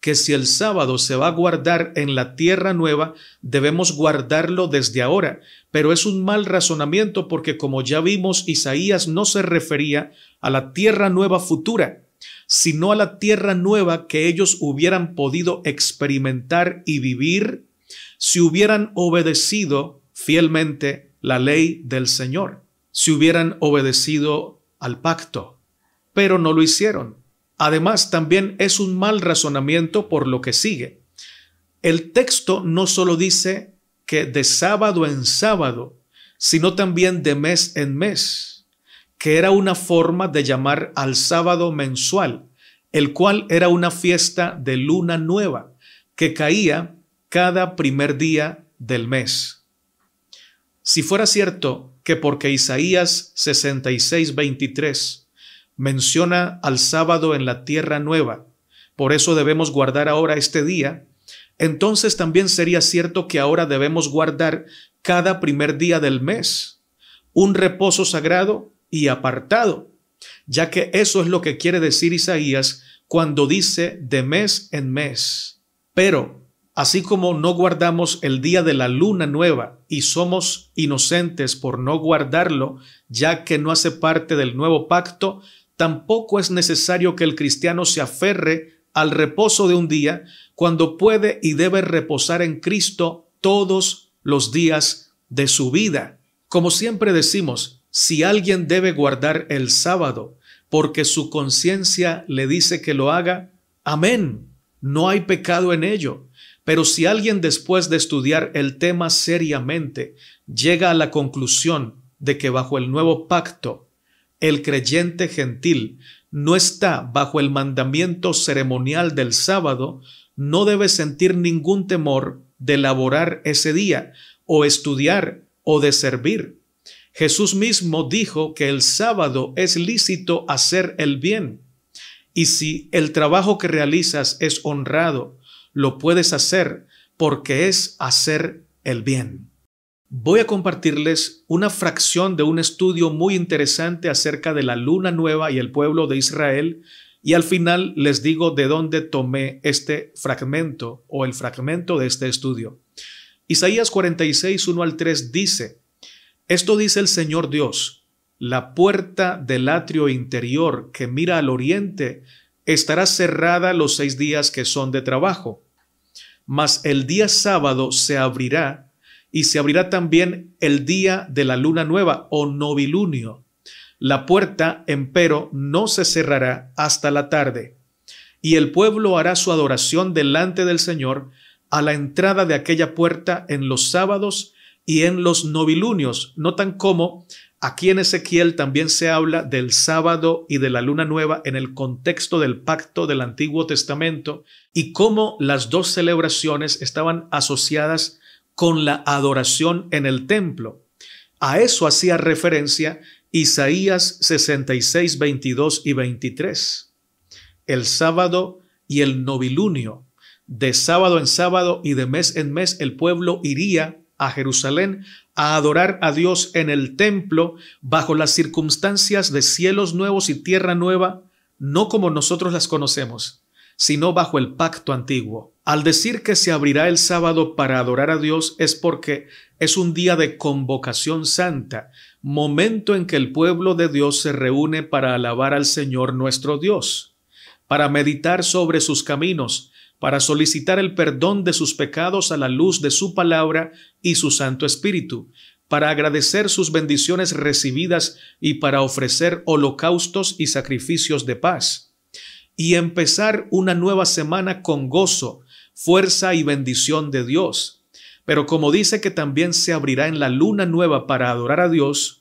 que si el sábado se va a guardar en la tierra nueva, debemos guardarlo desde ahora. Pero es un mal razonamiento porque como ya vimos, Isaías no se refería a la tierra nueva futura, sino a la tierra nueva que ellos hubieran podido experimentar y vivir si hubieran obedecido fielmente la ley del Señor, si hubieran obedecido al pacto, pero no lo hicieron. Además, también es un mal razonamiento por lo que sigue. El texto no solo dice que de sábado en sábado, sino también de mes en mes que era una forma de llamar al sábado mensual, el cual era una fiesta de luna nueva que caía cada primer día del mes. Si fuera cierto que porque Isaías 66:23 menciona al sábado en la tierra nueva, por eso debemos guardar ahora este día, entonces también sería cierto que ahora debemos guardar cada primer día del mes, un reposo sagrado y apartado, ya que eso es lo que quiere decir Isaías cuando dice de mes en mes. Pero, así como no guardamos el día de la luna nueva y somos inocentes por no guardarlo, ya que no hace parte del nuevo pacto, tampoco es necesario que el cristiano se aferre al reposo de un día cuando puede y debe reposar en Cristo todos los días de su vida. Como siempre decimos, si alguien debe guardar el sábado porque su conciencia le dice que lo haga, amén, no hay pecado en ello. Pero si alguien después de estudiar el tema seriamente llega a la conclusión de que bajo el nuevo pacto, el creyente gentil no está bajo el mandamiento ceremonial del sábado, no debe sentir ningún temor de laborar ese día, o estudiar, o de servir, Jesús mismo dijo que el sábado es lícito hacer el bien. Y si el trabajo que realizas es honrado, lo puedes hacer porque es hacer el bien. Voy a compartirles una fracción de un estudio muy interesante acerca de la luna nueva y el pueblo de Israel y al final les digo de dónde tomé este fragmento o el fragmento de este estudio. Isaías 46, 1 al 3 dice, esto dice el Señor Dios. La puerta del atrio interior que mira al oriente estará cerrada los seis días que son de trabajo. Mas el día sábado se abrirá y se abrirá también el día de la luna nueva o novilunio. La puerta, empero, no se cerrará hasta la tarde. Y el pueblo hará su adoración delante del Señor a la entrada de aquella puerta en los sábados y en los novilunios. Notan cómo aquí en Ezequiel también se habla del sábado y de la luna nueva en el contexto del pacto del Antiguo Testamento y cómo las dos celebraciones estaban asociadas con la adoración en el templo. A eso hacía referencia Isaías 66, 22 y 23. El sábado y el novilunio. De sábado en sábado y de mes en mes el pueblo iría a Jerusalén a adorar a Dios en el templo bajo las circunstancias de cielos nuevos y tierra nueva, no como nosotros las conocemos, sino bajo el pacto antiguo. Al decir que se abrirá el sábado para adorar a Dios es porque es un día de convocación santa, momento en que el pueblo de Dios se reúne para alabar al Señor nuestro Dios, para meditar sobre sus caminos, para solicitar el perdón de sus pecados a la luz de su palabra y su Santo Espíritu, para agradecer sus bendiciones recibidas y para ofrecer holocaustos y sacrificios de paz, y empezar una nueva semana con gozo, fuerza y bendición de Dios. Pero como dice que también se abrirá en la luna nueva para adorar a Dios,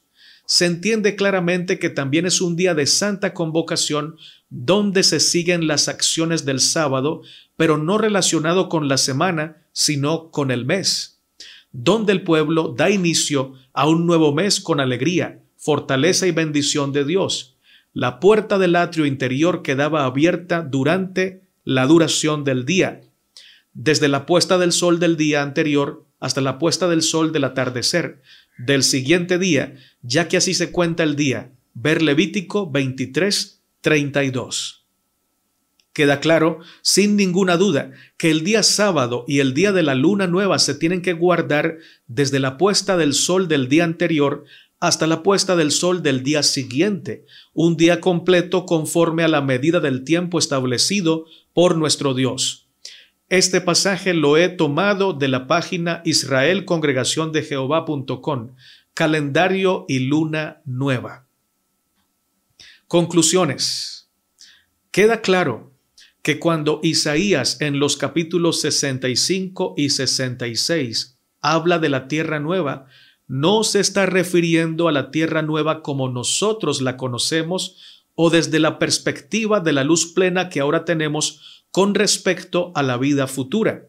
se entiende claramente que también es un día de santa convocación donde se siguen las acciones del sábado, pero no relacionado con la semana, sino con el mes, donde el pueblo da inicio a un nuevo mes con alegría, fortaleza y bendición de Dios. La puerta del atrio interior quedaba abierta durante la duración del día, desde la puesta del sol del día anterior hasta la puesta del sol del atardecer, del siguiente día, ya que así se cuenta el día. Ver Levítico 23, 32. Queda claro, sin ninguna duda, que el día sábado y el día de la luna nueva se tienen que guardar desde la puesta del sol del día anterior hasta la puesta del sol del día siguiente, un día completo conforme a la medida del tiempo establecido por nuestro Dios. Este pasaje lo he tomado de la página israelcongregaciondejehová.com, calendario y luna nueva. Conclusiones. Queda claro que cuando Isaías en los capítulos 65 y 66 habla de la tierra nueva, no se está refiriendo a la tierra nueva como nosotros la conocemos o desde la perspectiva de la luz plena que ahora tenemos con respecto a la vida futura,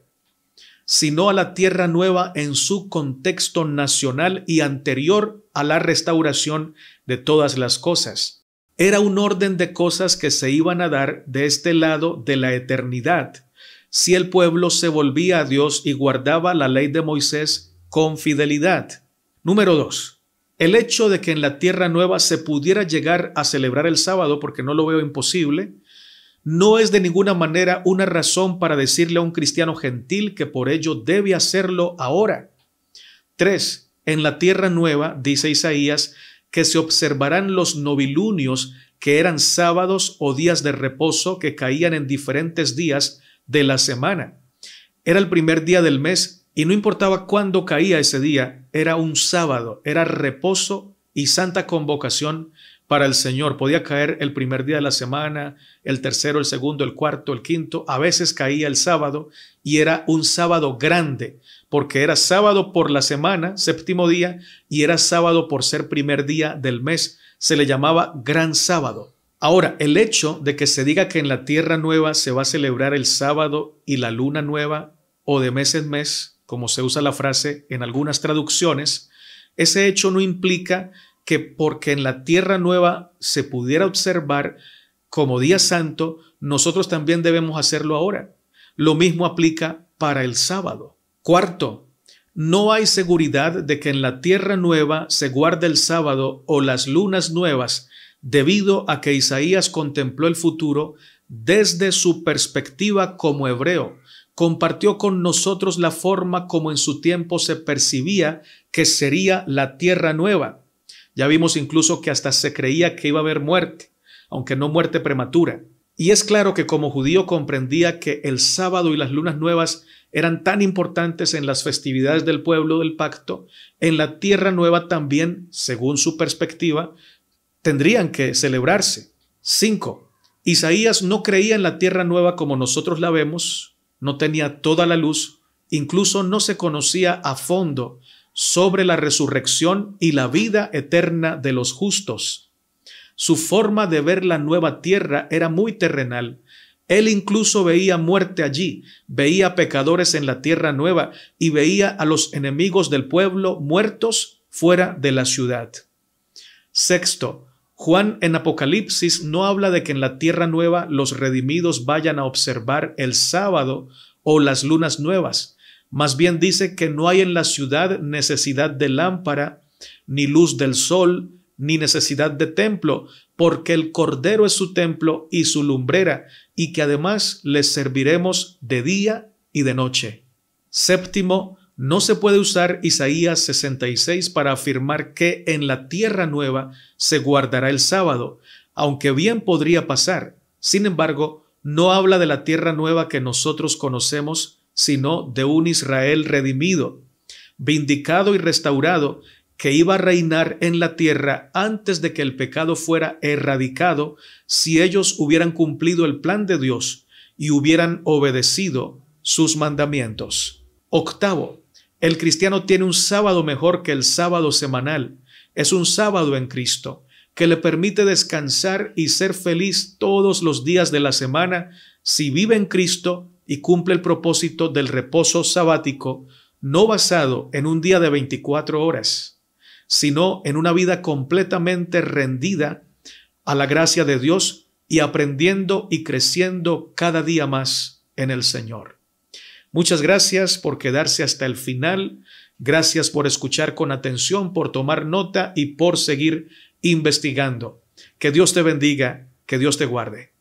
sino a la tierra nueva en su contexto nacional y anterior a la restauración de todas las cosas. Era un orden de cosas que se iban a dar de este lado de la eternidad, si el pueblo se volvía a Dios y guardaba la ley de Moisés con fidelidad. Número 2. El hecho de que en la tierra nueva se pudiera llegar a celebrar el sábado, porque no lo veo imposible, no es de ninguna manera una razón para decirle a un cristiano gentil que por ello debe hacerlo ahora. 3. En la tierra nueva, dice Isaías, que se observarán los novilunios, que eran sábados o días de reposo que caían en diferentes días de la semana. Era el primer día del mes y no importaba cuándo caía ese día, era un sábado, era reposo y santa convocación para el Señor. Podía caer el primer día de la semana, el tercero, el segundo, el cuarto, el quinto. A veces caía el sábado y era un sábado grande, porque era sábado por la semana, séptimo día, y era sábado por ser primer día del mes. Se le llamaba gran sábado. Ahora, el hecho de que se diga que en la Tierra Nueva se va a celebrar el sábado y la luna nueva o de mes en mes, como se usa la frase en algunas traducciones, ese hecho no implica que porque en la tierra nueva se pudiera observar como día santo, nosotros también debemos hacerlo ahora. Lo mismo aplica para el sábado. Cuarto, no hay seguridad de que en la tierra nueva se guarde el sábado o las lunas nuevas, debido a que Isaías contempló el futuro desde su perspectiva como hebreo. Compartió con nosotros la forma como en su tiempo se percibía que sería la tierra nueva. Ya vimos incluso que hasta se creía que iba a haber muerte, aunque no muerte prematura. Y es claro que como judío comprendía que el sábado y las lunas nuevas eran tan importantes en las festividades del pueblo del pacto, en la tierra nueva también, según su perspectiva, tendrían que celebrarse. 5. Isaías no creía en la tierra nueva como nosotros la vemos, no tenía toda la luz, incluso no se conocía a fondo sobre la resurrección y la vida eterna de los justos. Su forma de ver la nueva tierra era muy terrenal. Él incluso veía muerte allí, veía pecadores en la tierra nueva y veía a los enemigos del pueblo muertos fuera de la ciudad. Sexto, Juan en Apocalipsis no habla de que en la tierra nueva los redimidos vayan a observar el sábado o las lunas nuevas. Más bien dice que no hay en la ciudad necesidad de lámpara, ni luz del sol, ni necesidad de templo, porque el Cordero es su templo y su lumbrera, y que además les serviremos de día y de noche. Séptimo, no se puede usar Isaías 66 para afirmar que en la tierra nueva se guardará el sábado, aunque bien podría pasar. Sin embargo, no habla de la tierra nueva que nosotros conocemos, sino de un Israel redimido, vindicado y restaurado, que iba a reinar en la tierra antes de que el pecado fuera erradicado, si ellos hubieran cumplido el plan de Dios y hubieran obedecido sus mandamientos. Octavo, el cristiano tiene un sábado mejor que el sábado semanal. Es un sábado en Cristo que le permite descansar y ser feliz todos los días de la semana si vive en Cristo y cumple el propósito del reposo sabático no basado en un día de 24 horas, sino en una vida completamente rendida a la gracia de Dios y aprendiendo y creciendo cada día más en el Señor. Muchas gracias por quedarse hasta el final, gracias por escuchar con atención, por tomar nota y por seguir investigando. Que Dios te bendiga, que Dios te guarde.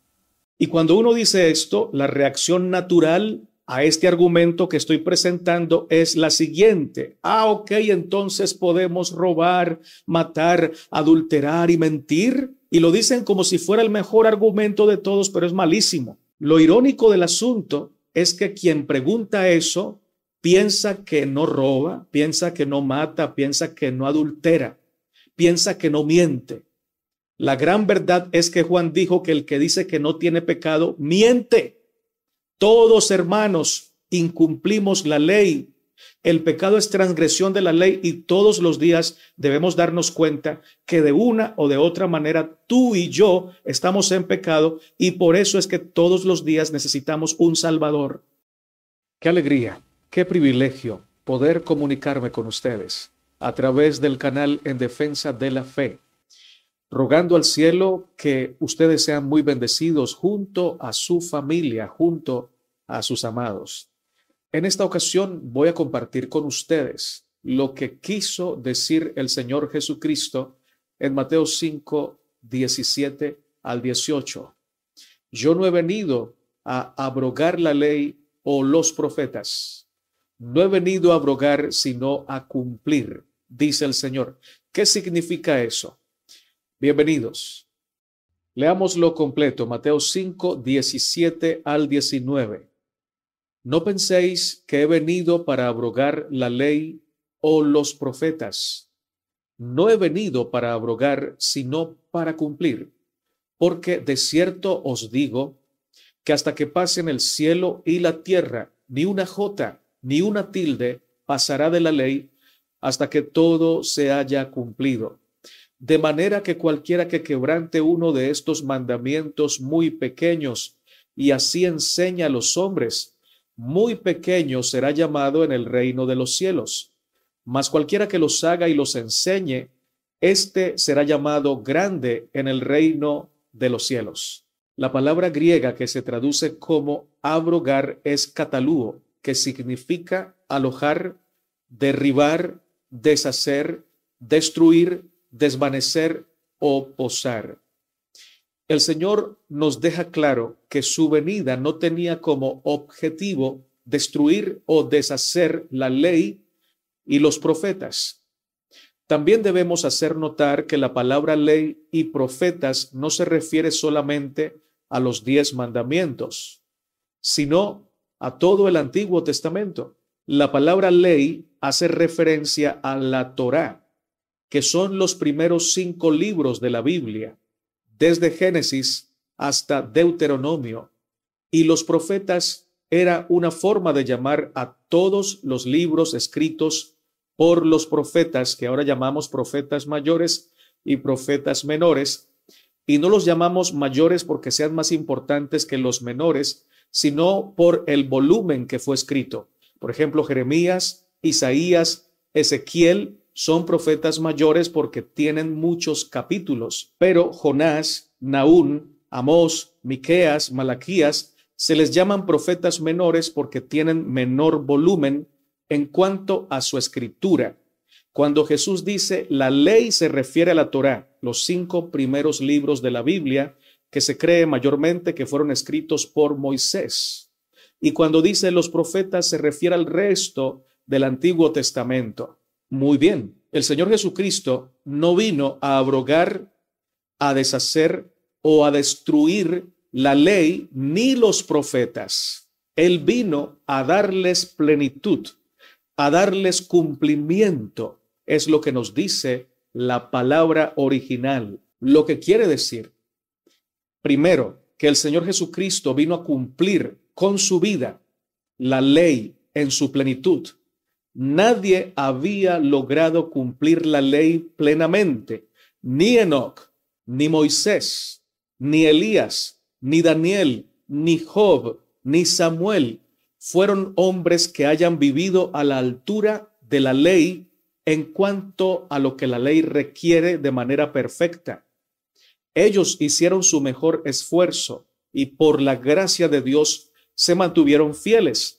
Y cuando uno dice esto, la reacción natural a este argumento que estoy presentando es la siguiente. Ah, ok, entonces podemos robar, matar, adulterar y mentir. Y lo dicen como si fuera el mejor argumento de todos, pero es malísimo. Lo irónico del asunto es que quien pregunta eso piensa que no roba, piensa que no mata, piensa que no adultera, piensa que no miente. La gran verdad es que Juan dijo que el que dice que no tiene pecado, miente. Todos hermanos incumplimos la ley. El pecado es transgresión de la ley y todos los días debemos darnos cuenta que de una o de otra manera tú y yo estamos en pecado y por eso es que todos los días necesitamos un Salvador. Qué alegría, qué privilegio poder comunicarme con ustedes a través del canal en defensa de la fe rogando al cielo que ustedes sean muy bendecidos junto a su familia, junto a sus amados. En esta ocasión voy a compartir con ustedes lo que quiso decir el Señor Jesucristo en Mateo 5, 17 al 18. Yo no he venido a abrogar la ley o los profetas. No he venido a abrogar, sino a cumplir, dice el Señor. ¿Qué significa eso? Bienvenidos. lo completo, Mateo 5, 17 al 19. No penséis que he venido para abrogar la ley o los profetas. No he venido para abrogar, sino para cumplir. Porque de cierto os digo que hasta que pasen el cielo y la tierra, ni una jota, ni una tilde pasará de la ley hasta que todo se haya cumplido. De manera que cualquiera que quebrante uno de estos mandamientos muy pequeños y así enseña a los hombres, muy pequeño será llamado en el reino de los cielos. Mas cualquiera que los haga y los enseñe, éste será llamado grande en el reino de los cielos. La palabra griega que se traduce como abrogar es catalúo, que significa alojar, derribar, deshacer, destruir, desvanecer o posar. El Señor nos deja claro que su venida no tenía como objetivo destruir o deshacer la ley y los profetas. También debemos hacer notar que la palabra ley y profetas no se refiere solamente a los diez mandamientos, sino a todo el Antiguo Testamento. La palabra ley hace referencia a la Torá, que son los primeros cinco libros de la Biblia, desde Génesis hasta Deuteronomio, y los profetas era una forma de llamar a todos los libros escritos por los profetas, que ahora llamamos profetas mayores y profetas menores, y no los llamamos mayores porque sean más importantes que los menores, sino por el volumen que fue escrito. Por ejemplo, Jeremías, Isaías, Ezequiel, son profetas mayores porque tienen muchos capítulos, pero Jonás, Naún, Amós, Miqueas, Malaquías se les llaman profetas menores porque tienen menor volumen en cuanto a su escritura. Cuando Jesús dice la ley se refiere a la Torá, los cinco primeros libros de la Biblia que se cree mayormente que fueron escritos por Moisés. Y cuando dice los profetas se refiere al resto del Antiguo Testamento. Muy bien, el Señor Jesucristo no vino a abrogar, a deshacer o a destruir la ley ni los profetas. Él vino a darles plenitud, a darles cumplimiento. Es lo que nos dice la palabra original. Lo que quiere decir, primero, que el Señor Jesucristo vino a cumplir con su vida la ley en su plenitud nadie había logrado cumplir la ley plenamente, ni Enoch, ni Moisés, ni Elías, ni Daniel, ni Job, ni Samuel, fueron hombres que hayan vivido a la altura de la ley en cuanto a lo que la ley requiere de manera perfecta. Ellos hicieron su mejor esfuerzo y por la gracia de Dios se mantuvieron fieles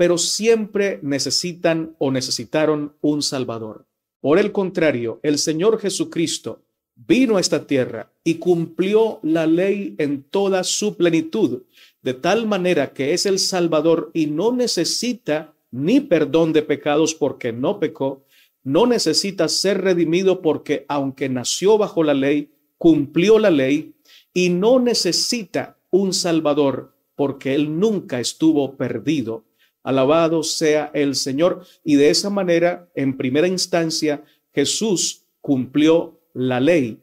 pero siempre necesitan o necesitaron un Salvador. Por el contrario, el Señor Jesucristo vino a esta tierra y cumplió la ley en toda su plenitud, de tal manera que es el Salvador y no necesita ni perdón de pecados porque no pecó, no necesita ser redimido porque aunque nació bajo la ley, cumplió la ley y no necesita un Salvador porque él nunca estuvo perdido Alabado sea el Señor. Y de esa manera, en primera instancia, Jesús cumplió la ley,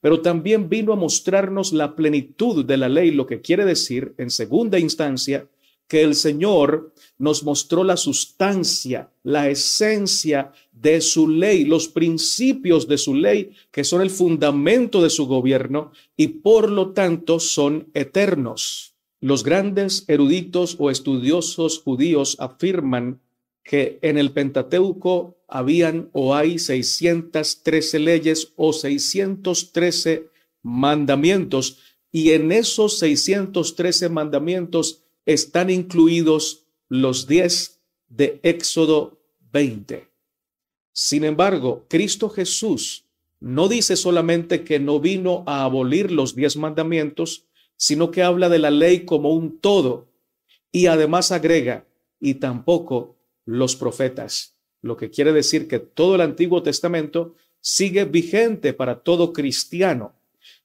pero también vino a mostrarnos la plenitud de la ley, lo que quiere decir, en segunda instancia, que el Señor nos mostró la sustancia, la esencia de su ley, los principios de su ley, que son el fundamento de su gobierno y por lo tanto son eternos. Los grandes eruditos o estudiosos judíos afirman que en el Pentateuco habían o hay 613 leyes o 613 mandamientos y en esos 613 mandamientos están incluidos los 10 de Éxodo 20. Sin embargo, Cristo Jesús no dice solamente que no vino a abolir los 10 mandamientos, sino que habla de la ley como un todo y además agrega, y tampoco los profetas, lo que quiere decir que todo el Antiguo Testamento sigue vigente para todo cristiano,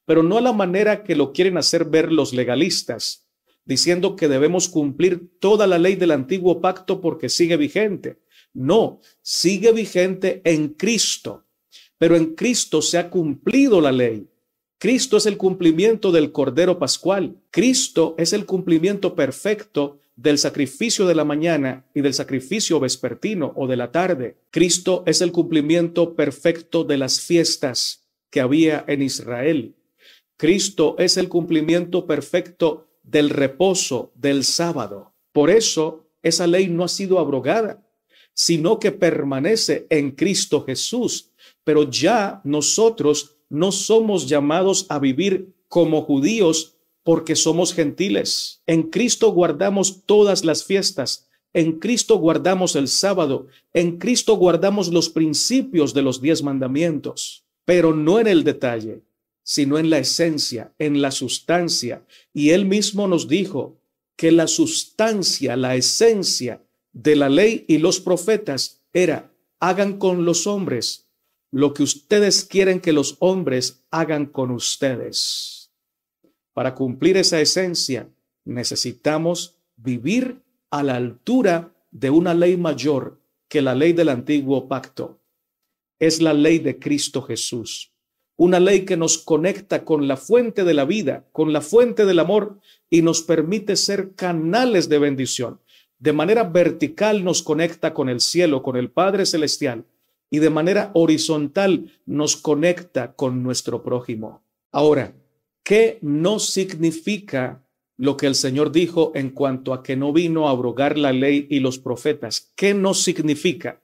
pero no a la manera que lo quieren hacer ver los legalistas, diciendo que debemos cumplir toda la ley del antiguo pacto porque sigue vigente. No, sigue vigente en Cristo, pero en Cristo se ha cumplido la ley Cristo es el cumplimiento del Cordero Pascual. Cristo es el cumplimiento perfecto del sacrificio de la mañana y del sacrificio vespertino o de la tarde. Cristo es el cumplimiento perfecto de las fiestas que había en Israel. Cristo es el cumplimiento perfecto del reposo del sábado. Por eso esa ley no ha sido abrogada, sino que permanece en Cristo Jesús. Pero ya nosotros no somos llamados a vivir como judíos porque somos gentiles. En Cristo guardamos todas las fiestas, en Cristo guardamos el sábado, en Cristo guardamos los principios de los diez mandamientos, pero no en el detalle, sino en la esencia, en la sustancia. Y Él mismo nos dijo que la sustancia, la esencia de la ley y los profetas era, hagan con los hombres lo que ustedes quieren que los hombres hagan con ustedes. Para cumplir esa esencia necesitamos vivir a la altura de una ley mayor que la ley del antiguo pacto. Es la ley de Cristo Jesús, una ley que nos conecta con la fuente de la vida, con la fuente del amor y nos permite ser canales de bendición. De manera vertical nos conecta con el cielo, con el Padre Celestial y de manera horizontal nos conecta con nuestro prójimo. Ahora, ¿qué no significa lo que el Señor dijo en cuanto a que no vino a abrogar la ley y los profetas? ¿Qué no significa?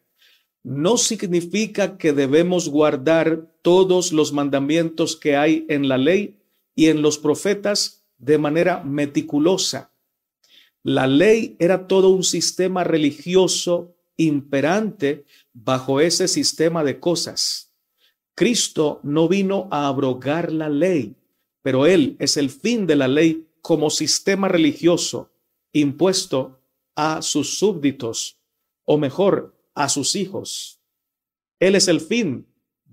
No significa que debemos guardar todos los mandamientos que hay en la ley y en los profetas de manera meticulosa. La ley era todo un sistema religioso imperante bajo ese sistema de cosas. Cristo no vino a abrogar la ley, pero Él es el fin de la ley como sistema religioso impuesto a sus súbditos, o mejor, a sus hijos. Él es el fin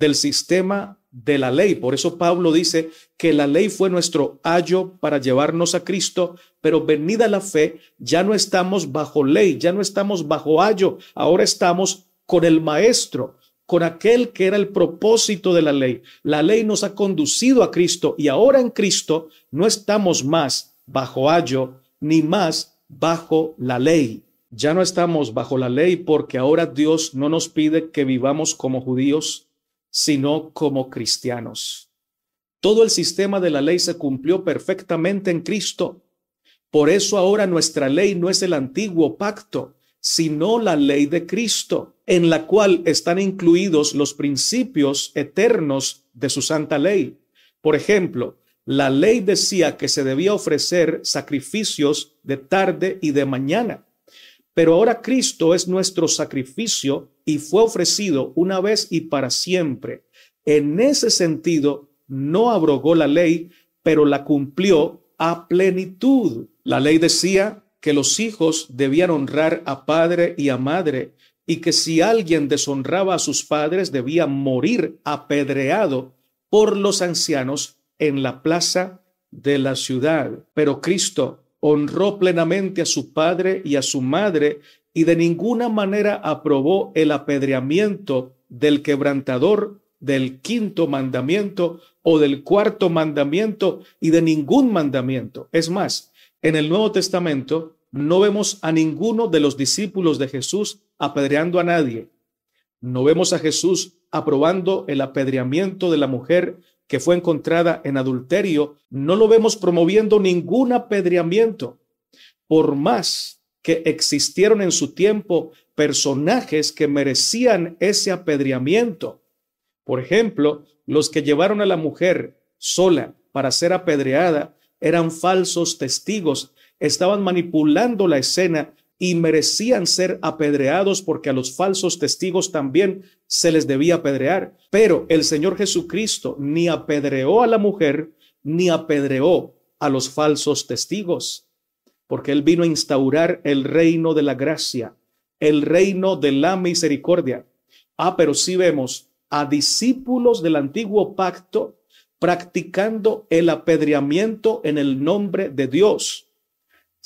del sistema de la ley. Por eso Pablo dice que la ley fue nuestro ayo para llevarnos a Cristo, pero venida la fe, ya no estamos bajo ley, ya no estamos bajo ayo, ahora estamos con el Maestro, con aquel que era el propósito de la ley. La ley nos ha conducido a Cristo y ahora en Cristo no estamos más bajo ayo ni más bajo la ley. Ya no estamos bajo la ley porque ahora Dios no nos pide que vivamos como judíos sino como cristianos. Todo el sistema de la ley se cumplió perfectamente en Cristo. Por eso ahora nuestra ley no es el antiguo pacto, sino la ley de Cristo, en la cual están incluidos los principios eternos de su santa ley. Por ejemplo, la ley decía que se debía ofrecer sacrificios de tarde y de mañana. Pero ahora Cristo es nuestro sacrificio y fue ofrecido una vez y para siempre. En ese sentido, no abrogó la ley, pero la cumplió a plenitud. La ley decía que los hijos debían honrar a padre y a madre y que si alguien deshonraba a sus padres debía morir apedreado por los ancianos en la plaza de la ciudad. Pero Cristo honró plenamente a su padre y a su madre y de ninguna manera aprobó el apedreamiento del quebrantador del quinto mandamiento o del cuarto mandamiento y de ningún mandamiento. Es más, en el Nuevo Testamento no vemos a ninguno de los discípulos de Jesús apedreando a nadie. No vemos a Jesús aprobando el apedreamiento de la mujer que fue encontrada en adulterio, no lo vemos promoviendo ningún apedreamiento, por más que existieron en su tiempo personajes que merecían ese apedreamiento. Por ejemplo, los que llevaron a la mujer sola para ser apedreada eran falsos testigos, estaban manipulando la escena y merecían ser apedreados porque a los falsos testigos también se les debía apedrear. Pero el Señor Jesucristo ni apedreó a la mujer ni apedreó a los falsos testigos, porque Él vino a instaurar el reino de la gracia, el reino de la misericordia. Ah, pero sí vemos a discípulos del antiguo pacto practicando el apedreamiento en el nombre de Dios.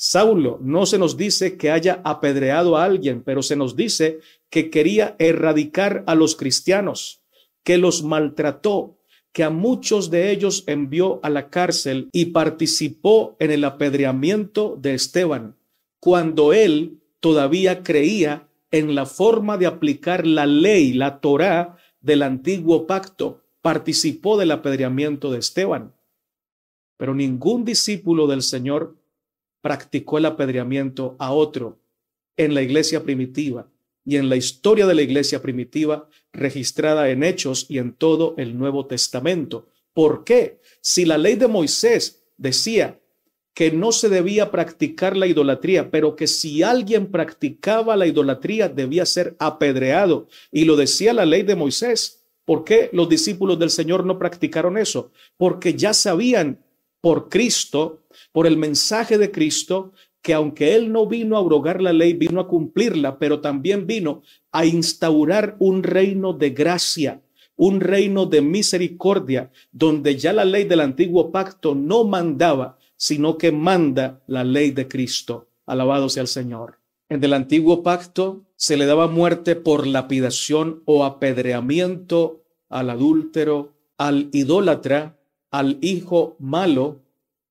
Saulo no se nos dice que haya apedreado a alguien, pero se nos dice que quería erradicar a los cristianos, que los maltrató, que a muchos de ellos envió a la cárcel y participó en el apedreamiento de Esteban, cuando él todavía creía en la forma de aplicar la ley, la Torá del antiguo pacto, participó del apedreamiento de Esteban. Pero ningún discípulo del Señor practicó el apedreamiento a otro en la iglesia primitiva y en la historia de la iglesia primitiva registrada en Hechos y en todo el Nuevo Testamento. ¿Por qué? Si la ley de Moisés decía que no se debía practicar la idolatría, pero que si alguien practicaba la idolatría debía ser apedreado. Y lo decía la ley de Moisés. ¿Por qué los discípulos del Señor no practicaron eso? Porque ya sabían por Cristo por el mensaje de Cristo, que aunque él no vino a abrogar la ley, vino a cumplirla, pero también vino a instaurar un reino de gracia, un reino de misericordia, donde ya la ley del antiguo pacto no mandaba, sino que manda la ley de Cristo. Alabado sea el Señor. En el antiguo pacto se le daba muerte por lapidación o apedreamiento al adúltero, al idólatra, al hijo malo,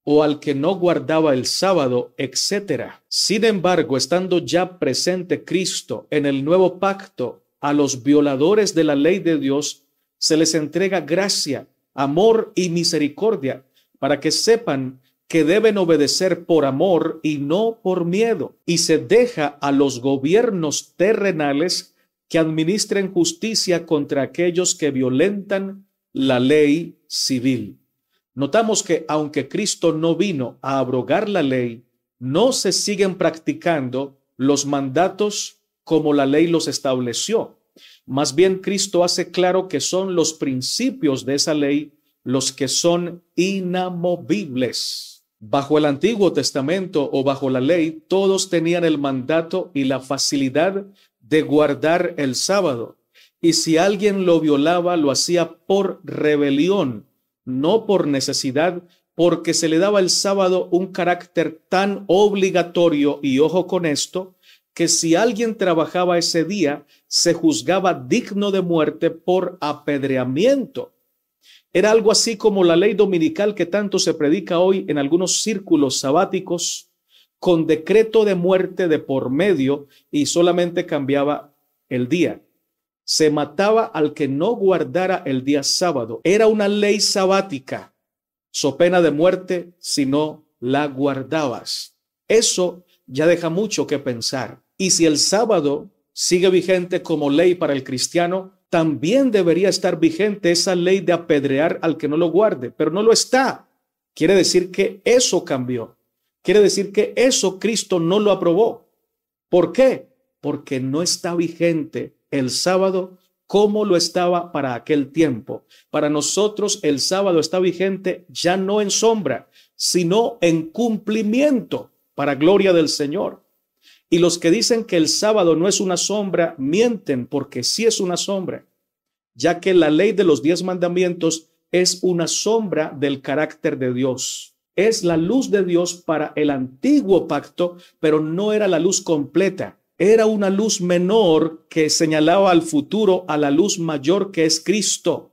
o al que no guardaba el sábado, etcétera. Sin embargo, estando ya presente Cristo en el nuevo pacto, a los violadores de la ley de Dios se les entrega gracia, amor y misericordia para que sepan que deben obedecer por amor y no por miedo, y se deja a los gobiernos terrenales que administren justicia contra aquellos que violentan la ley civil. Notamos que aunque Cristo no vino a abrogar la ley, no se siguen practicando los mandatos como la ley los estableció. Más bien Cristo hace claro que son los principios de esa ley los que son inamovibles. Bajo el Antiguo Testamento o bajo la ley, todos tenían el mandato y la facilidad de guardar el sábado. Y si alguien lo violaba, lo hacía por rebelión no por necesidad, porque se le daba el sábado un carácter tan obligatorio, y ojo con esto, que si alguien trabajaba ese día, se juzgaba digno de muerte por apedreamiento. Era algo así como la ley dominical que tanto se predica hoy en algunos círculos sabáticos, con decreto de muerte de por medio y solamente cambiaba el día se mataba al que no guardara el día sábado. Era una ley sabática, so pena de muerte si no la guardabas. Eso ya deja mucho que pensar. Y si el sábado sigue vigente como ley para el cristiano, también debería estar vigente esa ley de apedrear al que no lo guarde, pero no lo está. Quiere decir que eso cambió. Quiere decir que eso Cristo no lo aprobó. ¿Por qué? Porque no está vigente el sábado como lo estaba para aquel tiempo. Para nosotros el sábado está vigente ya no en sombra, sino en cumplimiento para gloria del Señor. Y los que dicen que el sábado no es una sombra, mienten porque sí es una sombra, ya que la ley de los diez mandamientos es una sombra del carácter de Dios. Es la luz de Dios para el antiguo pacto, pero no era la luz completa era una luz menor que señalaba al futuro a la luz mayor que es Cristo.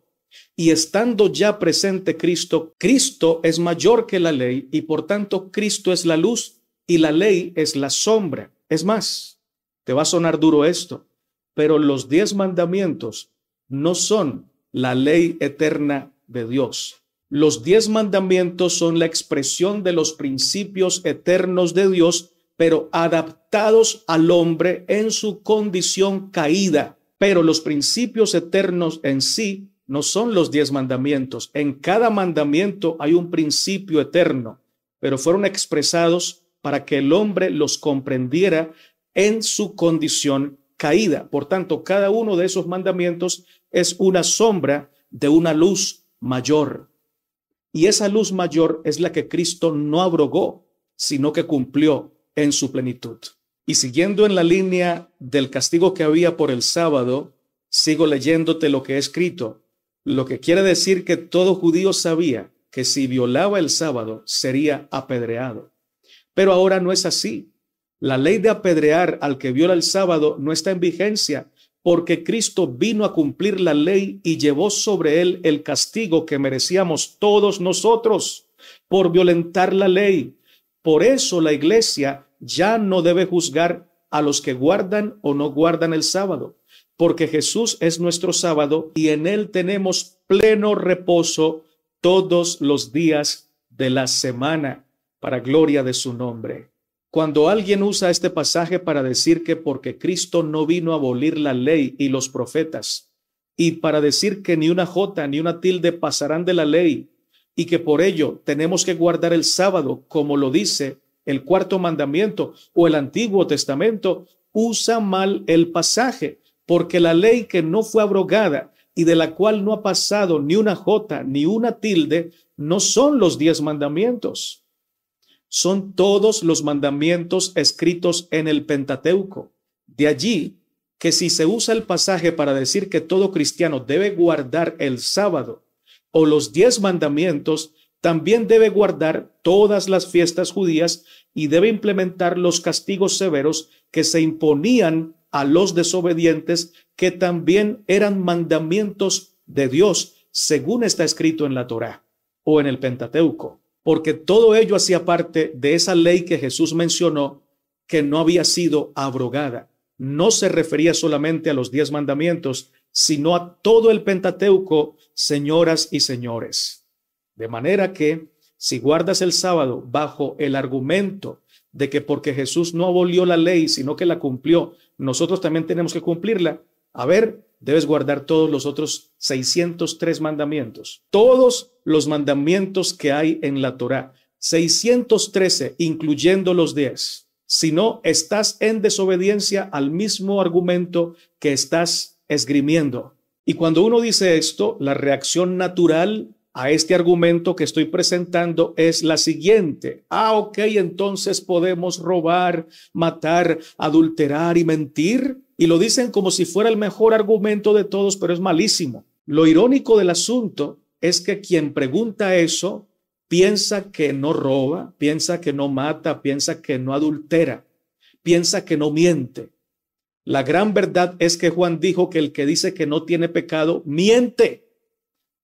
Y estando ya presente Cristo, Cristo es mayor que la ley y por tanto Cristo es la luz y la ley es la sombra. Es más, te va a sonar duro esto, pero los diez mandamientos no son la ley eterna de Dios. Los diez mandamientos son la expresión de los principios eternos de Dios pero adaptados al hombre en su condición caída. Pero los principios eternos en sí no son los diez mandamientos. En cada mandamiento hay un principio eterno, pero fueron expresados para que el hombre los comprendiera en su condición caída. Por tanto, cada uno de esos mandamientos es una sombra de una luz mayor. Y esa luz mayor es la que Cristo no abrogó, sino que cumplió en su plenitud. Y siguiendo en la línea del castigo que había por el sábado, sigo leyéndote lo que he escrito, lo que quiere decir que todo judío sabía que si violaba el sábado sería apedreado. Pero ahora no es así. La ley de apedrear al que viola el sábado no está en vigencia porque Cristo vino a cumplir la ley y llevó sobre él el castigo que merecíamos todos nosotros por violentar la ley. Por eso la iglesia ya no debe juzgar a los que guardan o no guardan el sábado, porque Jesús es nuestro sábado y en él tenemos pleno reposo todos los días de la semana, para gloria de su nombre. Cuando alguien usa este pasaje para decir que porque Cristo no vino a abolir la ley y los profetas, y para decir que ni una jota ni una tilde pasarán de la ley, y que por ello tenemos que guardar el sábado, como lo dice, el cuarto mandamiento o el Antiguo Testamento, usa mal el pasaje, porque la ley que no fue abrogada y de la cual no ha pasado ni una jota ni una tilde, no son los diez mandamientos. Son todos los mandamientos escritos en el Pentateuco. De allí que si se usa el pasaje para decir que todo cristiano debe guardar el sábado o los diez mandamientos, también debe guardar todas las fiestas judías y debe implementar los castigos severos que se imponían a los desobedientes, que también eran mandamientos de Dios, según está escrito en la Torá o en el Pentateuco, porque todo ello hacía parte de esa ley que Jesús mencionó que no había sido abrogada. No se refería solamente a los diez mandamientos, sino a todo el Pentateuco, señoras y señores. De manera que si guardas el sábado bajo el argumento de que porque Jesús no abolió la ley, sino que la cumplió, nosotros también tenemos que cumplirla, a ver, debes guardar todos los otros 603 mandamientos, todos los mandamientos que hay en la Torá, 613, incluyendo los 10. Si no, estás en desobediencia al mismo argumento que estás esgrimiendo. Y cuando uno dice esto, la reacción natural a este argumento que estoy presentando es la siguiente. Ah, ok, entonces podemos robar, matar, adulterar y mentir. Y lo dicen como si fuera el mejor argumento de todos, pero es malísimo. Lo irónico del asunto es que quien pregunta eso piensa que no roba, piensa que no mata, piensa que no adultera, piensa que no miente. La gran verdad es que Juan dijo que el que dice que no tiene pecado, miente.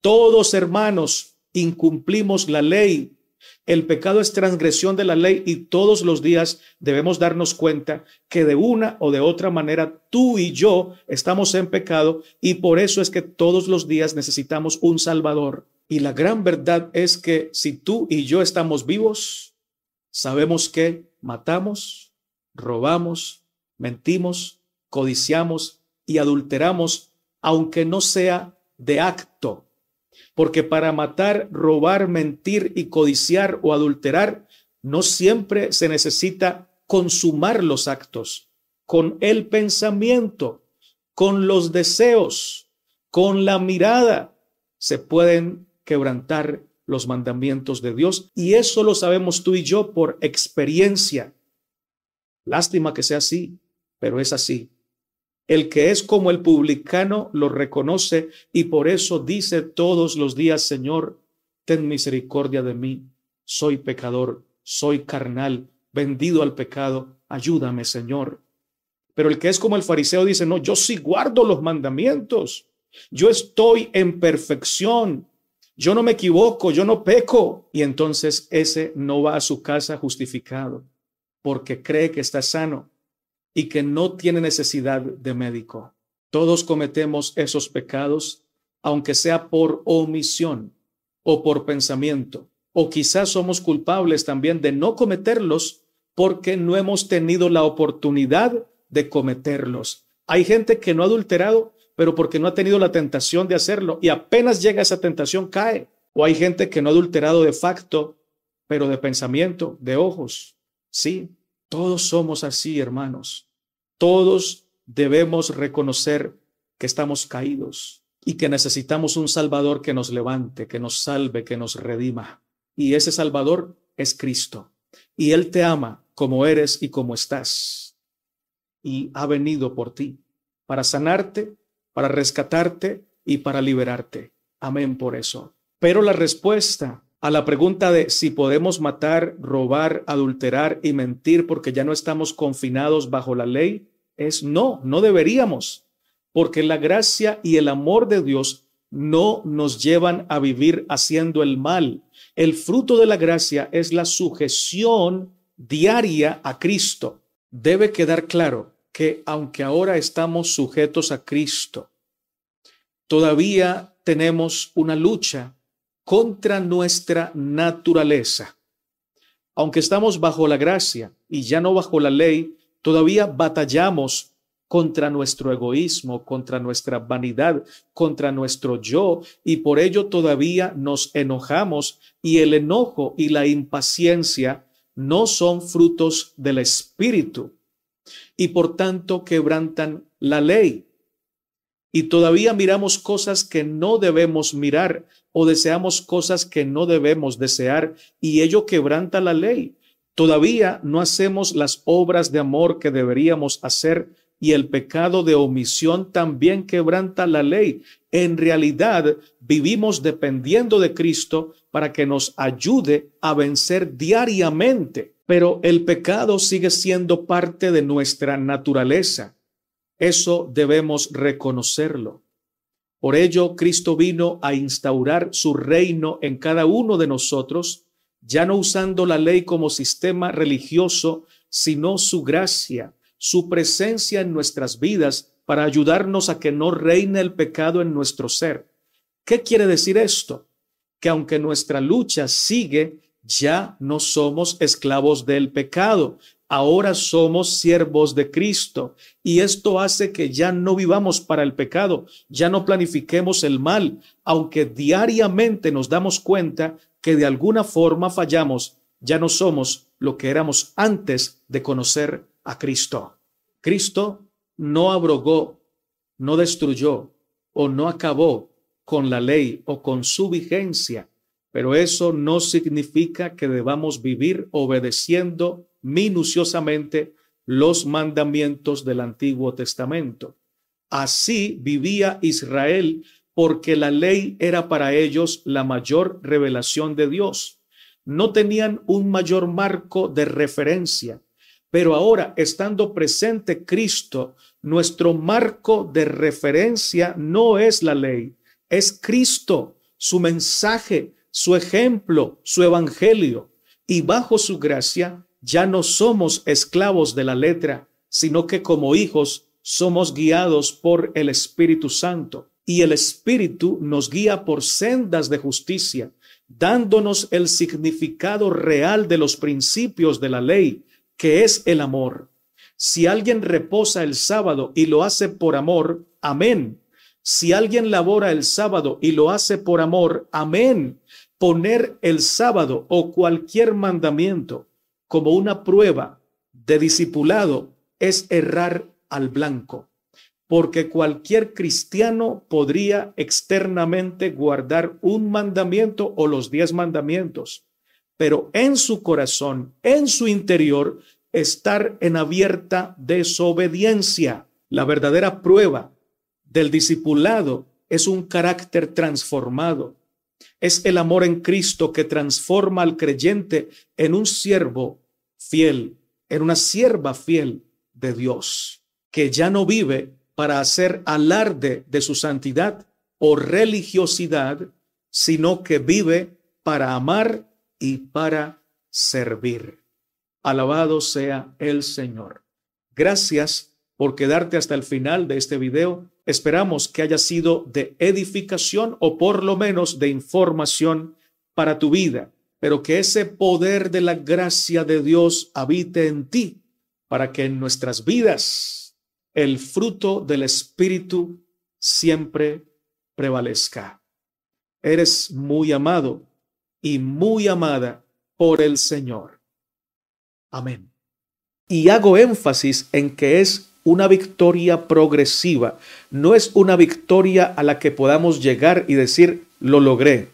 Todos hermanos incumplimos la ley. El pecado es transgresión de la ley y todos los días debemos darnos cuenta que de una o de otra manera tú y yo estamos en pecado y por eso es que todos los días necesitamos un Salvador. Y la gran verdad es que si tú y yo estamos vivos, sabemos que matamos, robamos, mentimos, codiciamos y adulteramos, aunque no sea de acto, porque para matar, robar, mentir y codiciar o adulterar, no siempre se necesita consumar los actos, con el pensamiento, con los deseos, con la mirada, se pueden quebrantar los mandamientos de Dios. Y eso lo sabemos tú y yo por experiencia. Lástima que sea así, pero es así. El que es como el publicano lo reconoce y por eso dice todos los días, Señor, ten misericordia de mí. Soy pecador, soy carnal, vendido al pecado. Ayúdame, Señor. Pero el que es como el fariseo dice, no, yo sí guardo los mandamientos. Yo estoy en perfección. Yo no me equivoco, yo no peco. Y entonces ese no va a su casa justificado porque cree que está sano y que no tiene necesidad de médico. Todos cometemos esos pecados, aunque sea por omisión o por pensamiento, o quizás somos culpables también de no cometerlos porque no hemos tenido la oportunidad de cometerlos. Hay gente que no ha adulterado, pero porque no ha tenido la tentación de hacerlo y apenas llega esa tentación cae. O hay gente que no ha adulterado de facto, pero de pensamiento, de ojos. Sí, todos somos así, hermanos. Todos debemos reconocer que estamos caídos y que necesitamos un Salvador que nos levante, que nos salve, que nos redima. Y ese Salvador es Cristo. Y Él te ama como eres y como estás. Y ha venido por ti para sanarte, para rescatarte y para liberarte. Amén por eso. Pero la respuesta a la pregunta de si podemos matar, robar, adulterar y mentir porque ya no estamos confinados bajo la ley, es no, no deberíamos, porque la gracia y el amor de Dios no nos llevan a vivir haciendo el mal. El fruto de la gracia es la sujeción diaria a Cristo. Debe quedar claro que aunque ahora estamos sujetos a Cristo, todavía tenemos una lucha contra nuestra naturaleza. Aunque estamos bajo la gracia y ya no bajo la ley, todavía batallamos contra nuestro egoísmo, contra nuestra vanidad, contra nuestro yo, y por ello todavía nos enojamos y el enojo y la impaciencia no son frutos del Espíritu y por tanto quebrantan la ley y todavía miramos cosas que no debemos mirar o deseamos cosas que no debemos desear y ello quebranta la ley. Todavía no hacemos las obras de amor que deberíamos hacer y el pecado de omisión también quebranta la ley. En realidad, vivimos dependiendo de Cristo para que nos ayude a vencer diariamente, pero el pecado sigue siendo parte de nuestra naturaleza eso debemos reconocerlo. Por ello, Cristo vino a instaurar su reino en cada uno de nosotros, ya no usando la ley como sistema religioso, sino su gracia, su presencia en nuestras vidas para ayudarnos a que no reine el pecado en nuestro ser. ¿Qué quiere decir esto? Que aunque nuestra lucha sigue, ya no somos esclavos del pecado, ahora somos siervos de Cristo y esto hace que ya no vivamos para el pecado, ya no planifiquemos el mal, aunque diariamente nos damos cuenta que de alguna forma fallamos, ya no somos lo que éramos antes de conocer a Cristo. Cristo no abrogó, no destruyó o no acabó con la ley o con su vigencia, pero eso no significa que debamos vivir obedeciendo minuciosamente los mandamientos del Antiguo Testamento. Así vivía Israel porque la ley era para ellos la mayor revelación de Dios. No tenían un mayor marco de referencia, pero ahora, estando presente Cristo, nuestro marco de referencia no es la ley, es Cristo, su mensaje, su ejemplo, su evangelio. Y bajo su gracia, ya no somos esclavos de la letra, sino que como hijos somos guiados por el Espíritu Santo. Y el Espíritu nos guía por sendas de justicia, dándonos el significado real de los principios de la ley, que es el amor. Si alguien reposa el sábado y lo hace por amor, amén. Si alguien labora el sábado y lo hace por amor, amén. Poner el sábado o cualquier mandamiento como una prueba de discipulado es errar al blanco, porque cualquier cristiano podría externamente guardar un mandamiento o los diez mandamientos, pero en su corazón, en su interior, estar en abierta desobediencia. La verdadera prueba del discipulado es un carácter transformado. Es el amor en Cristo que transforma al creyente en un siervo fiel, era una sierva fiel de Dios, que ya no vive para hacer alarde de su santidad o religiosidad, sino que vive para amar y para servir. Alabado sea el Señor. Gracias por quedarte hasta el final de este video. Esperamos que haya sido de edificación o por lo menos de información para tu vida pero que ese poder de la gracia de Dios habite en ti, para que en nuestras vidas el fruto del Espíritu siempre prevalezca. Eres muy amado y muy amada por el Señor. Amén. Y hago énfasis en que es una victoria progresiva, no es una victoria a la que podamos llegar y decir, lo logré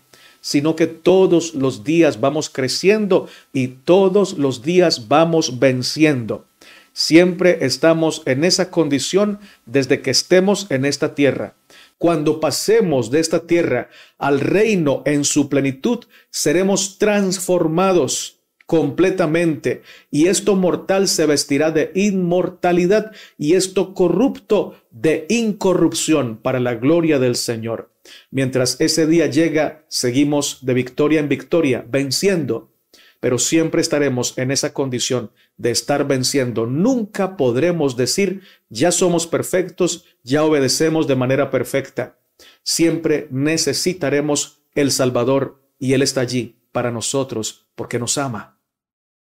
sino que todos los días vamos creciendo y todos los días vamos venciendo. Siempre estamos en esa condición desde que estemos en esta tierra. Cuando pasemos de esta tierra al reino en su plenitud, seremos transformados completamente, y esto mortal se vestirá de inmortalidad, y esto corrupto de incorrupción para la gloria del Señor. Mientras ese día llega, seguimos de victoria en victoria, venciendo, pero siempre estaremos en esa condición de estar venciendo. Nunca podremos decir, ya somos perfectos, ya obedecemos de manera perfecta. Siempre necesitaremos el Salvador y Él está allí para nosotros porque nos ama.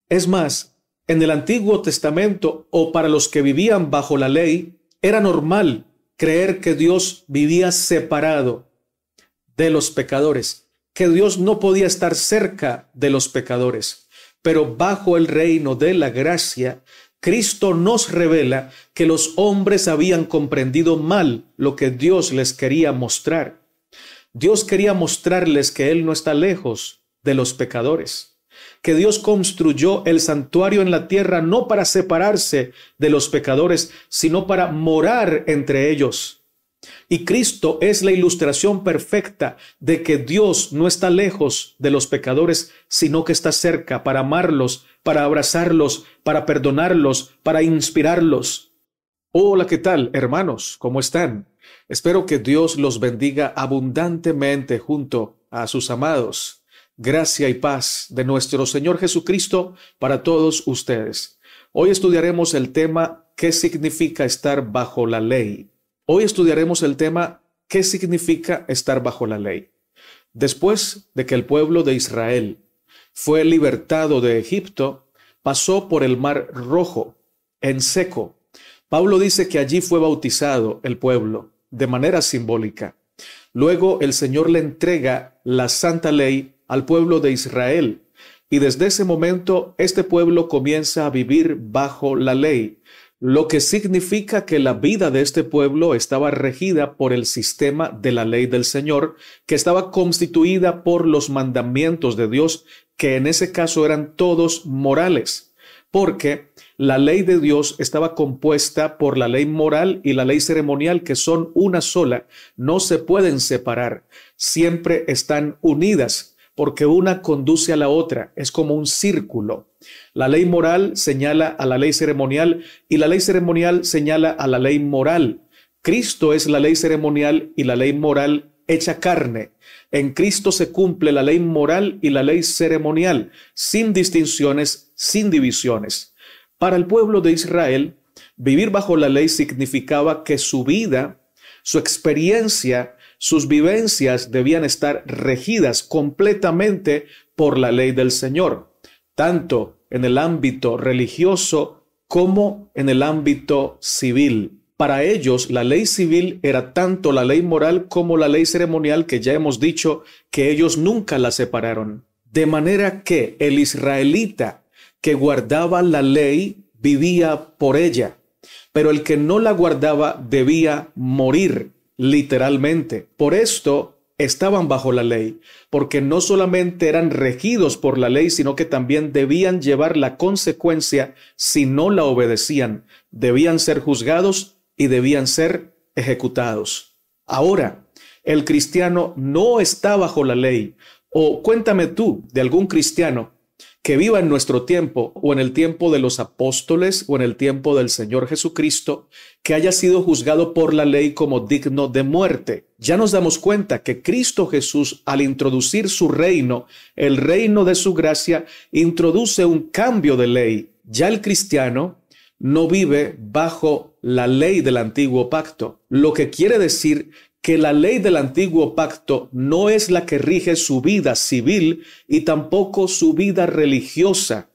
Es más, en el Antiguo Testamento o para los que vivían bajo la ley, era normal creer que Dios vivía separado de los pecadores, que Dios no podía estar cerca de los pecadores. Pero bajo el reino de la gracia, Cristo nos revela que los hombres habían comprendido mal lo que Dios les quería mostrar. Dios quería mostrarles que Él no está lejos de los pecadores que Dios construyó el santuario en la tierra no para separarse de los pecadores, sino para morar entre ellos. Y Cristo es la ilustración perfecta de que Dios no está lejos de los pecadores, sino que está cerca para amarlos, para abrazarlos, para perdonarlos, para inspirarlos. Hola, ¿qué tal, hermanos? ¿Cómo están? Espero que Dios los bendiga abundantemente junto a sus amados. Gracia y paz de nuestro Señor Jesucristo para todos ustedes. Hoy estudiaremos el tema ¿Qué significa estar bajo la ley? Hoy estudiaremos el tema ¿Qué significa estar bajo la ley? Después de que el pueblo de Israel fue libertado de Egipto, pasó por el mar rojo, en seco. Pablo dice que allí fue bautizado el pueblo de manera simbólica. Luego el Señor le entrega la santa ley al pueblo de Israel. Y desde ese momento este pueblo comienza a vivir bajo la ley, lo que significa que la vida de este pueblo estaba regida por el sistema de la ley del Señor, que estaba constituida por los mandamientos de Dios, que en ese caso eran todos morales, porque la ley de Dios estaba compuesta por la ley moral y la ley ceremonial, que son una sola, no se pueden separar, siempre están unidas porque una conduce a la otra, es como un círculo. La ley moral señala a la ley ceremonial y la ley ceremonial señala a la ley moral. Cristo es la ley ceremonial y la ley moral hecha carne. En Cristo se cumple la ley moral y la ley ceremonial, sin distinciones, sin divisiones. Para el pueblo de Israel, vivir bajo la ley significaba que su vida, su experiencia, sus vivencias debían estar regidas completamente por la ley del Señor, tanto en el ámbito religioso como en el ámbito civil. Para ellos, la ley civil era tanto la ley moral como la ley ceremonial que ya hemos dicho que ellos nunca la separaron. De manera que el israelita que guardaba la ley vivía por ella, pero el que no la guardaba debía morir literalmente. Por esto estaban bajo la ley, porque no solamente eran regidos por la ley, sino que también debían llevar la consecuencia si no la obedecían. Debían ser juzgados y debían ser ejecutados. Ahora, el cristiano no está bajo la ley. O cuéntame tú de algún cristiano que viva en nuestro tiempo o en el tiempo de los apóstoles o en el tiempo del Señor Jesucristo, que haya sido juzgado por la ley como digno de muerte. Ya nos damos cuenta que Cristo Jesús, al introducir su reino, el reino de su gracia, introduce un cambio de ley. Ya el cristiano no vive bajo la ley del antiguo pacto, lo que quiere decir que la ley del antiguo pacto no es la que rige su vida civil y tampoco su vida religiosa.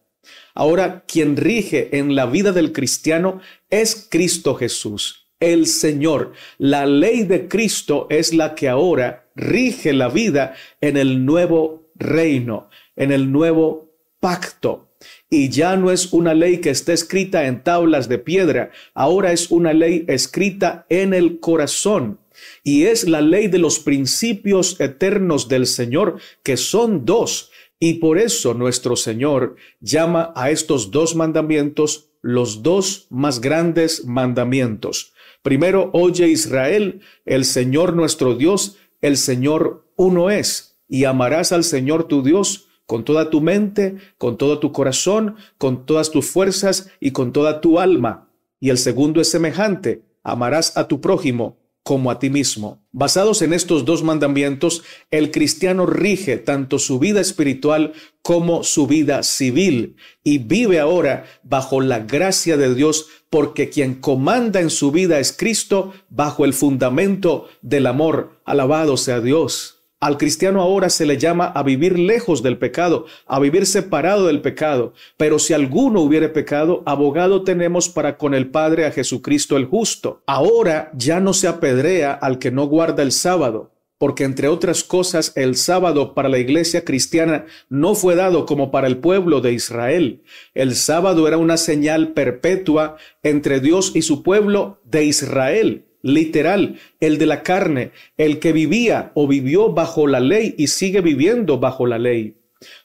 Ahora, quien rige en la vida del cristiano es Cristo Jesús, el Señor. La ley de Cristo es la que ahora rige la vida en el nuevo reino, en el nuevo pacto. Y ya no es una ley que esté escrita en tablas de piedra, ahora es una ley escrita en el corazón y es la ley de los principios eternos del Señor, que son dos, y por eso nuestro Señor llama a estos dos mandamientos los dos más grandes mandamientos. Primero, oye Israel, el Señor nuestro Dios, el Señor uno es, y amarás al Señor tu Dios con toda tu mente, con todo tu corazón, con todas tus fuerzas y con toda tu alma. Y el segundo es semejante, amarás a tu prójimo como a ti mismo. Basados en estos dos mandamientos, el cristiano rige tanto su vida espiritual como su vida civil y vive ahora bajo la gracia de Dios porque quien comanda en su vida es Cristo bajo el fundamento del amor. Alabado sea Dios. Al cristiano ahora se le llama a vivir lejos del pecado, a vivir separado del pecado. Pero si alguno hubiere pecado, abogado tenemos para con el Padre a Jesucristo el justo. Ahora ya no se apedrea al que no guarda el sábado, porque entre otras cosas el sábado para la iglesia cristiana no fue dado como para el pueblo de Israel. El sábado era una señal perpetua entre Dios y su pueblo de Israel literal, el de la carne, el que vivía o vivió bajo la ley y sigue viviendo bajo la ley.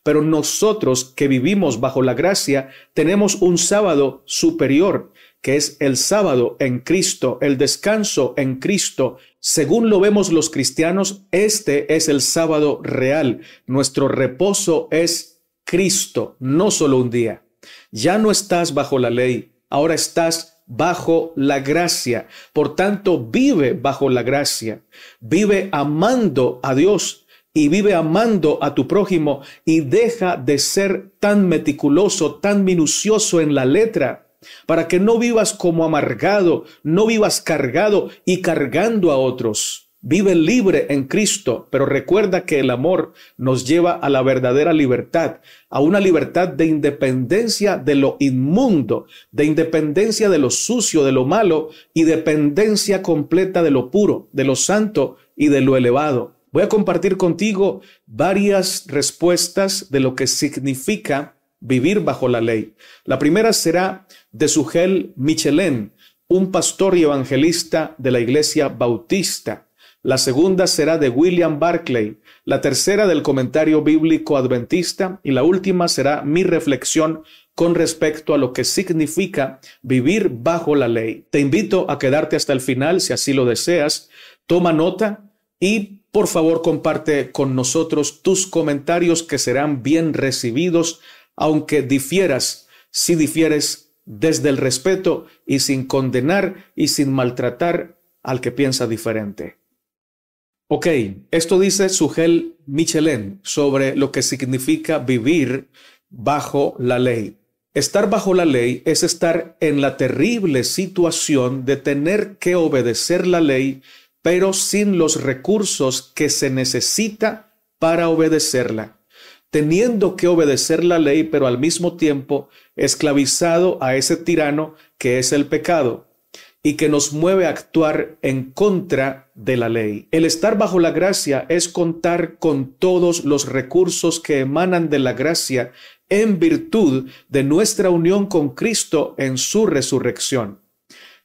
Pero nosotros que vivimos bajo la gracia tenemos un sábado superior, que es el sábado en Cristo, el descanso en Cristo. Según lo vemos los cristianos, este es el sábado real. Nuestro reposo es Cristo, no solo un día. Ya no estás bajo la ley, ahora estás bajo la gracia. Por tanto, vive bajo la gracia. Vive amando a Dios y vive amando a tu prójimo y deja de ser tan meticuloso, tan minucioso en la letra, para que no vivas como amargado, no vivas cargado y cargando a otros. Vive libre en Cristo, pero recuerda que el amor nos lleva a la verdadera libertad, a una libertad de independencia de lo inmundo, de independencia de lo sucio, de lo malo y dependencia completa de lo puro, de lo santo y de lo elevado. Voy a compartir contigo varias respuestas de lo que significa vivir bajo la ley. La primera será de Sugel Michelén, un pastor y evangelista de la Iglesia Bautista. La segunda será de William Barclay, la tercera del comentario bíblico adventista y la última será mi reflexión con respecto a lo que significa vivir bajo la ley. Te invito a quedarte hasta el final si así lo deseas. Toma nota y por favor comparte con nosotros tus comentarios que serán bien recibidos, aunque difieras, si difieres desde el respeto y sin condenar y sin maltratar al que piensa diferente. Ok, esto dice Sugel Michelin sobre lo que significa vivir bajo la ley. Estar bajo la ley es estar en la terrible situación de tener que obedecer la ley, pero sin los recursos que se necesita para obedecerla, teniendo que obedecer la ley, pero al mismo tiempo esclavizado a ese tirano que es el pecado y que nos mueve a actuar en contra de la ley. El estar bajo la gracia es contar con todos los recursos que emanan de la gracia en virtud de nuestra unión con Cristo en su resurrección.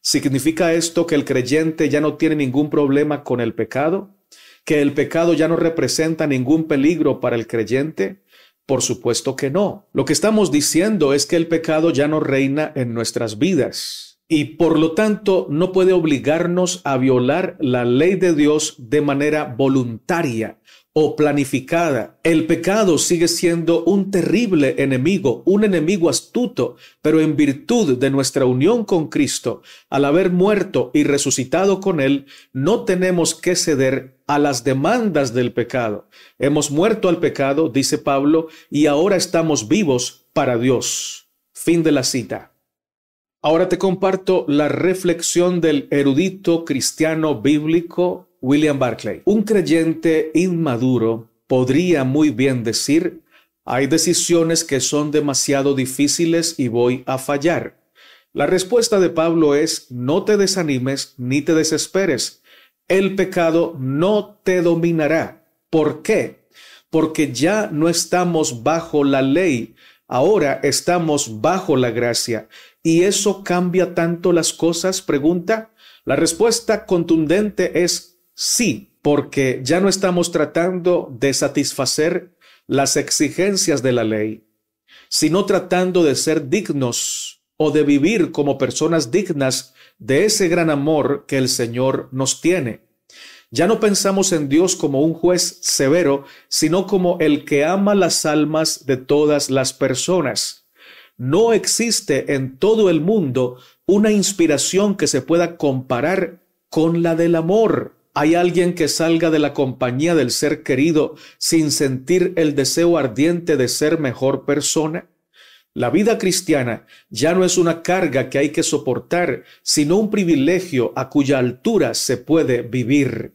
¿Significa esto que el creyente ya no tiene ningún problema con el pecado? ¿Que el pecado ya no representa ningún peligro para el creyente? Por supuesto que no. Lo que estamos diciendo es que el pecado ya no reina en nuestras vidas y por lo tanto no puede obligarnos a violar la ley de Dios de manera voluntaria o planificada. El pecado sigue siendo un terrible enemigo, un enemigo astuto, pero en virtud de nuestra unión con Cristo, al haber muerto y resucitado con Él, no tenemos que ceder a las demandas del pecado. Hemos muerto al pecado, dice Pablo, y ahora estamos vivos para Dios. Fin de la cita. Ahora te comparto la reflexión del erudito cristiano bíblico William Barclay. Un creyente inmaduro podría muy bien decir, hay decisiones que son demasiado difíciles y voy a fallar. La respuesta de Pablo es, no te desanimes ni te desesperes. El pecado no te dominará. ¿Por qué? Porque ya no estamos bajo la ley, ahora estamos bajo la gracia ¿Y eso cambia tanto las cosas? Pregunta. La respuesta contundente es sí, porque ya no estamos tratando de satisfacer las exigencias de la ley, sino tratando de ser dignos o de vivir como personas dignas de ese gran amor que el Señor nos tiene. Ya no pensamos en Dios como un juez severo, sino como el que ama las almas de todas las personas. No existe en todo el mundo una inspiración que se pueda comparar con la del amor. ¿Hay alguien que salga de la compañía del ser querido sin sentir el deseo ardiente de ser mejor persona? La vida cristiana ya no es una carga que hay que soportar, sino un privilegio a cuya altura se puede vivir.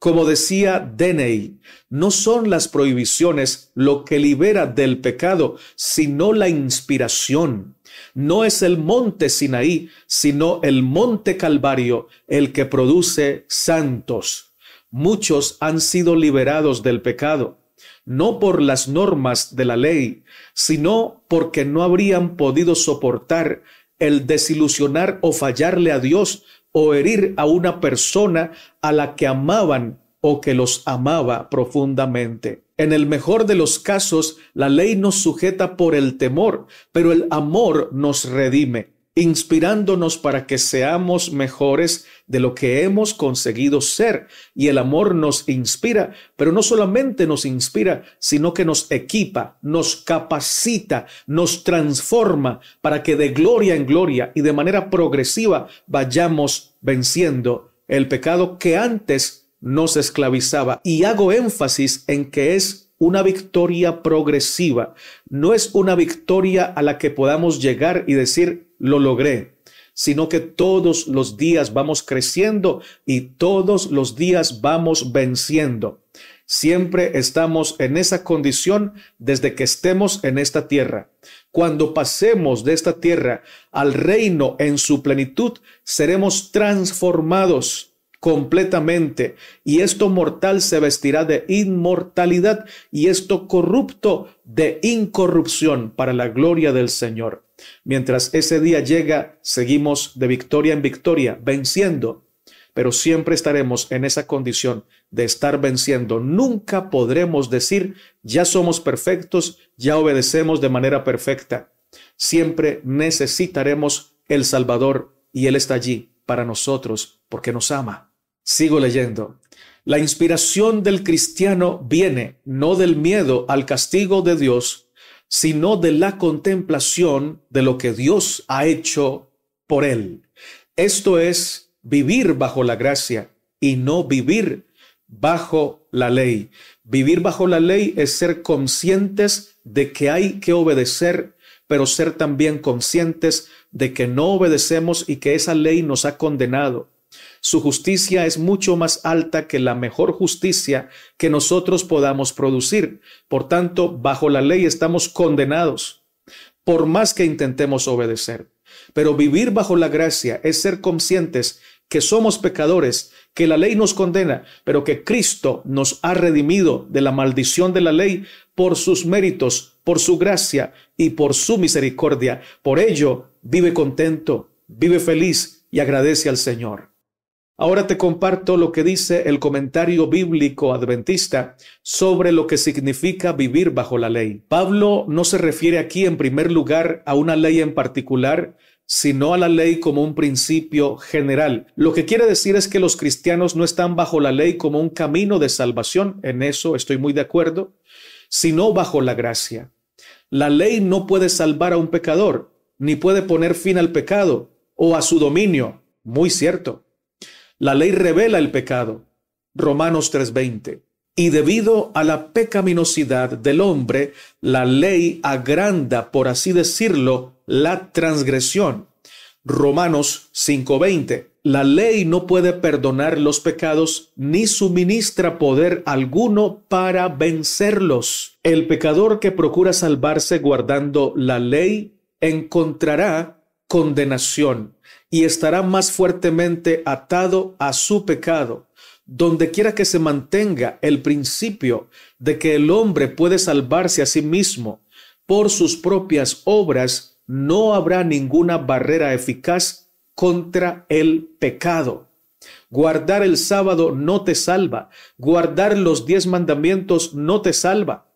Como decía Deney, no son las prohibiciones lo que libera del pecado, sino la inspiración. No es el monte Sinaí, sino el monte Calvario el que produce santos. Muchos han sido liberados del pecado, no por las normas de la ley, sino porque no habrían podido soportar el desilusionar o fallarle a Dios o herir a una persona a la que amaban o que los amaba profundamente. En el mejor de los casos, la ley nos sujeta por el temor, pero el amor nos redime inspirándonos para que seamos mejores de lo que hemos conseguido ser. Y el amor nos inspira, pero no solamente nos inspira, sino que nos equipa, nos capacita, nos transforma para que de gloria en gloria y de manera progresiva vayamos venciendo el pecado que antes nos esclavizaba. Y hago énfasis en que es una victoria progresiva, no es una victoria a la que podamos llegar y decir, lo logré, sino que todos los días vamos creciendo y todos los días vamos venciendo. Siempre estamos en esa condición desde que estemos en esta tierra. Cuando pasemos de esta tierra al reino en su plenitud, seremos transformados completamente, y esto mortal se vestirá de inmortalidad, y esto corrupto de incorrupción para la gloria del Señor. Mientras ese día llega, seguimos de victoria en victoria, venciendo, pero siempre estaremos en esa condición de estar venciendo. Nunca podremos decir, ya somos perfectos, ya obedecemos de manera perfecta. Siempre necesitaremos el Salvador y Él está allí para nosotros porque nos ama. Sigo leyendo. La inspiración del cristiano viene no del miedo al castigo de Dios, sino de la contemplación de lo que Dios ha hecho por él. Esto es vivir bajo la gracia y no vivir bajo la ley. Vivir bajo la ley es ser conscientes de que hay que obedecer, pero ser también conscientes de que no obedecemos y que esa ley nos ha condenado su justicia es mucho más alta que la mejor justicia que nosotros podamos producir. Por tanto, bajo la ley estamos condenados, por más que intentemos obedecer. Pero vivir bajo la gracia es ser conscientes que somos pecadores, que la ley nos condena, pero que Cristo nos ha redimido de la maldición de la ley por sus méritos, por su gracia y por su misericordia. Por ello, vive contento, vive feliz y agradece al Señor. Ahora te comparto lo que dice el comentario bíblico adventista sobre lo que significa vivir bajo la ley. Pablo no se refiere aquí en primer lugar a una ley en particular, sino a la ley como un principio general. Lo que quiere decir es que los cristianos no están bajo la ley como un camino de salvación, en eso estoy muy de acuerdo, sino bajo la gracia. La ley no puede salvar a un pecador, ni puede poner fin al pecado o a su dominio, muy cierto la ley revela el pecado. Romanos 3:20. Y debido a la pecaminosidad del hombre, la ley agranda, por así decirlo, la transgresión. Romanos 5:20. La ley no puede perdonar los pecados ni suministra poder alguno para vencerlos. El pecador que procura salvarse guardando la ley encontrará condenación y estará más fuertemente atado a su pecado. Donde quiera que se mantenga el principio de que el hombre puede salvarse a sí mismo por sus propias obras, no habrá ninguna barrera eficaz contra el pecado. Guardar el sábado no te salva. Guardar los diez mandamientos no te salva.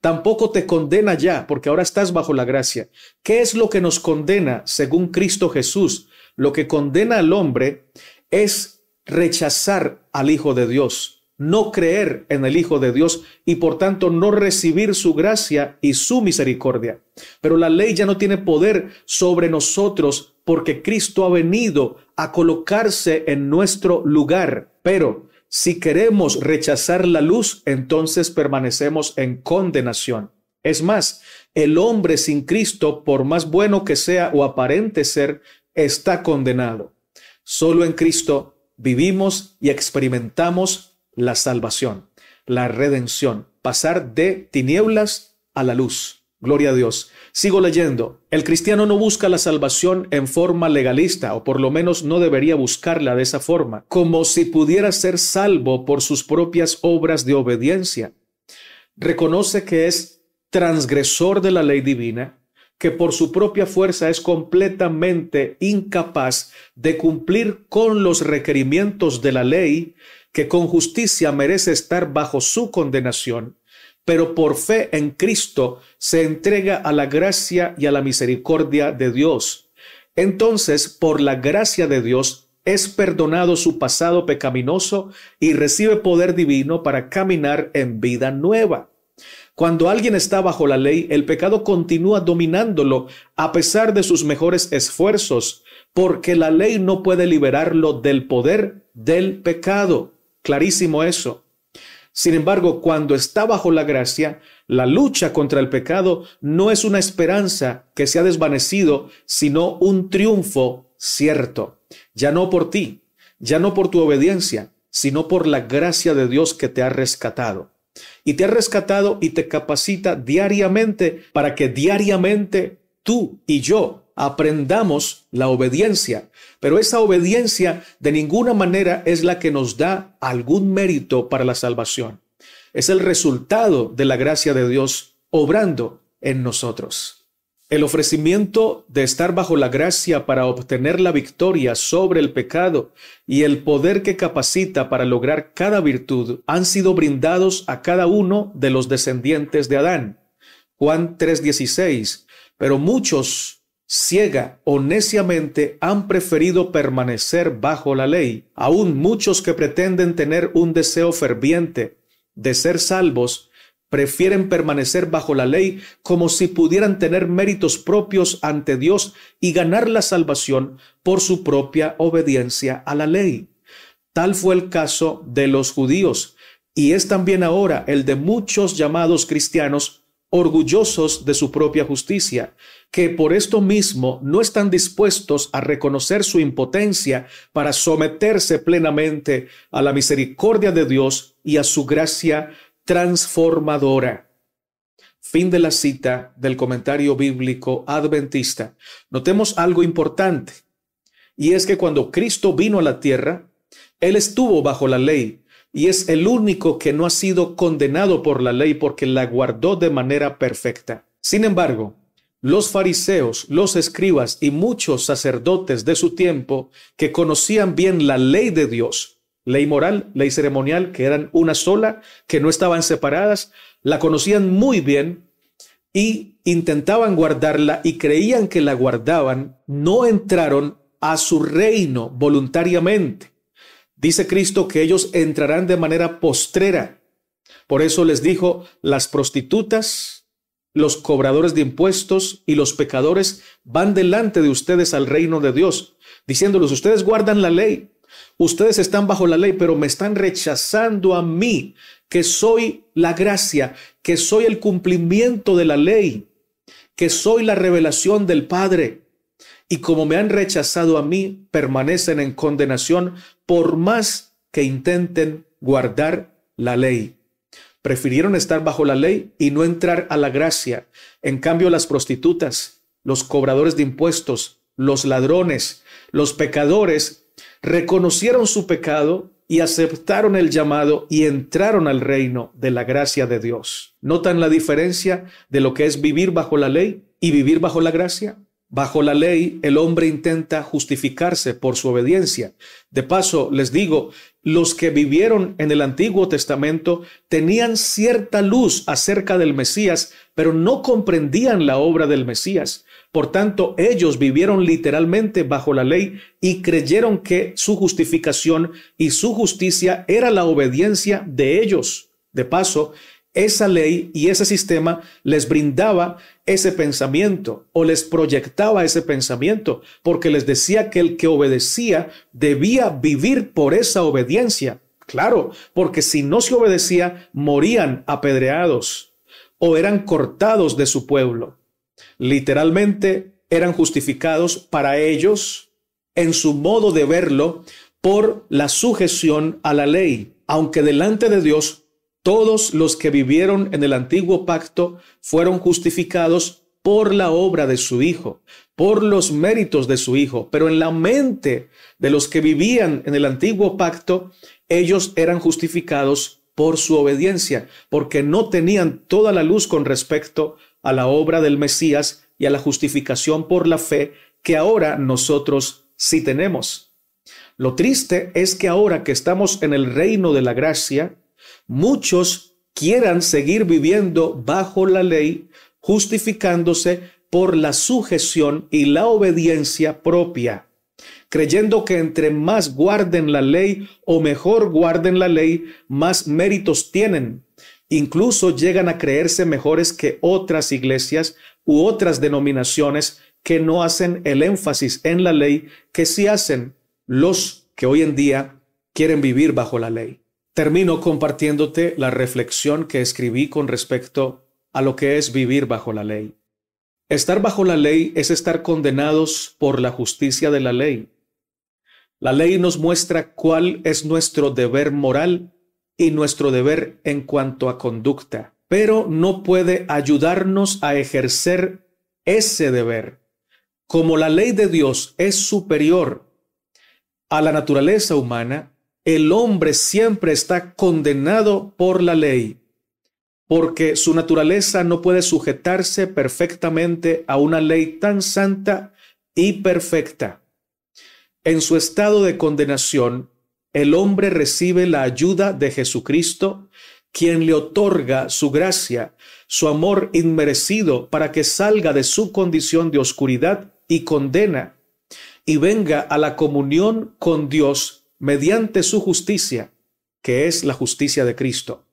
Tampoco te condena ya, porque ahora estás bajo la gracia. ¿Qué es lo que nos condena según Cristo Jesús? lo que condena al hombre es rechazar al Hijo de Dios, no creer en el Hijo de Dios y por tanto no recibir su gracia y su misericordia. Pero la ley ya no tiene poder sobre nosotros porque Cristo ha venido a colocarse en nuestro lugar. Pero si queremos rechazar la luz, entonces permanecemos en condenación. Es más, el hombre sin Cristo, por más bueno que sea o aparente ser, está condenado. Solo en Cristo vivimos y experimentamos la salvación, la redención, pasar de tinieblas a la luz. Gloria a Dios. Sigo leyendo. El cristiano no busca la salvación en forma legalista, o por lo menos no debería buscarla de esa forma, como si pudiera ser salvo por sus propias obras de obediencia. Reconoce que es transgresor de la ley divina que por su propia fuerza es completamente incapaz de cumplir con los requerimientos de la ley, que con justicia merece estar bajo su condenación, pero por fe en Cristo se entrega a la gracia y a la misericordia de Dios. Entonces, por la gracia de Dios, es perdonado su pasado pecaminoso y recibe poder divino para caminar en vida nueva. Cuando alguien está bajo la ley, el pecado continúa dominándolo a pesar de sus mejores esfuerzos, porque la ley no puede liberarlo del poder del pecado. Clarísimo eso. Sin embargo, cuando está bajo la gracia, la lucha contra el pecado no es una esperanza que se ha desvanecido, sino un triunfo cierto. Ya no por ti, ya no por tu obediencia, sino por la gracia de Dios que te ha rescatado y te ha rescatado y te capacita diariamente para que diariamente tú y yo aprendamos la obediencia. Pero esa obediencia de ninguna manera es la que nos da algún mérito para la salvación. Es el resultado de la gracia de Dios obrando en nosotros. El ofrecimiento de estar bajo la gracia para obtener la victoria sobre el pecado y el poder que capacita para lograr cada virtud han sido brindados a cada uno de los descendientes de Adán. Juan 3:16. Pero muchos, ciega o neciamente, han preferido permanecer bajo la ley. Aún muchos que pretenden tener un deseo ferviente de ser salvos prefieren permanecer bajo la ley como si pudieran tener méritos propios ante Dios y ganar la salvación por su propia obediencia a la ley. Tal fue el caso de los judíos y es también ahora el de muchos llamados cristianos orgullosos de su propia justicia, que por esto mismo no están dispuestos a reconocer su impotencia para someterse plenamente a la misericordia de Dios y a su gracia transformadora. Fin de la cita del comentario bíblico adventista. Notemos algo importante, y es que cuando Cristo vino a la tierra, Él estuvo bajo la ley, y es el único que no ha sido condenado por la ley porque la guardó de manera perfecta. Sin embargo, los fariseos, los escribas y muchos sacerdotes de su tiempo que conocían bien la ley de Dios, ley moral, ley ceremonial, que eran una sola, que no estaban separadas, la conocían muy bien y intentaban guardarla y creían que la guardaban, no entraron a su reino voluntariamente. Dice Cristo que ellos entrarán de manera postrera. Por eso les dijo, las prostitutas, los cobradores de impuestos y los pecadores van delante de ustedes al reino de Dios, diciéndoles, ustedes guardan la ley, Ustedes están bajo la ley, pero me están rechazando a mí, que soy la gracia, que soy el cumplimiento de la ley, que soy la revelación del Padre. Y como me han rechazado a mí, permanecen en condenación por más que intenten guardar la ley. Prefirieron estar bajo la ley y no entrar a la gracia. En cambio, las prostitutas, los cobradores de impuestos, los ladrones, los pecadores reconocieron su pecado y aceptaron el llamado y entraron al reino de la gracia de Dios. ¿Notan la diferencia de lo que es vivir bajo la ley y vivir bajo la gracia? Bajo la ley, el hombre intenta justificarse por su obediencia. De paso, les digo, los que vivieron en el Antiguo Testamento tenían cierta luz acerca del Mesías, pero no comprendían la obra del Mesías. Por tanto, ellos vivieron literalmente bajo la ley y creyeron que su justificación y su justicia era la obediencia de ellos. De paso, esa ley y ese sistema les brindaba ese pensamiento o les proyectaba ese pensamiento porque les decía que el que obedecía debía vivir por esa obediencia. Claro, porque si no se obedecía, morían apedreados o eran cortados de su pueblo. Literalmente eran justificados para ellos, en su modo de verlo, por la sujeción a la ley, aunque delante de Dios todos los que vivieron en el antiguo pacto fueron justificados por la obra de su Hijo, por los méritos de su Hijo, pero en la mente de los que vivían en el antiguo pacto, ellos eran justificados por su obediencia, porque no tenían toda la luz con respecto a la obra del Mesías y a la justificación por la fe que ahora nosotros sí tenemos. Lo triste es que ahora que estamos en el reino de la gracia, muchos quieran seguir viviendo bajo la ley, justificándose por la sujeción y la obediencia propia, creyendo que entre más guarden la ley o mejor guarden la ley, más méritos tienen. Incluso llegan a creerse mejores que otras iglesias u otras denominaciones que no hacen el énfasis en la ley que sí hacen los que hoy en día quieren vivir bajo la ley. Termino compartiéndote la reflexión que escribí con respecto a lo que es vivir bajo la ley. Estar bajo la ley es estar condenados por la justicia de la ley. La ley nos muestra cuál es nuestro deber moral y nuestro deber en cuanto a conducta, pero no puede ayudarnos a ejercer ese deber. Como la ley de Dios es superior a la naturaleza humana, el hombre siempre está condenado por la ley, porque su naturaleza no puede sujetarse perfectamente a una ley tan santa y perfecta. En su estado de condenación, el hombre recibe la ayuda de Jesucristo, quien le otorga su gracia, su amor inmerecido para que salga de su condición de oscuridad y condena y venga a la comunión con Dios mediante su justicia, que es la justicia de Cristo.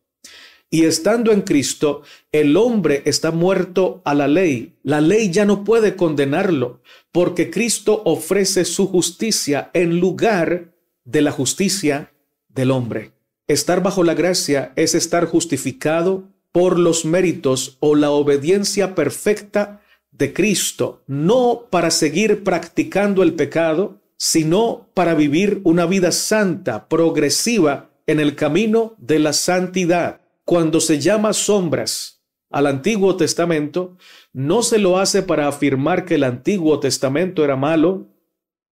Y estando en Cristo, el hombre está muerto a la ley. La ley ya no puede condenarlo, porque Cristo ofrece su justicia en lugar de la justicia del hombre. Estar bajo la gracia es estar justificado por los méritos o la obediencia perfecta de Cristo, no para seguir practicando el pecado, sino para vivir una vida santa, progresiva, en el camino de la santidad. Cuando se llama sombras al Antiguo Testamento, no se lo hace para afirmar que el Antiguo Testamento era malo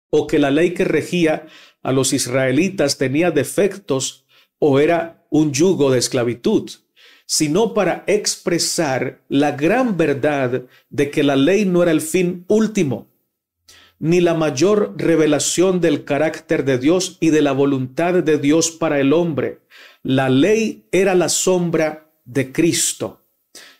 o que la ley que regía a los israelitas tenía defectos o era un yugo de esclavitud, sino para expresar la gran verdad de que la ley no era el fin último, ni la mayor revelación del carácter de Dios y de la voluntad de Dios para el hombre. La ley era la sombra de Cristo.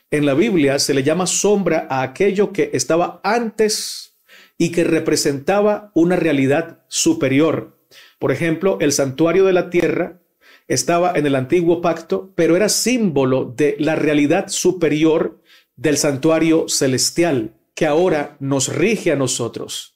En la Biblia se le llama sombra a aquello que estaba antes y que representaba una realidad superior. Por ejemplo, el santuario de la tierra estaba en el antiguo pacto, pero era símbolo de la realidad superior del santuario celestial que ahora nos rige a nosotros.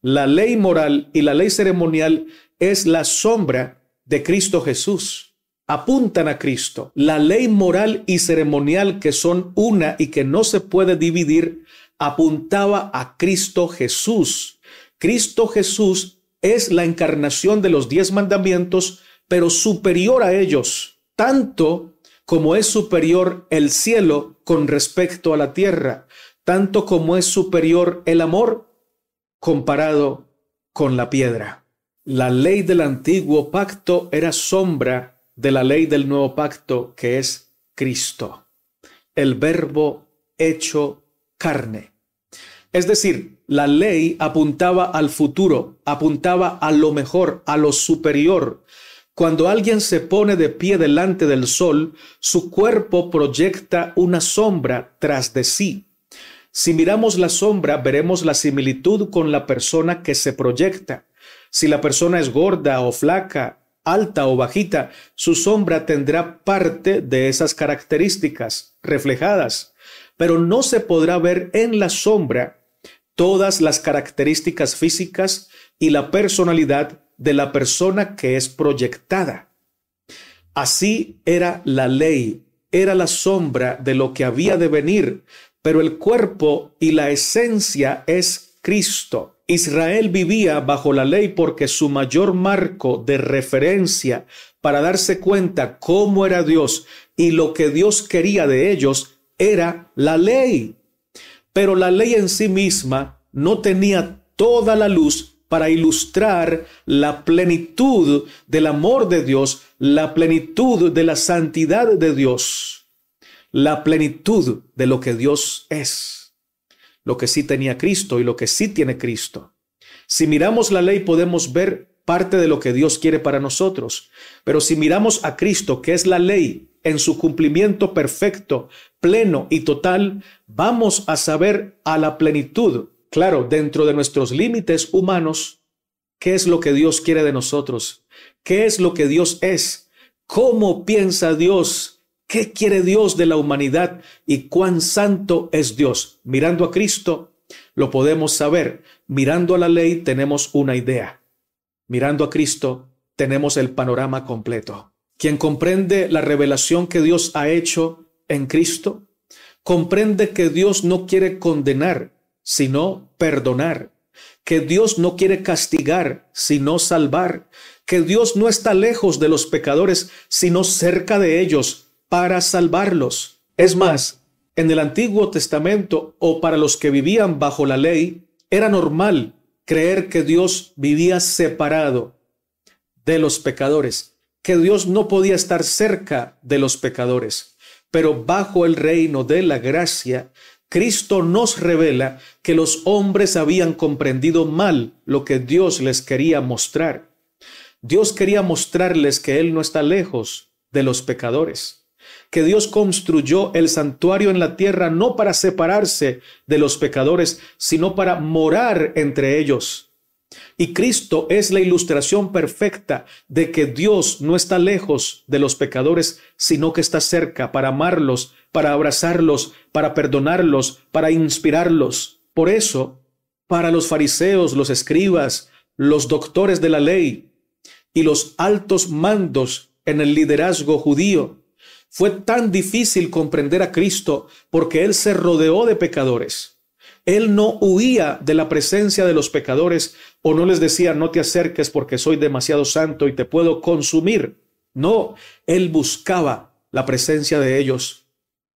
La ley moral y la ley ceremonial es la sombra de Cristo Jesús. Apuntan a Cristo. La ley moral y ceremonial, que son una y que no se puede dividir, apuntaba a Cristo Jesús. Cristo Jesús es la encarnación de los diez mandamientos, pero superior a ellos, tanto como es superior el cielo con respecto a la tierra, tanto como es superior el amor comparado con la piedra. La ley del antiguo pacto era sombra de la ley del nuevo pacto que es Cristo, el verbo hecho carne. Es decir, la ley apuntaba al futuro, apuntaba a lo mejor, a lo superior. Cuando alguien se pone de pie delante del sol, su cuerpo proyecta una sombra tras de sí. Si miramos la sombra, veremos la similitud con la persona que se proyecta. Si la persona es gorda o flaca, alta o bajita, su sombra tendrá parte de esas características reflejadas, pero no se podrá ver en la sombra todas las características físicas y la personalidad de la persona que es proyectada. Así era la ley, era la sombra de lo que había de venir, pero el cuerpo y la esencia es Cristo. Israel vivía bajo la ley porque su mayor marco de referencia para darse cuenta cómo era Dios y lo que Dios quería de ellos era la ley pero la ley en sí misma no tenía toda la luz para ilustrar la plenitud del amor de Dios, la plenitud de la santidad de Dios, la plenitud de lo que Dios es, lo que sí tenía Cristo y lo que sí tiene Cristo. Si miramos la ley podemos ver parte de lo que Dios quiere para nosotros, pero si miramos a Cristo, que es la ley, en su cumplimiento perfecto, pleno y total, vamos a saber a la plenitud, claro, dentro de nuestros límites humanos, qué es lo que Dios quiere de nosotros, qué es lo que Dios es, cómo piensa Dios, qué quiere Dios de la humanidad y cuán santo es Dios. Mirando a Cristo, lo podemos saber. Mirando a la ley, tenemos una idea. Mirando a Cristo, tenemos el panorama completo. Quien comprende la revelación que Dios ha hecho en Cristo, comprende que Dios no quiere condenar, sino perdonar, que Dios no quiere castigar, sino salvar, que Dios no está lejos de los pecadores, sino cerca de ellos para salvarlos. Es más, en el Antiguo Testamento o para los que vivían bajo la ley, era normal creer que Dios vivía separado de los pecadores que Dios no podía estar cerca de los pecadores, pero bajo el reino de la gracia, Cristo nos revela que los hombres habían comprendido mal lo que Dios les quería mostrar. Dios quería mostrarles que Él no está lejos de los pecadores, que Dios construyó el santuario en la tierra no para separarse de los pecadores, sino para morar entre ellos y Cristo es la ilustración perfecta de que Dios no está lejos de los pecadores, sino que está cerca para amarlos, para abrazarlos, para perdonarlos, para inspirarlos. Por eso, para los fariseos, los escribas, los doctores de la ley y los altos mandos en el liderazgo judío, fue tan difícil comprender a Cristo porque Él se rodeó de pecadores él no huía de la presencia de los pecadores o no les decía, no te acerques porque soy demasiado santo y te puedo consumir. No, Él buscaba la presencia de ellos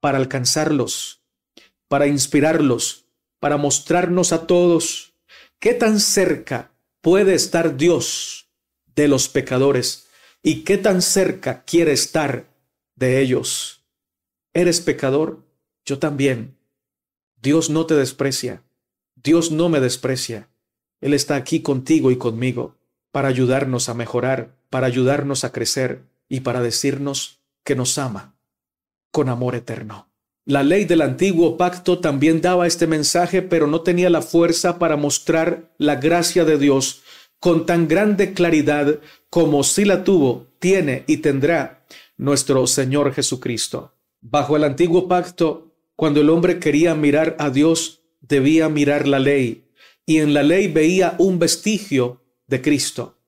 para alcanzarlos, para inspirarlos, para mostrarnos a todos qué tan cerca puede estar Dios de los pecadores y qué tan cerca quiere estar de ellos. ¿Eres pecador? Yo también. Dios no te desprecia. Dios no me desprecia. Él está aquí contigo y conmigo para ayudarnos a mejorar, para ayudarnos a crecer y para decirnos que nos ama con amor eterno. La ley del antiguo pacto también daba este mensaje, pero no tenía la fuerza para mostrar la gracia de Dios con tan grande claridad como sí la tuvo, tiene y tendrá nuestro Señor Jesucristo. Bajo el antiguo pacto, cuando el hombre quería mirar a Dios, debía mirar la ley, y en la ley veía un vestigio de Cristo,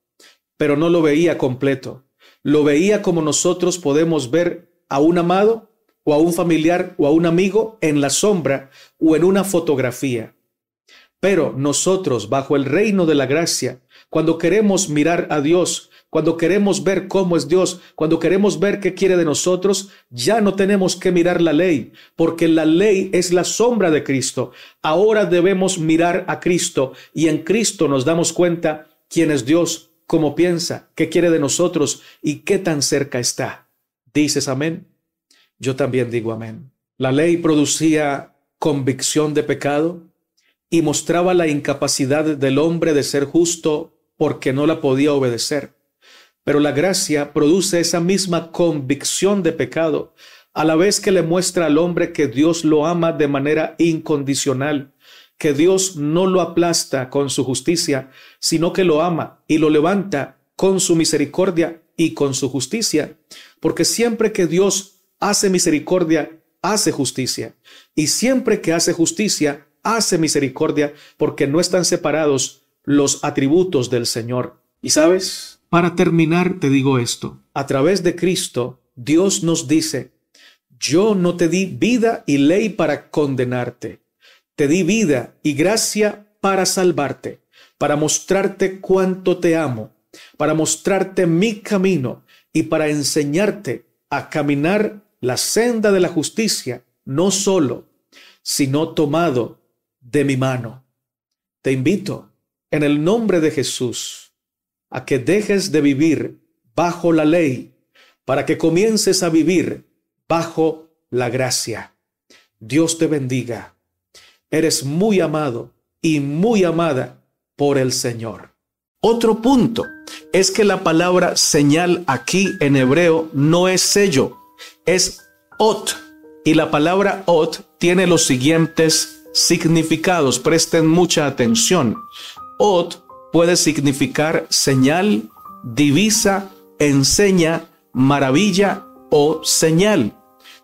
pero no lo veía completo. Lo veía como nosotros podemos ver a un amado o a un familiar o a un amigo en la sombra o en una fotografía. Pero nosotros, bajo el reino de la gracia, cuando queremos mirar a Dios, cuando queremos ver cómo es Dios, cuando queremos ver qué quiere de nosotros, ya no tenemos que mirar la ley, porque la ley es la sombra de Cristo. Ahora debemos mirar a Cristo y en Cristo nos damos cuenta quién es Dios, cómo piensa, qué quiere de nosotros y qué tan cerca está. ¿Dices amén? Yo también digo amén. La ley producía convicción de pecado y mostraba la incapacidad del hombre de ser justo porque no la podía obedecer. Pero la gracia produce esa misma convicción de pecado, a la vez que le muestra al hombre que Dios lo ama de manera incondicional, que Dios no lo aplasta con su justicia, sino que lo ama y lo levanta con su misericordia y con su justicia, porque siempre que Dios hace misericordia, hace justicia, y siempre que hace justicia, hace misericordia, porque no están separados los atributos del Señor. ¿Y sabes? Para terminar, te digo esto. A través de Cristo, Dios nos dice, yo no te di vida y ley para condenarte, te di vida y gracia para salvarte, para mostrarte cuánto te amo, para mostrarte mi camino y para enseñarte a caminar la senda de la justicia, no solo, sino tomado de mi mano. Te invito en el nombre de Jesús a que dejes de vivir bajo la ley para que comiences a vivir bajo la gracia. Dios te bendiga. Eres muy amado y muy amada por el Señor. Otro punto es que la palabra señal aquí en hebreo no es sello, es ot. Y la palabra ot tiene los siguientes significados. Presten mucha atención. Ot puede significar señal, divisa, enseña, maravilla o señal.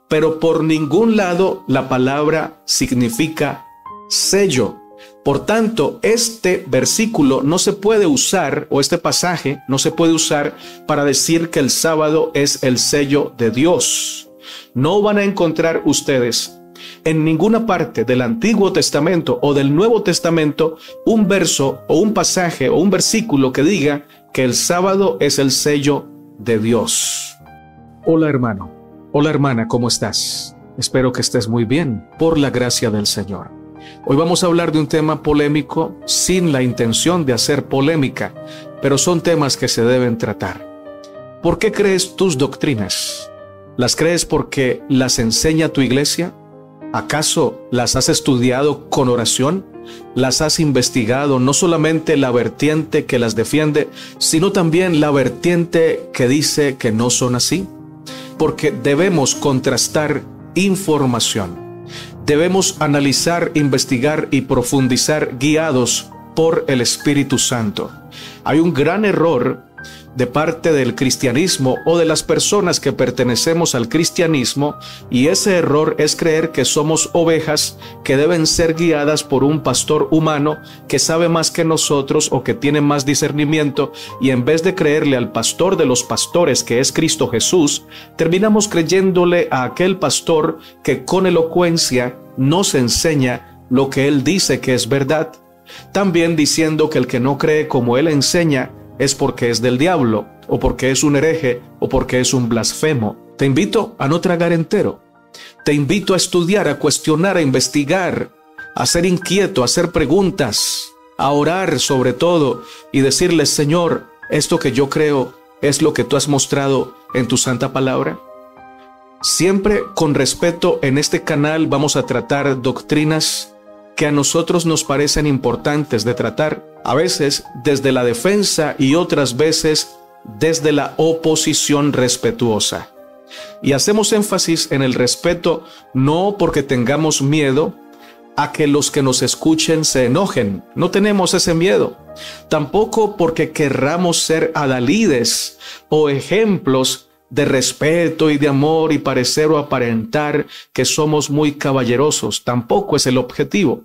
Pero por ningún lado la palabra significa sello. Por tanto, este versículo no se puede usar, o este pasaje no se puede usar para decir que el sábado es el sello de Dios. No van a encontrar ustedes en ninguna parte del Antiguo Testamento o del Nuevo Testamento un verso o un pasaje o un versículo que diga que el sábado es el sello de Dios. Hola hermano, hola hermana, ¿cómo estás? Espero que estés muy bien, por la gracia del Señor. Hoy vamos a hablar de un tema polémico sin la intención de hacer polémica, pero son temas que se deben tratar. ¿Por qué crees tus doctrinas? ¿Las crees porque las enseña tu iglesia? ¿Acaso las has estudiado con oración? ¿Las has investigado no solamente la vertiente que las defiende, sino también la vertiente que dice que no son así? Porque debemos contrastar información. Debemos analizar, investigar y profundizar guiados por el Espíritu Santo. Hay un gran error de parte del cristianismo o de las personas que pertenecemos al cristianismo y ese error es creer que somos ovejas que deben ser guiadas por un pastor humano que sabe más que nosotros o que tiene más discernimiento y en vez de creerle al pastor de los pastores que es Cristo Jesús, terminamos creyéndole a aquel pastor que con elocuencia nos enseña lo que él dice que es verdad. También diciendo que el que no cree como él enseña, es porque es del diablo, o porque es un hereje, o porque es un blasfemo. Te invito a no tragar entero. Te invito a estudiar, a cuestionar, a investigar, a ser inquieto, a hacer preguntas, a orar sobre todo y decirle, Señor, esto que yo creo es lo que tú has mostrado en tu santa palabra. Siempre con respeto en este canal vamos a tratar doctrinas que a nosotros nos parecen importantes de tratar, a veces desde la defensa y otras veces desde la oposición respetuosa. Y hacemos énfasis en el respeto no porque tengamos miedo a que los que nos escuchen se enojen, no tenemos ese miedo, tampoco porque querramos ser adalides o ejemplos de respeto y de amor y parecer o aparentar que somos muy caballerosos. Tampoco es el objetivo.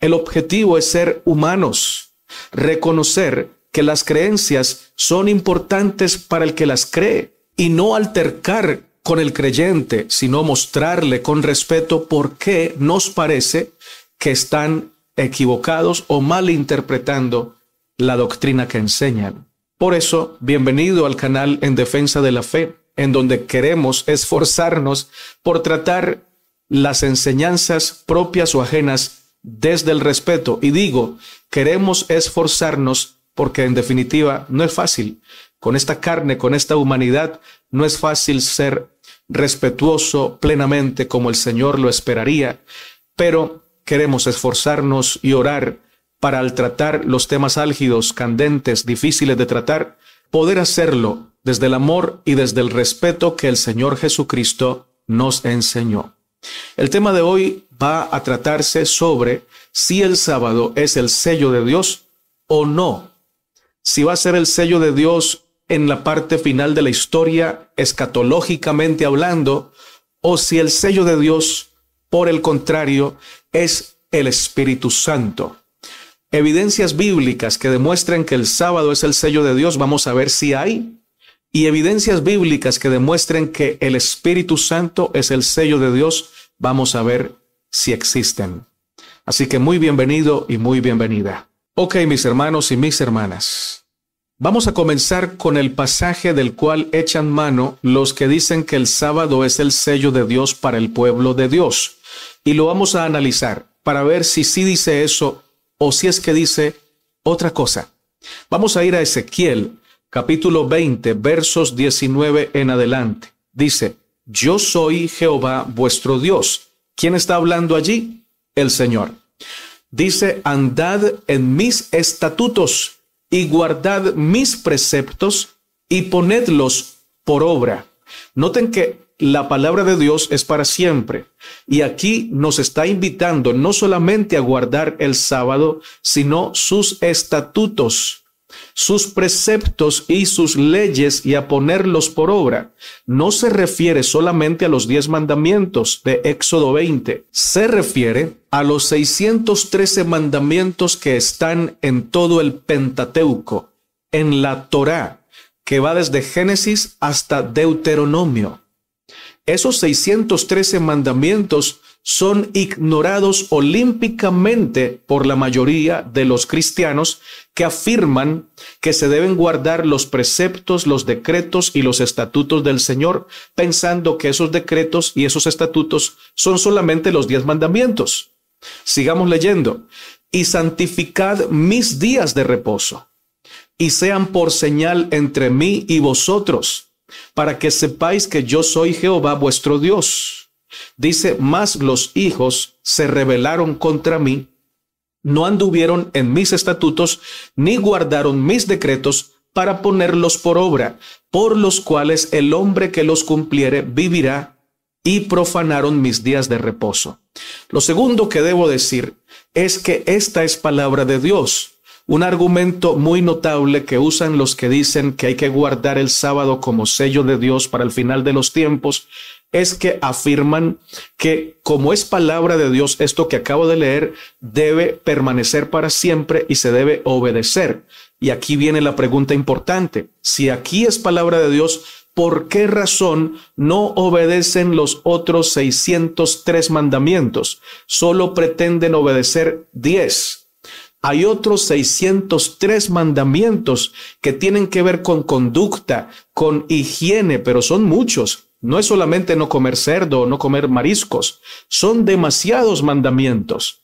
El objetivo es ser humanos, reconocer que las creencias son importantes para el que las cree y no altercar con el creyente, sino mostrarle con respeto por qué nos parece que están equivocados o malinterpretando la doctrina que enseñan. Por eso, bienvenido al canal En Defensa de la Fe, en donde queremos esforzarnos por tratar las enseñanzas propias o ajenas desde el respeto. Y digo, queremos esforzarnos porque en definitiva no es fácil. Con esta carne, con esta humanidad, no es fácil ser respetuoso plenamente como el Señor lo esperaría, pero queremos esforzarnos y orar para al tratar los temas álgidos, candentes, difíciles de tratar, poder hacerlo desde el amor y desde el respeto que el Señor Jesucristo nos enseñó. El tema de hoy va a tratarse sobre si el sábado es el sello de Dios o no. Si va a ser el sello de Dios en la parte final de la historia, escatológicamente hablando, o si el sello de Dios, por el contrario, es el Espíritu Santo evidencias bíblicas que demuestren que el sábado es el sello de Dios, vamos a ver si hay. Y evidencias bíblicas que demuestren que el Espíritu Santo es el sello de Dios, vamos a ver si existen. Así que muy bienvenido y muy bienvenida. Ok, mis hermanos y mis hermanas. Vamos a comenzar con el pasaje del cual echan mano los que dicen que el sábado es el sello de Dios para el pueblo de Dios. Y lo vamos a analizar para ver si sí dice eso o si es que dice otra cosa. Vamos a ir a Ezequiel, capítulo 20, versos 19 en adelante. Dice, yo soy Jehová vuestro Dios. ¿Quién está hablando allí? El Señor. Dice, andad en mis estatutos y guardad mis preceptos y ponedlos por obra. Noten que la palabra de Dios es para siempre. Y aquí nos está invitando no solamente a guardar el sábado, sino sus estatutos, sus preceptos y sus leyes y a ponerlos por obra. No se refiere solamente a los diez mandamientos de Éxodo 20, se refiere a los 613 mandamientos que están en todo el Pentateuco, en la Torá, que va desde Génesis hasta Deuteronomio. Esos 613 mandamientos son ignorados olímpicamente por la mayoría de los cristianos que afirman que se deben guardar los preceptos, los decretos y los estatutos del Señor, pensando que esos decretos y esos estatutos son solamente los diez mandamientos. Sigamos leyendo. Y santificad mis días de reposo, y sean por señal entre mí y vosotros para que sepáis que yo soy Jehová vuestro Dios. Dice, más los hijos se rebelaron contra mí, no anduvieron en mis estatutos, ni guardaron mis decretos para ponerlos por obra, por los cuales el hombre que los cumpliere vivirá, y profanaron mis días de reposo. Lo segundo que debo decir es que esta es palabra de Dios un argumento muy notable que usan los que dicen que hay que guardar el sábado como sello de Dios para el final de los tiempos es que afirman que como es palabra de Dios, esto que acabo de leer debe permanecer para siempre y se debe obedecer. Y aquí viene la pregunta importante. Si aquí es palabra de Dios, ¿por qué razón no obedecen los otros 603 mandamientos? Solo pretenden obedecer 10 hay otros 603 mandamientos que tienen que ver con conducta, con higiene, pero son muchos. No es solamente no comer cerdo, no comer mariscos. Son demasiados mandamientos.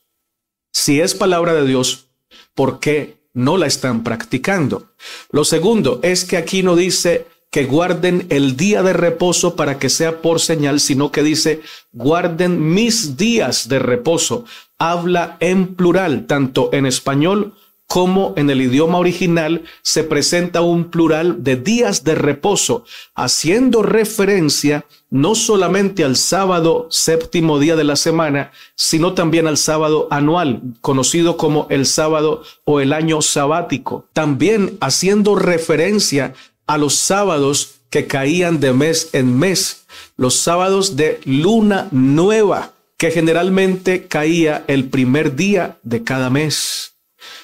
Si es palabra de Dios, ¿por qué no la están practicando? Lo segundo es que aquí no dice que guarden el día de reposo para que sea por señal, sino que dice, guarden mis días de reposo. Habla en plural, tanto en español como en el idioma original se presenta un plural de días de reposo, haciendo referencia no solamente al sábado séptimo día de la semana, sino también al sábado anual, conocido como el sábado o el año sabático. También haciendo referencia a los sábados que caían de mes en mes, los sábados de luna nueva, que generalmente caía el primer día de cada mes.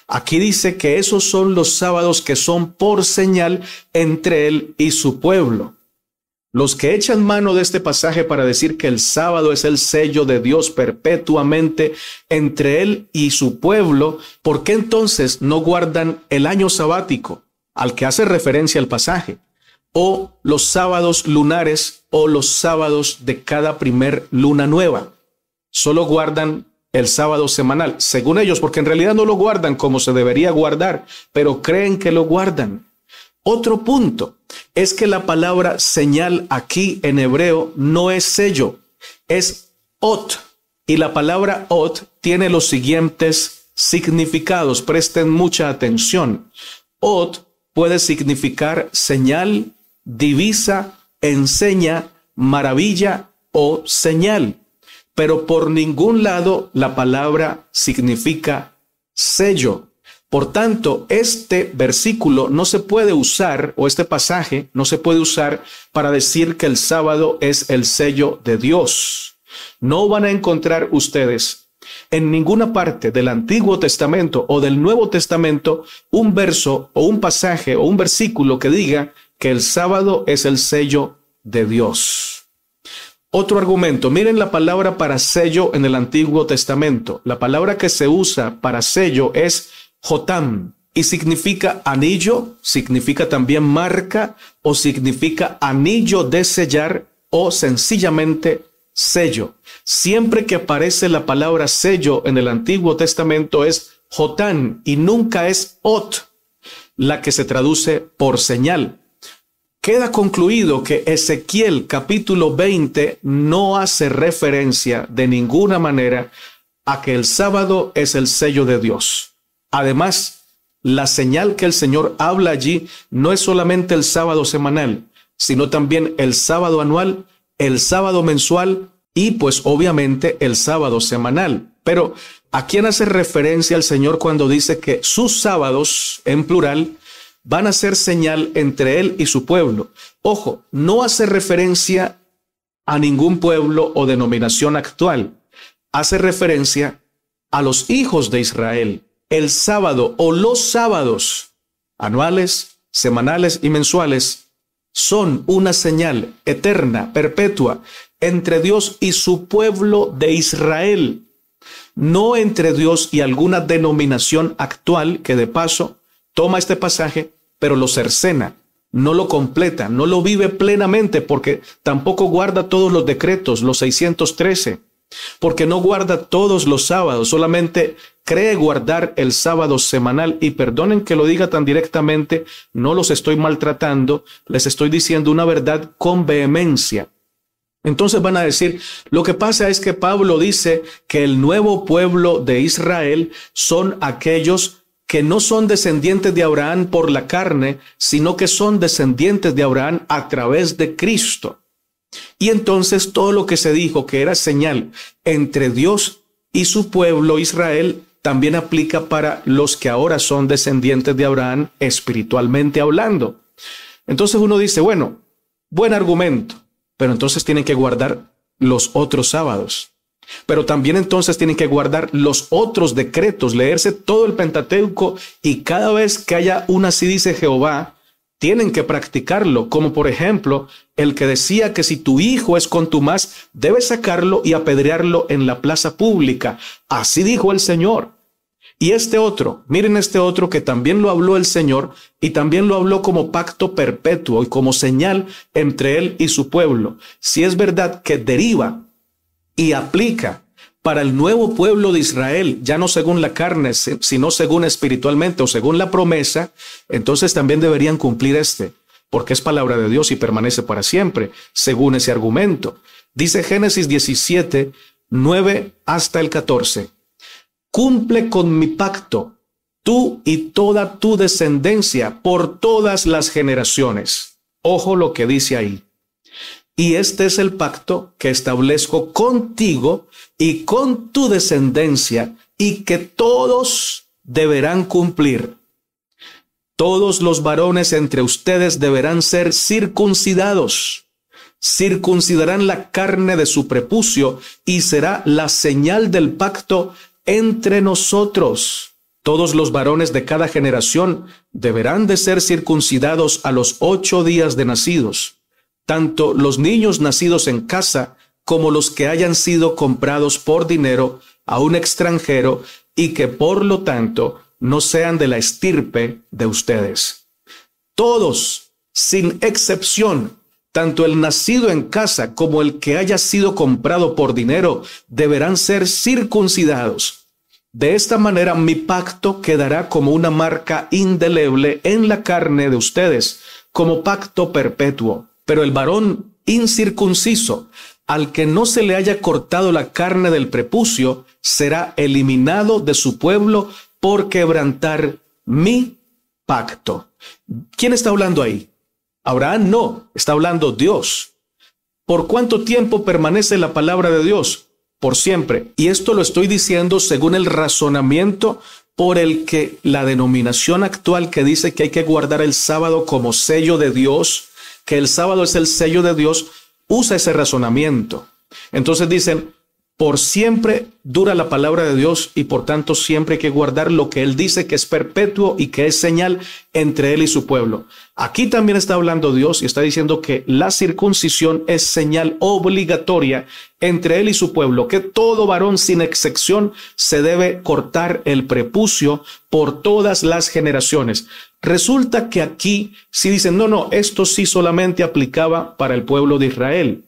Aquí dice que esos son los sábados que son por señal entre él y su pueblo. Los que echan mano de este pasaje para decir que el sábado es el sello de Dios perpetuamente entre él y su pueblo, ¿por qué entonces no guardan el año sabático? al que hace referencia el pasaje, o los sábados lunares o los sábados de cada primer luna nueva. Solo guardan el sábado semanal, según ellos, porque en realidad no lo guardan como se debería guardar, pero creen que lo guardan. Otro punto es que la palabra señal aquí en hebreo no es sello, es ot. Y la palabra ot tiene los siguientes significados. Presten mucha atención. Ot puede significar señal, divisa, enseña, maravilla o señal. Pero por ningún lado la palabra significa sello. Por tanto, este versículo no se puede usar, o este pasaje no se puede usar para decir que el sábado es el sello de Dios. No van a encontrar ustedes en ninguna parte del Antiguo Testamento o del Nuevo Testamento un verso o un pasaje o un versículo que diga que el sábado es el sello de Dios. Otro argumento, miren la palabra para sello en el Antiguo Testamento. La palabra que se usa para sello es jotam y significa anillo, significa también marca o significa anillo de sellar o sencillamente sello. Siempre que aparece la palabra sello en el Antiguo Testamento es Jotán y nunca es Ot, la que se traduce por señal. Queda concluido que Ezequiel capítulo 20 no hace referencia de ninguna manera a que el sábado es el sello de Dios. Además, la señal que el Señor habla allí no es solamente el sábado semanal, sino también el sábado anual el sábado mensual y pues obviamente el sábado semanal. Pero ¿a quién hace referencia el Señor cuando dice que sus sábados en plural van a ser señal entre él y su pueblo? Ojo, no hace referencia a ningún pueblo o denominación actual. Hace referencia a los hijos de Israel. El sábado o los sábados anuales, semanales y mensuales son una señal eterna, perpetua, entre Dios y su pueblo de Israel, no entre Dios y alguna denominación actual que de paso toma este pasaje, pero lo cercena, no lo completa, no lo vive plenamente porque tampoco guarda todos los decretos, los 613, porque no guarda todos los sábados, solamente cree guardar el sábado semanal, y perdonen que lo diga tan directamente, no los estoy maltratando, les estoy diciendo una verdad con vehemencia. Entonces van a decir, lo que pasa es que Pablo dice que el nuevo pueblo de Israel son aquellos que no son descendientes de Abraham por la carne, sino que son descendientes de Abraham a través de Cristo. Y entonces todo lo que se dijo que era señal entre Dios y su pueblo Israel también aplica para los que ahora son descendientes de Abraham espiritualmente hablando. Entonces uno dice, bueno, buen argumento, pero entonces tienen que guardar los otros sábados. Pero también entonces tienen que guardar los otros decretos, leerse todo el Pentateuco y cada vez que haya una así dice Jehová, tienen que practicarlo, como por ejemplo el que decía que si tu hijo es con tu más, debes sacarlo y apedrearlo en la plaza pública. Así dijo el Señor. Y este otro, miren este otro que también lo habló el Señor y también lo habló como pacto perpetuo y como señal entre él y su pueblo. Si es verdad que deriva y aplica para el nuevo pueblo de Israel, ya no según la carne, sino según espiritualmente o según la promesa, entonces también deberían cumplir este, porque es palabra de Dios y permanece para siempre, según ese argumento. Dice Génesis 17, 9 hasta el 14. Cumple con mi pacto, tú y toda tu descendencia por todas las generaciones. Ojo lo que dice ahí. Y este es el pacto que establezco contigo y con tu descendencia, y que todos deberán cumplir. Todos los varones entre ustedes deberán ser circuncidados. Circuncidarán la carne de su prepucio y será la señal del pacto entre nosotros. Todos los varones de cada generación deberán de ser circuncidados a los ocho días de nacidos, tanto los niños nacidos en casa como los que hayan sido comprados por dinero a un extranjero y que por lo tanto no sean de la estirpe de ustedes. Todos, sin excepción, tanto el nacido en casa como el que haya sido comprado por dinero, deberán ser circuncidados. De esta manera mi pacto quedará como una marca indeleble en la carne de ustedes, como pacto perpetuo. Pero el varón incircunciso al que no se le haya cortado la carne del prepucio, será eliminado de su pueblo por quebrantar mi pacto. ¿Quién está hablando ahí? Abraham no, está hablando Dios. ¿Por cuánto tiempo permanece la palabra de Dios? Por siempre. Y esto lo estoy diciendo según el razonamiento por el que la denominación actual que dice que hay que guardar el sábado como sello de Dios, que el sábado es el sello de Dios, usa ese razonamiento. Entonces dicen, por siempre dura la palabra de Dios y por tanto siempre hay que guardar lo que Él dice que es perpetuo y que es señal entre Él y su pueblo. Aquí también está hablando Dios y está diciendo que la circuncisión es señal obligatoria entre Él y su pueblo, que todo varón sin excepción se debe cortar el prepucio por todas las generaciones. Resulta que aquí si dicen, no, no, esto sí solamente aplicaba para el pueblo de Israel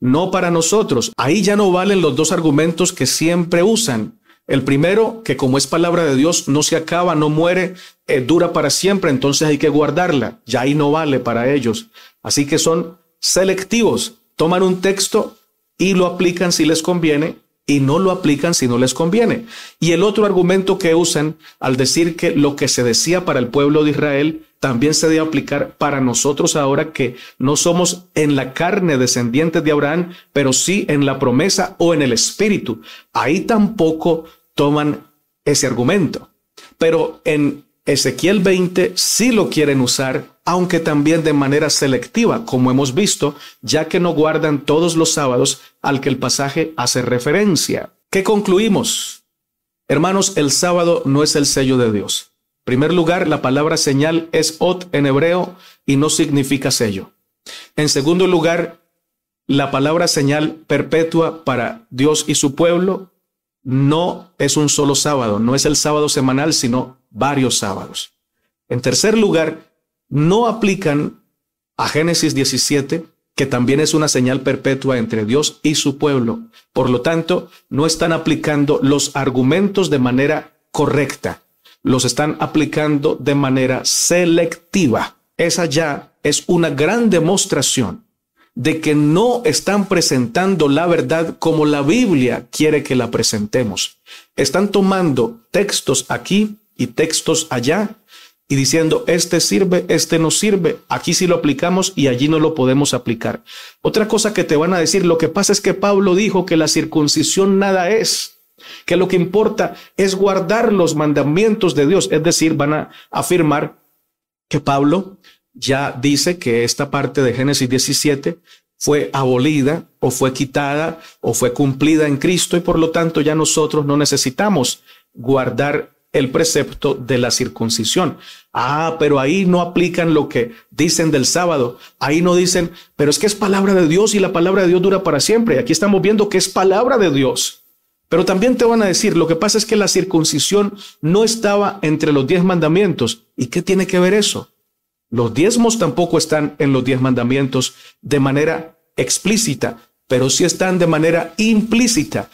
no para nosotros. Ahí ya no valen los dos argumentos que siempre usan. El primero, que como es palabra de Dios, no se acaba, no muere, eh, dura para siempre, entonces hay que guardarla. Ya ahí no vale para ellos. Así que son selectivos, toman un texto y lo aplican si les conviene y no lo aplican si no les conviene. Y el otro argumento que usan al decir que lo que se decía para el pueblo de Israel también se debe aplicar para nosotros ahora que no somos en la carne descendientes de Abraham, pero sí en la promesa o en el espíritu. Ahí tampoco toman ese argumento. Pero en Ezequiel 20 sí lo quieren usar, aunque también de manera selectiva, como hemos visto, ya que no guardan todos los sábados al que el pasaje hace referencia. ¿Qué concluimos? Hermanos, el sábado no es el sello de Dios primer lugar, la palabra señal es ot en hebreo y no significa sello. En segundo lugar, la palabra señal perpetua para Dios y su pueblo no es un solo sábado, no es el sábado semanal, sino varios sábados. En tercer lugar, no aplican a Génesis 17, que también es una señal perpetua entre Dios y su pueblo. Por lo tanto, no están aplicando los argumentos de manera correcta los están aplicando de manera selectiva. Esa ya es una gran demostración de que no están presentando la verdad como la Biblia quiere que la presentemos. Están tomando textos aquí y textos allá y diciendo, este sirve, este no sirve, aquí sí lo aplicamos y allí no lo podemos aplicar. Otra cosa que te van a decir, lo que pasa es que Pablo dijo que la circuncisión nada es que lo que importa es guardar los mandamientos de Dios. Es decir, van a afirmar que Pablo ya dice que esta parte de Génesis 17 fue abolida o fue quitada o fue cumplida en Cristo y por lo tanto ya nosotros no necesitamos guardar el precepto de la circuncisión. Ah, pero ahí no aplican lo que dicen del sábado. Ahí no dicen, pero es que es palabra de Dios y la palabra de Dios dura para siempre. aquí estamos viendo que es palabra de Dios. Pero también te van a decir, lo que pasa es que la circuncisión no estaba entre los diez mandamientos. ¿Y qué tiene que ver eso? Los diezmos tampoco están en los diez mandamientos de manera explícita, pero sí están de manera implícita.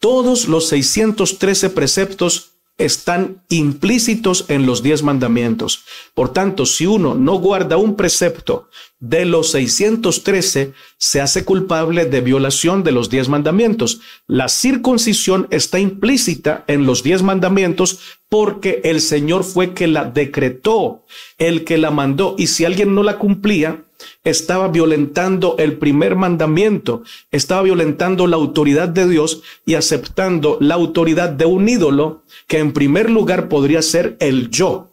Todos los 613 preceptos están implícitos en los diez mandamientos. Por tanto, si uno no guarda un precepto de los 613 se hace culpable de violación de los 10 mandamientos. La circuncisión está implícita en los 10 mandamientos porque el Señor fue que la decretó, el que la mandó. Y si alguien no la cumplía, estaba violentando el primer mandamiento, estaba violentando la autoridad de Dios y aceptando la autoridad de un ídolo que en primer lugar podría ser el yo.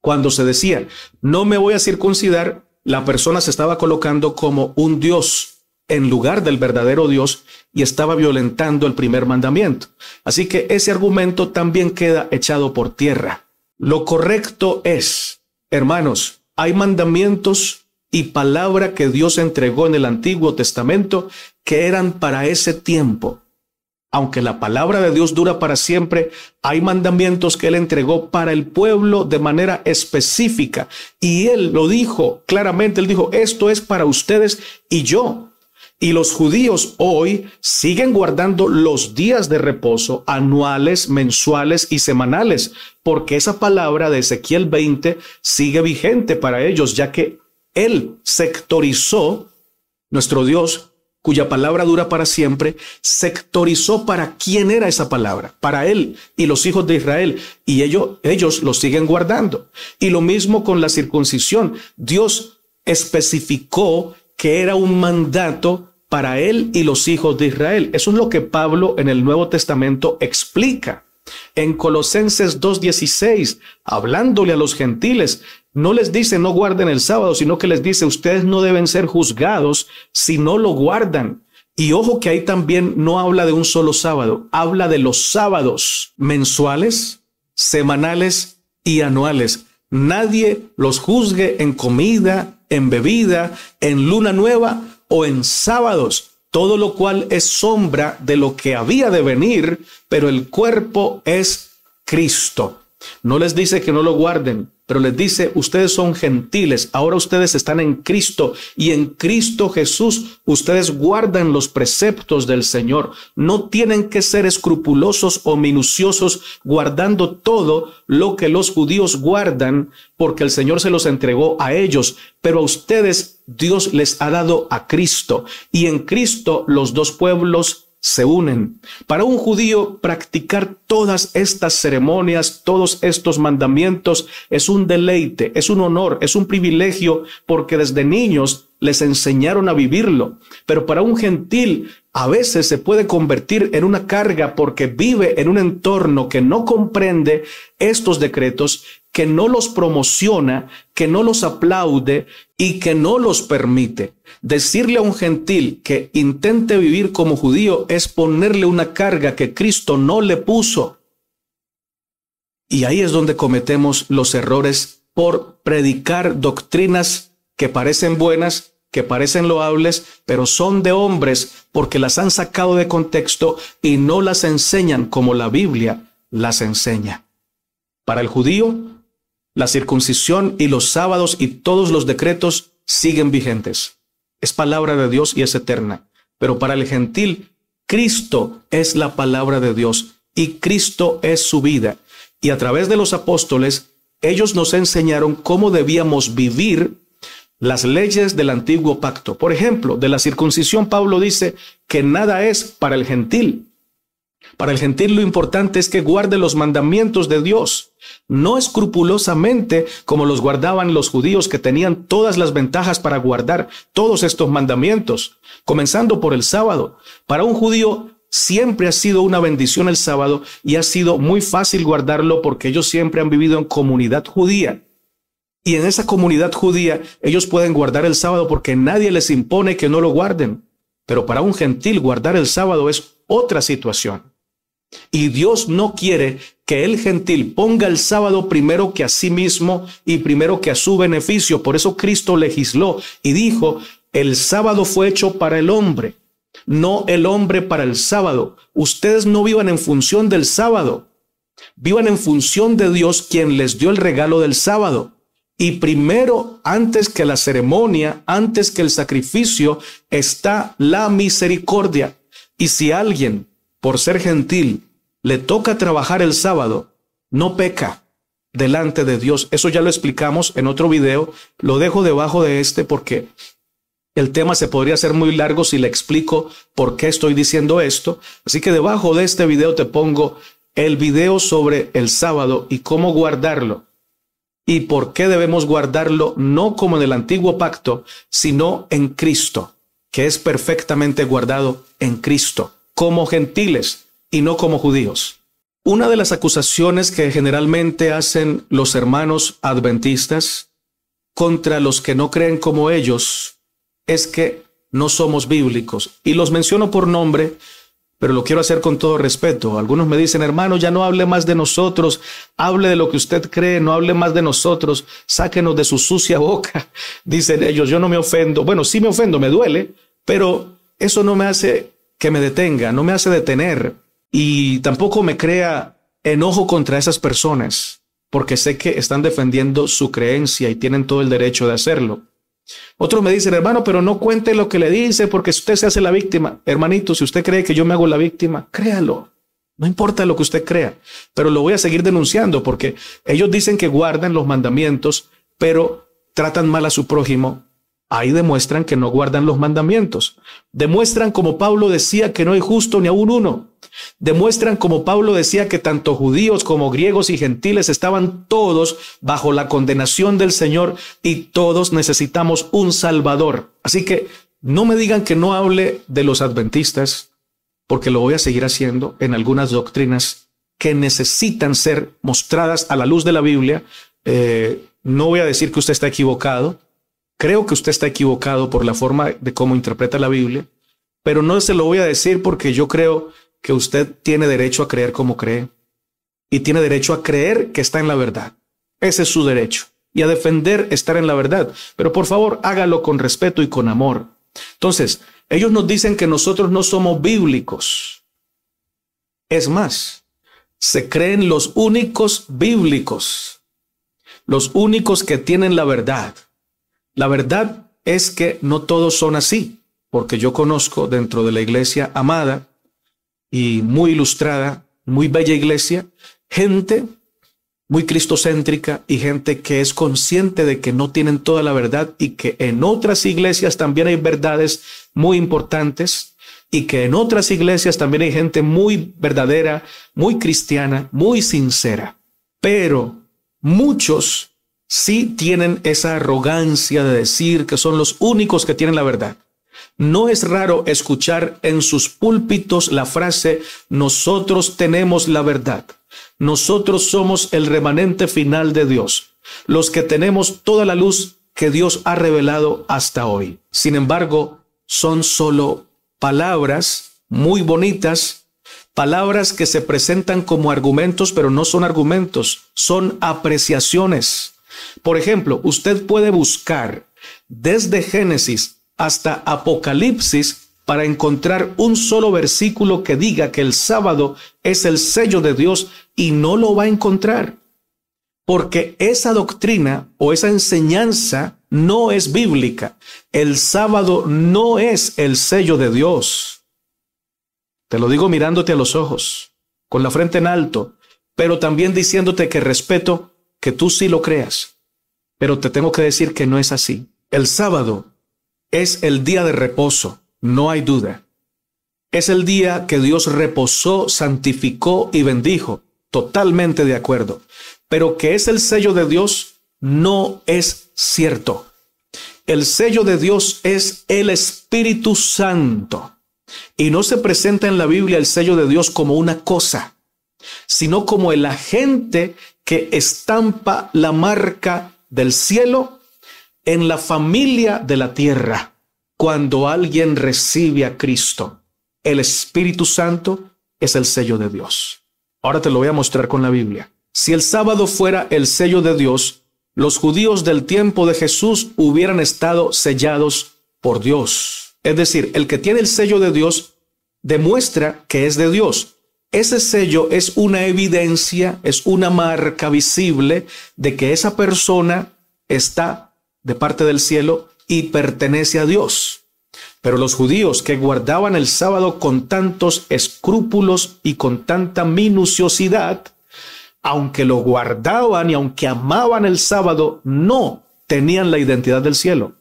Cuando se decía, no me voy a circuncidar la persona se estaba colocando como un Dios en lugar del verdadero Dios y estaba violentando el primer mandamiento. Así que ese argumento también queda echado por tierra. Lo correcto es, hermanos, hay mandamientos y palabra que Dios entregó en el Antiguo Testamento que eran para ese tiempo. Aunque la palabra de Dios dura para siempre, hay mandamientos que Él entregó para el pueblo de manera específica. Y Él lo dijo claramente, Él dijo, esto es para ustedes y yo. Y los judíos hoy siguen guardando los días de reposo anuales, mensuales y semanales, porque esa palabra de Ezequiel 20 sigue vigente para ellos, ya que Él sectorizó, nuestro Dios cuya palabra dura para siempre, sectorizó para quién era esa palabra, para él y los hijos de Israel, y ellos, ellos lo siguen guardando. Y lo mismo con la circuncisión, Dios especificó que era un mandato para él y los hijos de Israel. Eso es lo que Pablo en el Nuevo Testamento explica. En Colosenses 2.16, hablándole a los gentiles, no les dice no guarden el sábado, sino que les dice ustedes no deben ser juzgados si no lo guardan. Y ojo que ahí también no habla de un solo sábado, habla de los sábados mensuales, semanales y anuales. Nadie los juzgue en comida, en bebida, en luna nueva o en sábados, todo lo cual es sombra de lo que había de venir, pero el cuerpo es Cristo. No les dice que no lo guarden, pero les dice, ustedes son gentiles, ahora ustedes están en Cristo y en Cristo Jesús ustedes guardan los preceptos del Señor. No tienen que ser escrupulosos o minuciosos guardando todo lo que los judíos guardan porque el Señor se los entregó a ellos, pero a ustedes Dios les ha dado a Cristo y en Cristo los dos pueblos se unen. Para un judío, practicar todas estas ceremonias, todos estos mandamientos, es un deleite, es un honor, es un privilegio, porque desde niños les enseñaron a vivirlo. Pero para un gentil, a veces se puede convertir en una carga porque vive en un entorno que no comprende estos decretos, que no los promociona, que no los aplaude y que no los permite. Decirle a un gentil que intente vivir como judío es ponerle una carga que Cristo no le puso. Y ahí es donde cometemos los errores por predicar doctrinas que parecen buenas, que parecen loables, pero son de hombres porque las han sacado de contexto y no las enseñan como la Biblia las enseña. Para el judío, la circuncisión y los sábados y todos los decretos siguen vigentes. Es palabra de Dios y es eterna. Pero para el gentil, Cristo es la palabra de Dios y Cristo es su vida. Y a través de los apóstoles, ellos nos enseñaron cómo debíamos vivir las leyes del antiguo pacto. Por ejemplo, de la circuncisión Pablo dice que nada es para el gentil. Para el gentil lo importante es que guarde los mandamientos de Dios, no escrupulosamente como los guardaban los judíos que tenían todas las ventajas para guardar todos estos mandamientos, comenzando por el sábado. Para un judío siempre ha sido una bendición el sábado y ha sido muy fácil guardarlo porque ellos siempre han vivido en comunidad judía. Y en esa comunidad judía ellos pueden guardar el sábado porque nadie les impone que no lo guarden. Pero para un gentil guardar el sábado es otra situación. Y Dios no quiere que el gentil ponga el sábado primero que a sí mismo y primero que a su beneficio. Por eso Cristo legisló y dijo, el sábado fue hecho para el hombre, no el hombre para el sábado. Ustedes no vivan en función del sábado, vivan en función de Dios quien les dio el regalo del sábado. Y primero, antes que la ceremonia, antes que el sacrificio, está la misericordia. Y si alguien, por ser gentil, le toca trabajar el sábado, no peca delante de Dios. Eso ya lo explicamos en otro video. Lo dejo debajo de este porque el tema se podría hacer muy largo si le explico por qué estoy diciendo esto. Así que debajo de este video te pongo el video sobre el sábado y cómo guardarlo y por qué debemos guardarlo no como en el antiguo pacto, sino en Cristo, que es perfectamente guardado en Cristo, como gentiles y no como judíos. Una de las acusaciones que generalmente hacen los hermanos adventistas contra los que no creen como ellos es que no somos bíblicos. Y los menciono por nombre pero lo quiero hacer con todo respeto. Algunos me dicen, hermano, ya no hable más de nosotros, hable de lo que usted cree, no hable más de nosotros, sáquenos de su sucia boca. Dicen ellos, yo no me ofendo. Bueno, sí me ofendo, me duele, pero eso no me hace que me detenga, no me hace detener y tampoco me crea enojo contra esas personas, porque sé que están defendiendo su creencia y tienen todo el derecho de hacerlo. Otros me dicen, hermano, pero no cuente lo que le dice porque usted se hace la víctima. Hermanito, si usted cree que yo me hago la víctima, créalo. No importa lo que usted crea, pero lo voy a seguir denunciando porque ellos dicen que guardan los mandamientos, pero tratan mal a su prójimo Ahí demuestran que no guardan los mandamientos. Demuestran como Pablo decía que no hay justo ni aún uno. Demuestran como Pablo decía que tanto judíos como griegos y gentiles estaban todos bajo la condenación del Señor y todos necesitamos un Salvador. Así que no me digan que no hable de los adventistas, porque lo voy a seguir haciendo en algunas doctrinas que necesitan ser mostradas a la luz de la Biblia. Eh, no voy a decir que usted está equivocado, creo que usted está equivocado por la forma de cómo interpreta la Biblia, pero no se lo voy a decir porque yo creo que usted tiene derecho a creer como cree y tiene derecho a creer que está en la verdad. Ese es su derecho y a defender estar en la verdad. Pero por favor, hágalo con respeto y con amor. Entonces, ellos nos dicen que nosotros no somos bíblicos. Es más, se creen los únicos bíblicos, los únicos que tienen la verdad. La verdad es que no todos son así, porque yo conozco dentro de la iglesia amada y muy ilustrada, muy bella iglesia, gente muy cristocéntrica y gente que es consciente de que no tienen toda la verdad y que en otras iglesias también hay verdades muy importantes y que en otras iglesias también hay gente muy verdadera, muy cristiana, muy sincera. Pero muchos sí tienen esa arrogancia de decir que son los únicos que tienen la verdad. No es raro escuchar en sus púlpitos la frase, nosotros tenemos la verdad, nosotros somos el remanente final de Dios, los que tenemos toda la luz que Dios ha revelado hasta hoy. Sin embargo, son solo palabras muy bonitas, palabras que se presentan como argumentos, pero no son argumentos, son apreciaciones. Por ejemplo, usted puede buscar desde Génesis hasta Apocalipsis para encontrar un solo versículo que diga que el sábado es el sello de Dios y no lo va a encontrar. Porque esa doctrina o esa enseñanza no es bíblica. El sábado no es el sello de Dios. Te lo digo mirándote a los ojos, con la frente en alto, pero también diciéndote que respeto que tú sí lo creas, pero te tengo que decir que no es así. El sábado es el día de reposo, no hay duda. Es el día que Dios reposó, santificó y bendijo, totalmente de acuerdo. Pero que es el sello de Dios no es cierto. El sello de Dios es el Espíritu Santo. Y no se presenta en la Biblia el sello de Dios como una cosa, sino como el agente que estampa la marca del cielo en la familia de la tierra. Cuando alguien recibe a Cristo, el Espíritu Santo es el sello de Dios. Ahora te lo voy a mostrar con la Biblia. Si el sábado fuera el sello de Dios, los judíos del tiempo de Jesús hubieran estado sellados por Dios. Es decir, el que tiene el sello de Dios demuestra que es de Dios, ese sello es una evidencia, es una marca visible de que esa persona está de parte del cielo y pertenece a Dios. Pero los judíos que guardaban el sábado con tantos escrúpulos y con tanta minuciosidad, aunque lo guardaban y aunque amaban el sábado, no tenían la identidad del cielo,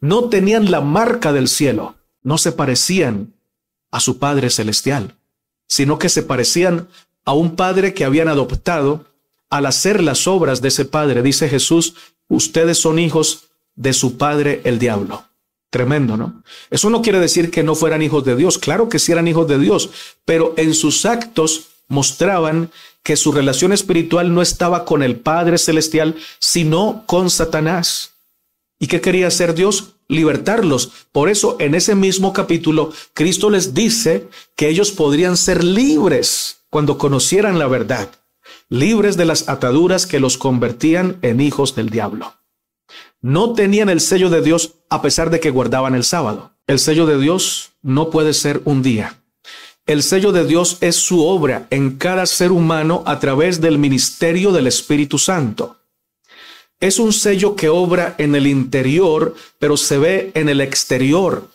no tenían la marca del cielo, no se parecían a su Padre Celestial sino que se parecían a un padre que habían adoptado al hacer las obras de ese padre. Dice Jesús, ustedes son hijos de su padre el diablo. Tremendo, ¿no? Eso no quiere decir que no fueran hijos de Dios, claro que sí eran hijos de Dios, pero en sus actos mostraban que su relación espiritual no estaba con el Padre Celestial, sino con Satanás. ¿Y qué quería hacer Dios? Libertarlos. Por eso en ese mismo capítulo, Cristo les dice que ellos podrían ser libres cuando conocieran la verdad, libres de las ataduras que los convertían en hijos del diablo. No tenían el sello de Dios a pesar de que guardaban el sábado. El sello de Dios no puede ser un día. El sello de Dios es su obra en cada ser humano a través del ministerio del Espíritu Santo es un sello que obra en el interior, pero se ve en el exterior.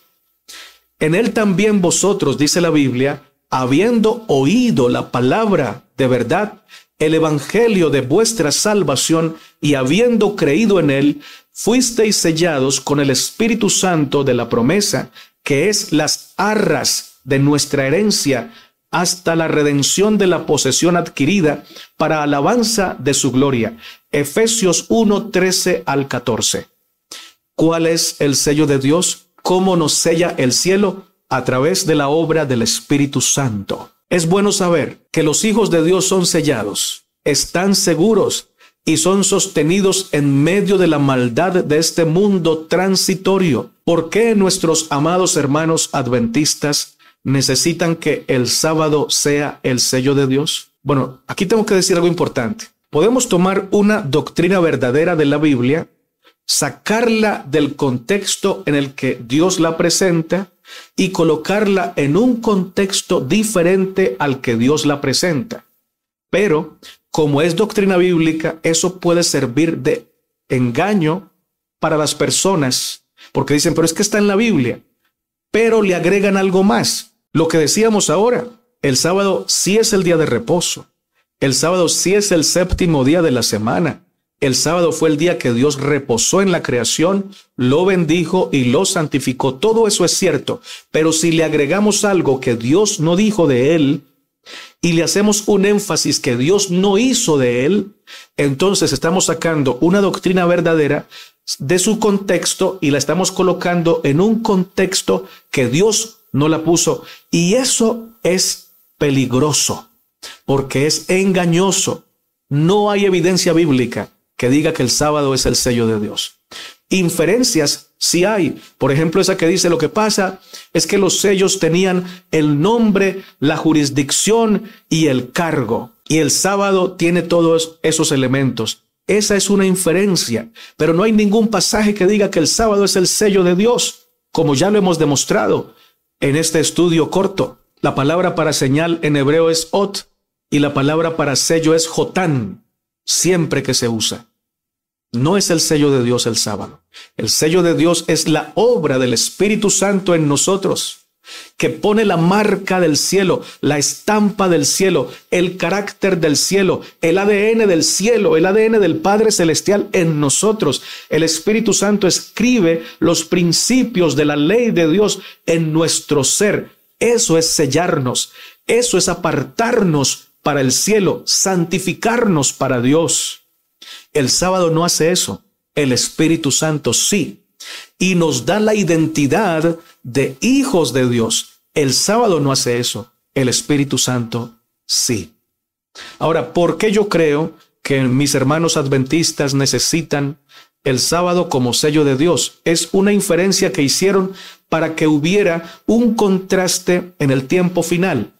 En él también vosotros, dice la Biblia, habiendo oído la palabra de verdad, el evangelio de vuestra salvación, y habiendo creído en él, fuisteis sellados con el Espíritu Santo de la promesa, que es las arras de nuestra herencia hasta la redención de la posesión adquirida para alabanza de su gloria. Efesios 1, 13 al 14. ¿Cuál es el sello de Dios? ¿Cómo nos sella el cielo? A través de la obra del Espíritu Santo. Es bueno saber que los hijos de Dios son sellados, están seguros y son sostenidos en medio de la maldad de este mundo transitorio. ¿Por qué nuestros amados hermanos adventistas necesitan que el sábado sea el sello de Dios? Bueno, aquí tengo que decir algo importante. Podemos tomar una doctrina verdadera de la Biblia, sacarla del contexto en el que Dios la presenta y colocarla en un contexto diferente al que Dios la presenta. Pero, como es doctrina bíblica, eso puede servir de engaño para las personas, porque dicen, pero es que está en la Biblia, pero le agregan algo más. Lo que decíamos ahora, el sábado sí es el día de reposo, el sábado sí es el séptimo día de la semana, el sábado fue el día que Dios reposó en la creación, lo bendijo y lo santificó. Todo eso es cierto, pero si le agregamos algo que Dios no dijo de él, y le hacemos un énfasis que Dios no hizo de él, entonces estamos sacando una doctrina verdadera de su contexto y la estamos colocando en un contexto que Dios no la puso. Y eso es peligroso porque es engañoso. No hay evidencia bíblica que diga que el sábado es el sello de Dios. Inferencias sí hay. Por ejemplo, esa que dice lo que pasa es que los sellos tenían el nombre, la jurisdicción y el cargo. Y el sábado tiene todos esos elementos. Esa es una inferencia, pero no hay ningún pasaje que diga que el sábado es el sello de Dios, como ya lo hemos demostrado en este estudio corto. La palabra para señal en hebreo es ot y la palabra para sello es jotán, siempre que se usa. No es el sello de Dios el sábado. El sello de Dios es la obra del Espíritu Santo en nosotros que pone la marca del cielo, la estampa del cielo, el carácter del cielo, el ADN del cielo, el ADN del Padre Celestial en nosotros. El Espíritu Santo escribe los principios de la ley de Dios en nuestro ser. Eso es sellarnos, eso es apartarnos para el cielo, santificarnos para Dios. El sábado no hace eso, el Espíritu Santo sí, y nos da la identidad de hijos de Dios. El sábado no hace eso, el Espíritu Santo sí. Ahora, ¿por qué yo creo que mis hermanos adventistas necesitan el sábado como sello de Dios? Es una inferencia que hicieron para que hubiera un contraste en el tiempo final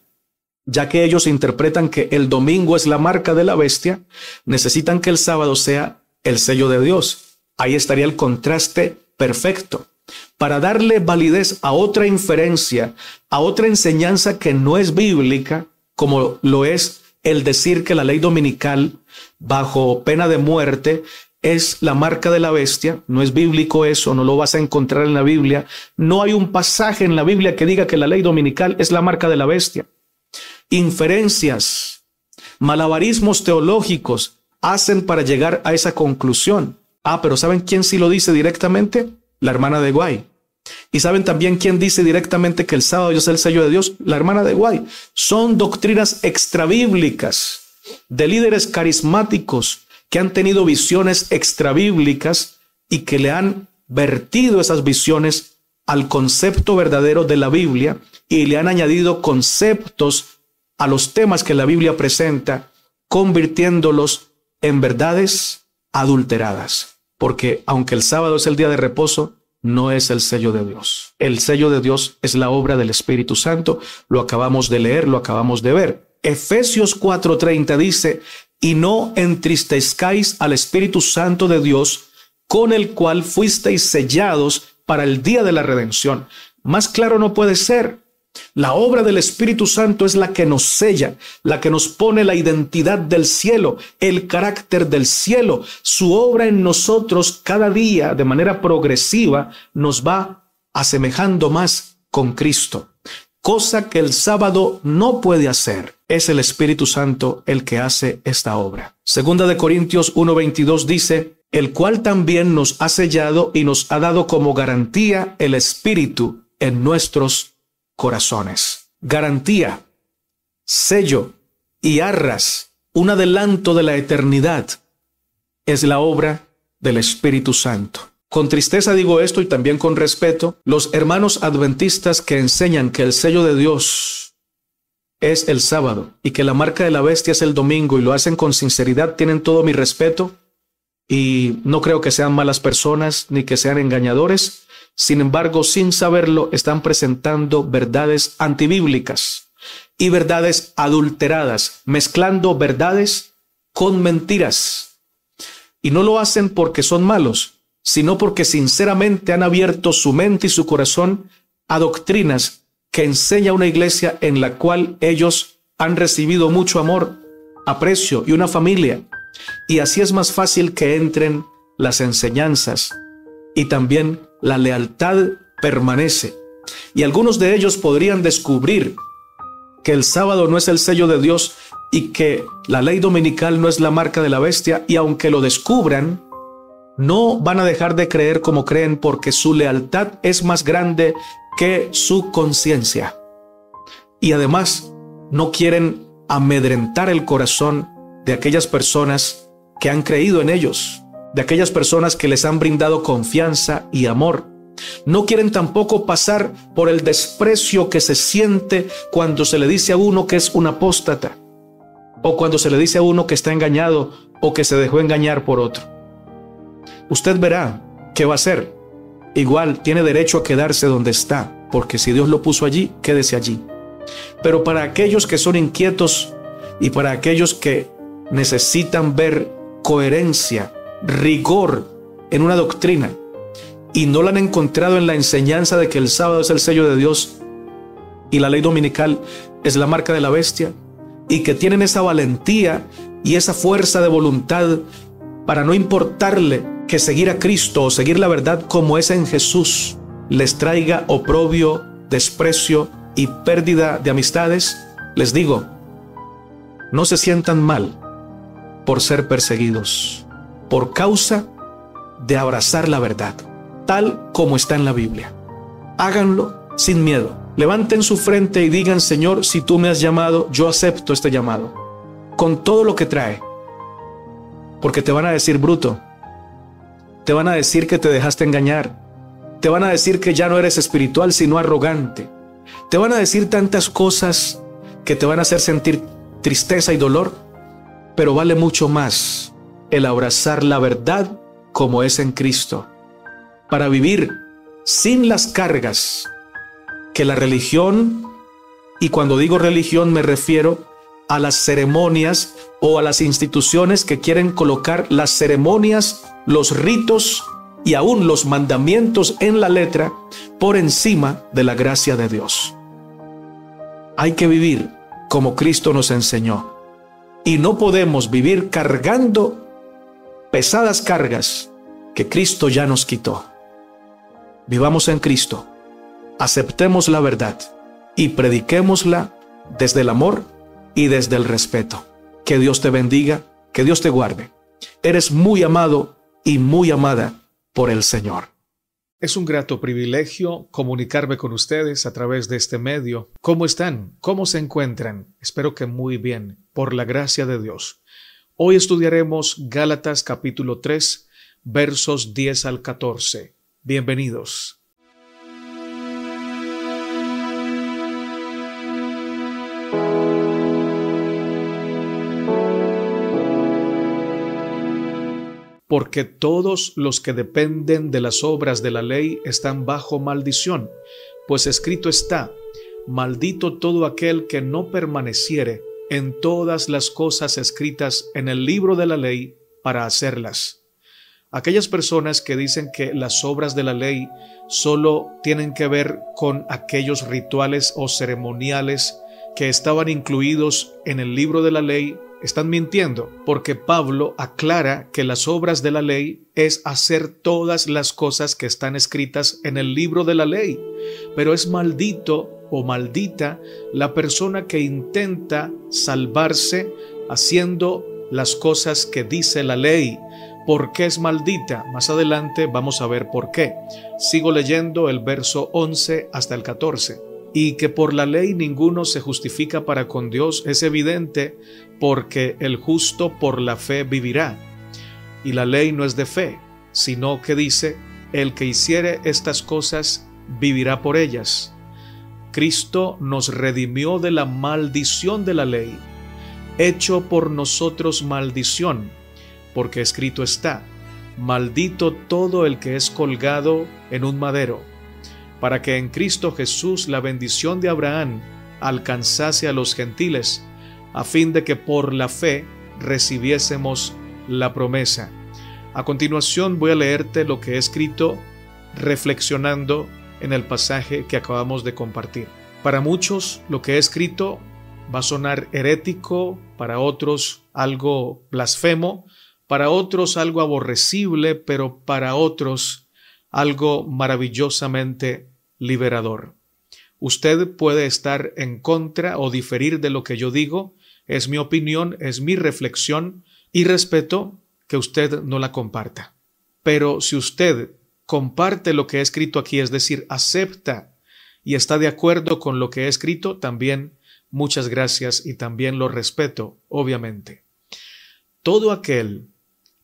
ya que ellos interpretan que el domingo es la marca de la bestia, necesitan que el sábado sea el sello de Dios. Ahí estaría el contraste perfecto para darle validez a otra inferencia, a otra enseñanza que no es bíblica, como lo es el decir que la ley dominical bajo pena de muerte es la marca de la bestia, no es bíblico eso, no lo vas a encontrar en la Biblia, no hay un pasaje en la Biblia que diga que la ley dominical es la marca de la bestia. Inferencias, malabarismos teológicos hacen para llegar a esa conclusión. Ah, pero ¿saben quién sí lo dice directamente? la hermana de Guay. Y saben también quién dice directamente que el sábado es el sello de Dios, la hermana de Guay. Son doctrinas extrabíblicas de líderes carismáticos que han tenido visiones extrabíblicas y que le han vertido esas visiones al concepto verdadero de la Biblia y le han añadido conceptos a los temas que la Biblia presenta, convirtiéndolos en verdades adulteradas porque aunque el sábado es el día de reposo, no es el sello de Dios. El sello de Dios es la obra del Espíritu Santo. Lo acabamos de leer, lo acabamos de ver. Efesios 4:30 dice, y no entristezcáis al Espíritu Santo de Dios, con el cual fuisteis sellados para el día de la redención. Más claro no puede ser. La obra del Espíritu Santo es la que nos sella, la que nos pone la identidad del cielo, el carácter del cielo. Su obra en nosotros cada día de manera progresiva nos va asemejando más con Cristo, cosa que el sábado no puede hacer. Es el Espíritu Santo el que hace esta obra. Segunda de Corintios 1:22 dice, el cual también nos ha sellado y nos ha dado como garantía el Espíritu en nuestros corazones. Garantía, sello y arras, un adelanto de la eternidad, es la obra del Espíritu Santo. Con tristeza digo esto y también con respeto, los hermanos adventistas que enseñan que el sello de Dios es el sábado y que la marca de la bestia es el domingo y lo hacen con sinceridad, tienen todo mi respeto y no creo que sean malas personas ni que sean engañadores, sin embargo, sin saberlo, están presentando verdades antibíblicas y verdades adulteradas, mezclando verdades con mentiras. Y no lo hacen porque son malos, sino porque sinceramente han abierto su mente y su corazón a doctrinas que enseña una iglesia en la cual ellos han recibido mucho amor, aprecio y una familia. Y así es más fácil que entren las enseñanzas y también la lealtad permanece. Y algunos de ellos podrían descubrir que el sábado no es el sello de Dios y que la ley dominical no es la marca de la bestia y aunque lo descubran, no van a dejar de creer como creen porque su lealtad es más grande que su conciencia. Y además, no quieren amedrentar el corazón de aquellas personas que han creído en ellos de aquellas personas que les han brindado confianza y amor. No quieren tampoco pasar por el desprecio que se siente cuando se le dice a uno que es un apóstata, o cuando se le dice a uno que está engañado o que se dejó engañar por otro. Usted verá qué va a ser. Igual tiene derecho a quedarse donde está, porque si Dios lo puso allí, quédese allí. Pero para aquellos que son inquietos y para aquellos que necesitan ver coherencia rigor en una doctrina y no la han encontrado en la enseñanza de que el sábado es el sello de Dios y la ley dominical es la marca de la bestia y que tienen esa valentía y esa fuerza de voluntad para no importarle que seguir a Cristo o seguir la verdad como es en Jesús les traiga oprobio, desprecio y pérdida de amistades, les digo, no se sientan mal por ser perseguidos por causa de abrazar la verdad, tal como está en la Biblia. Háganlo sin miedo. Levanten su frente y digan, Señor, si tú me has llamado, yo acepto este llamado, con todo lo que trae. Porque te van a decir bruto, te van a decir que te dejaste engañar, te van a decir que ya no eres espiritual, sino arrogante, te van a decir tantas cosas que te van a hacer sentir tristeza y dolor, pero vale mucho más el abrazar la verdad como es en Cristo, para vivir sin las cargas que la religión, y cuando digo religión me refiero a las ceremonias o a las instituciones que quieren colocar las ceremonias, los ritos y aún los mandamientos en la letra por encima de la gracia de Dios. Hay que vivir como Cristo nos enseñó y no podemos vivir cargando pesadas cargas que Cristo ya nos quitó. Vivamos en Cristo, aceptemos la verdad y prediquémosla desde el amor y desde el respeto. Que Dios te bendiga, que Dios te guarde. Eres muy amado y muy amada por el Señor. Es un grato privilegio comunicarme con ustedes a través de este medio. ¿Cómo están? ¿Cómo se encuentran? Espero que muy bien, por la gracia de Dios. Hoy estudiaremos Gálatas capítulo 3, versos 10 al 14. Bienvenidos. Porque todos los que dependen de las obras de la ley están bajo maldición, pues escrito está, maldito todo aquel que no permaneciere en todas las cosas escritas en el libro de la ley para hacerlas. Aquellas personas que dicen que las obras de la ley solo tienen que ver con aquellos rituales o ceremoniales que estaban incluidos en el libro de la ley están mintiendo, porque Pablo aclara que las obras de la ley es hacer todas las cosas que están escritas en el libro de la ley, pero es maldito o maldita la persona que intenta salvarse haciendo las cosas que dice la ley. porque es maldita? Más adelante vamos a ver por qué. Sigo leyendo el verso 11 hasta el 14. Y que por la ley ninguno se justifica para con Dios es evidente, porque el justo por la fe vivirá. Y la ley no es de fe, sino que dice, el que hiciere estas cosas vivirá por ellas. Cristo nos redimió de la maldición de la ley, hecho por nosotros maldición, porque escrito está, maldito todo el que es colgado en un madero, para que en Cristo Jesús la bendición de Abraham alcanzase a los gentiles, a fin de que por la fe recibiésemos la promesa. A continuación voy a leerte lo que he escrito reflexionando en el pasaje que acabamos de compartir. Para muchos lo que he escrito va a sonar herético, para otros algo blasfemo, para otros algo aborrecible, pero para otros algo maravillosamente liberador. Usted puede estar en contra o diferir de lo que yo digo, es mi opinión, es mi reflexión y respeto que usted no la comparta. Pero si usted comparte lo que he escrito aquí, es decir, acepta y está de acuerdo con lo que he escrito, también muchas gracias y también lo respeto, obviamente. Todo aquel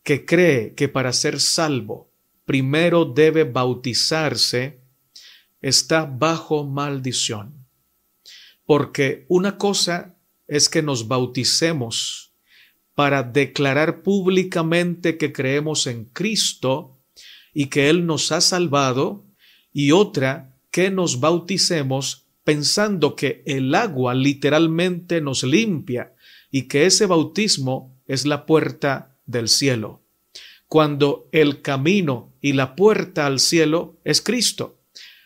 que cree que para ser salvo primero debe bautizarse, está bajo maldición. Porque una cosa es que nos bauticemos para declarar públicamente que creemos en Cristo, y que Él nos ha salvado, y otra que nos bauticemos pensando que el agua literalmente nos limpia y que ese bautismo es la puerta del cielo. Cuando el camino y la puerta al cielo es Cristo.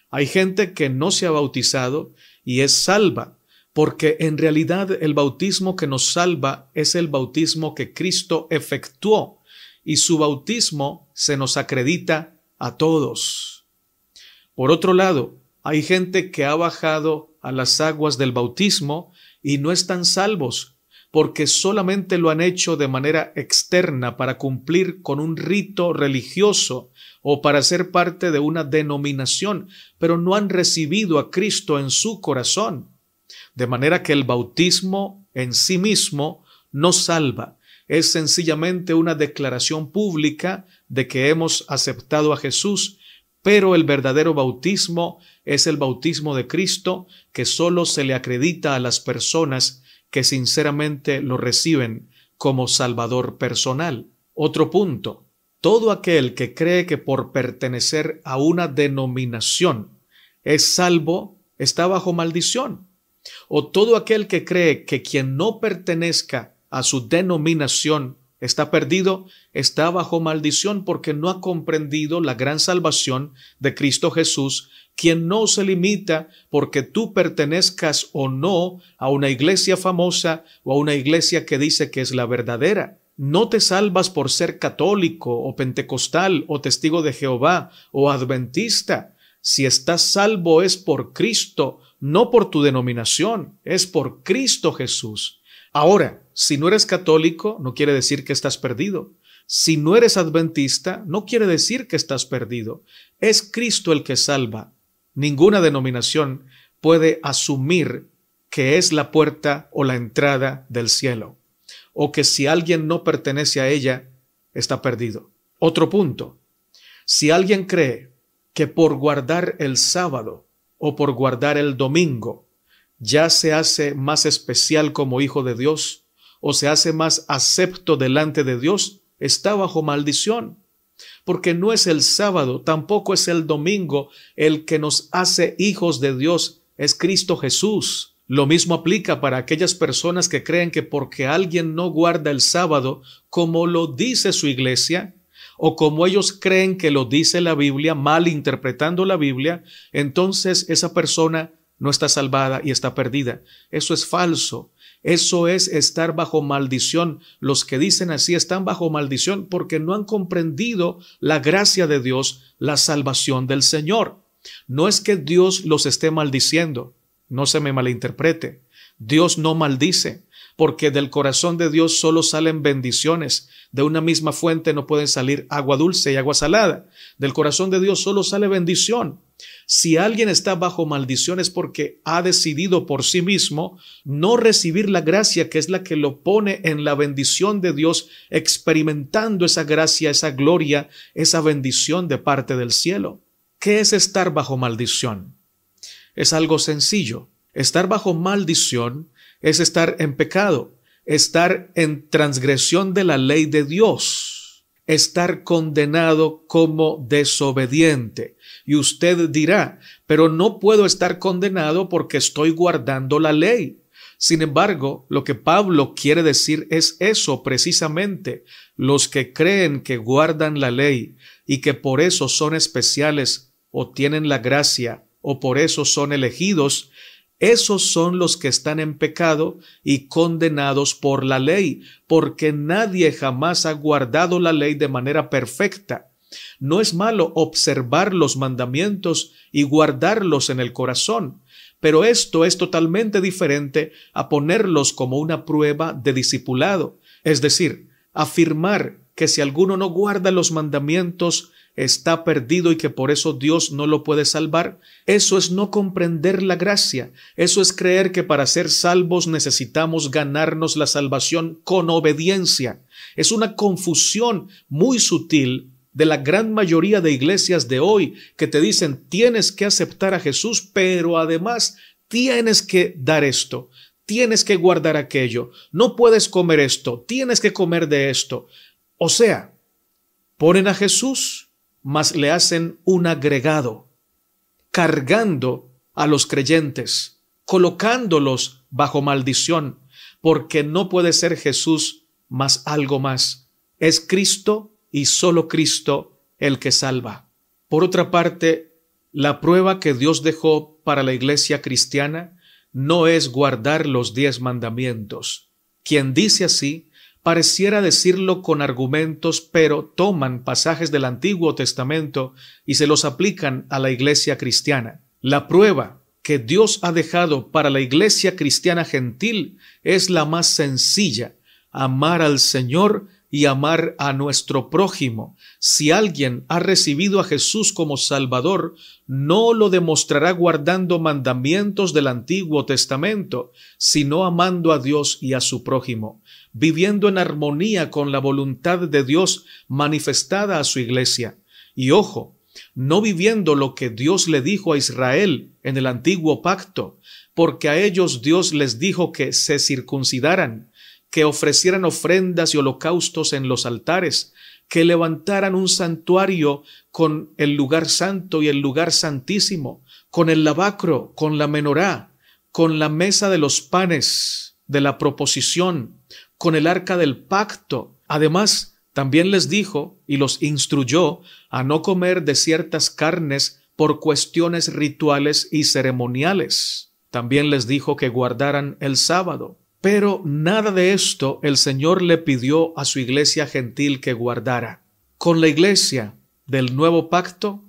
Hay gente que no se ha bautizado y es salva, porque en realidad el bautismo que nos salva es el bautismo que Cristo efectuó y su bautismo se nos acredita a todos. Por otro lado, hay gente que ha bajado a las aguas del bautismo y no están salvos, porque solamente lo han hecho de manera externa para cumplir con un rito religioso o para ser parte de una denominación, pero no han recibido a Cristo en su corazón. De manera que el bautismo en sí mismo no salva, es sencillamente una declaración pública de que hemos aceptado a Jesús, pero el verdadero bautismo es el bautismo de Cristo que solo se le acredita a las personas que sinceramente lo reciben como Salvador personal. Otro punto. Todo aquel que cree que por pertenecer a una denominación es salvo está bajo maldición. O todo aquel que cree que quien no pertenezca a su denominación está perdido, está bajo maldición porque no ha comprendido la gran salvación de Cristo Jesús, quien no se limita porque tú pertenezcas o no a una iglesia famosa o a una iglesia que dice que es la verdadera. No te salvas por ser católico o pentecostal o testigo de Jehová o adventista. Si estás salvo es por Cristo, no por tu denominación, es por Cristo Jesús. Ahora, si no eres católico, no quiere decir que estás perdido. Si no eres adventista, no quiere decir que estás perdido. Es Cristo el que salva. Ninguna denominación puede asumir que es la puerta o la entrada del cielo, o que si alguien no pertenece a ella, está perdido. Otro punto, si alguien cree que por guardar el sábado o por guardar el domingo, ya se hace más especial como hijo de Dios, o se hace más acepto delante de Dios, está bajo maldición. Porque no es el sábado, tampoco es el domingo el que nos hace hijos de Dios, es Cristo Jesús. Lo mismo aplica para aquellas personas que creen que porque alguien no guarda el sábado, como lo dice su iglesia, o como ellos creen que lo dice la Biblia, mal interpretando la Biblia, entonces esa persona no está salvada y está perdida. Eso es falso. Eso es estar bajo maldición. Los que dicen así están bajo maldición porque no han comprendido la gracia de Dios, la salvación del Señor. No es que Dios los esté maldiciendo, no se me malinterprete. Dios no maldice, porque del corazón de Dios solo salen bendiciones. De una misma fuente no pueden salir agua dulce y agua salada. Del corazón de Dios solo sale bendición. Si alguien está bajo maldición es porque ha decidido por sí mismo no recibir la gracia que es la que lo pone en la bendición de Dios, experimentando esa gracia, esa gloria, esa bendición de parte del cielo. ¿Qué es estar bajo maldición? Es algo sencillo. Estar bajo maldición es estar en pecado, estar en transgresión de la ley de Dios, estar condenado como desobediente. Y usted dirá, pero no puedo estar condenado porque estoy guardando la ley. Sin embargo, lo que Pablo quiere decir es eso precisamente. Los que creen que guardan la ley y que por eso son especiales o tienen la gracia o por eso son elegidos, esos son los que están en pecado y condenados por la ley, porque nadie jamás ha guardado la ley de manera perfecta. No es malo observar los mandamientos y guardarlos en el corazón, pero esto es totalmente diferente a ponerlos como una prueba de discipulado, es decir, afirmar que si alguno no guarda los mandamientos, está perdido y que por eso Dios no lo puede salvar, eso es no comprender la gracia, eso es creer que para ser salvos necesitamos ganarnos la salvación con obediencia. Es una confusión muy sutil de la gran mayoría de iglesias de hoy que te dicen tienes que aceptar a Jesús, pero además tienes que dar esto, tienes que guardar aquello, no puedes comer esto, tienes que comer de esto. O sea, ponen a Jesús mas le hacen un agregado, cargando a los creyentes, colocándolos bajo maldición, porque no puede ser Jesús más algo más. Es Cristo y solo Cristo el que salva. Por otra parte, la prueba que Dios dejó para la iglesia cristiana no es guardar los diez mandamientos. Quien dice así pareciera decirlo con argumentos, pero toman pasajes del Antiguo Testamento y se los aplican a la iglesia cristiana. La prueba que Dios ha dejado para la iglesia cristiana gentil es la más sencilla, amar al Señor y amar a nuestro prójimo. Si alguien ha recibido a Jesús como Salvador, no lo demostrará guardando mandamientos del Antiguo Testamento, sino amando a Dios y a su prójimo, viviendo en armonía con la voluntad de Dios manifestada a su iglesia. Y ojo, no viviendo lo que Dios le dijo a Israel en el antiguo pacto, porque a ellos Dios les dijo que se circuncidaran que ofrecieran ofrendas y holocaustos en los altares, que levantaran un santuario con el lugar santo y el lugar santísimo, con el lavacro, con la menorá, con la mesa de los panes, de la proposición, con el arca del pacto. Además, también les dijo y los instruyó a no comer de ciertas carnes por cuestiones rituales y ceremoniales. También les dijo que guardaran el sábado pero nada de esto el Señor le pidió a su iglesia gentil que guardara. Con la iglesia del nuevo pacto,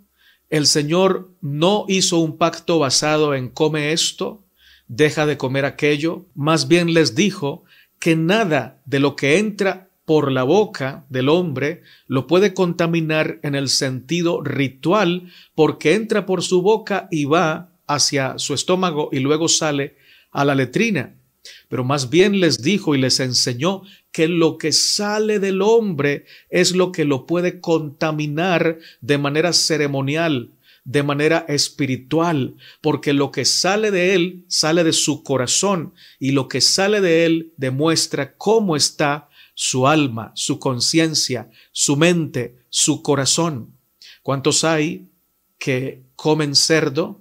el Señor no hizo un pacto basado en come esto, deja de comer aquello, más bien les dijo que nada de lo que entra por la boca del hombre lo puede contaminar en el sentido ritual porque entra por su boca y va hacia su estómago y luego sale a la letrina pero más bien les dijo y les enseñó que lo que sale del hombre es lo que lo puede contaminar de manera ceremonial, de manera espiritual, porque lo que sale de él sale de su corazón y lo que sale de él demuestra cómo está su alma, su conciencia, su mente, su corazón. ¿Cuántos hay que comen cerdo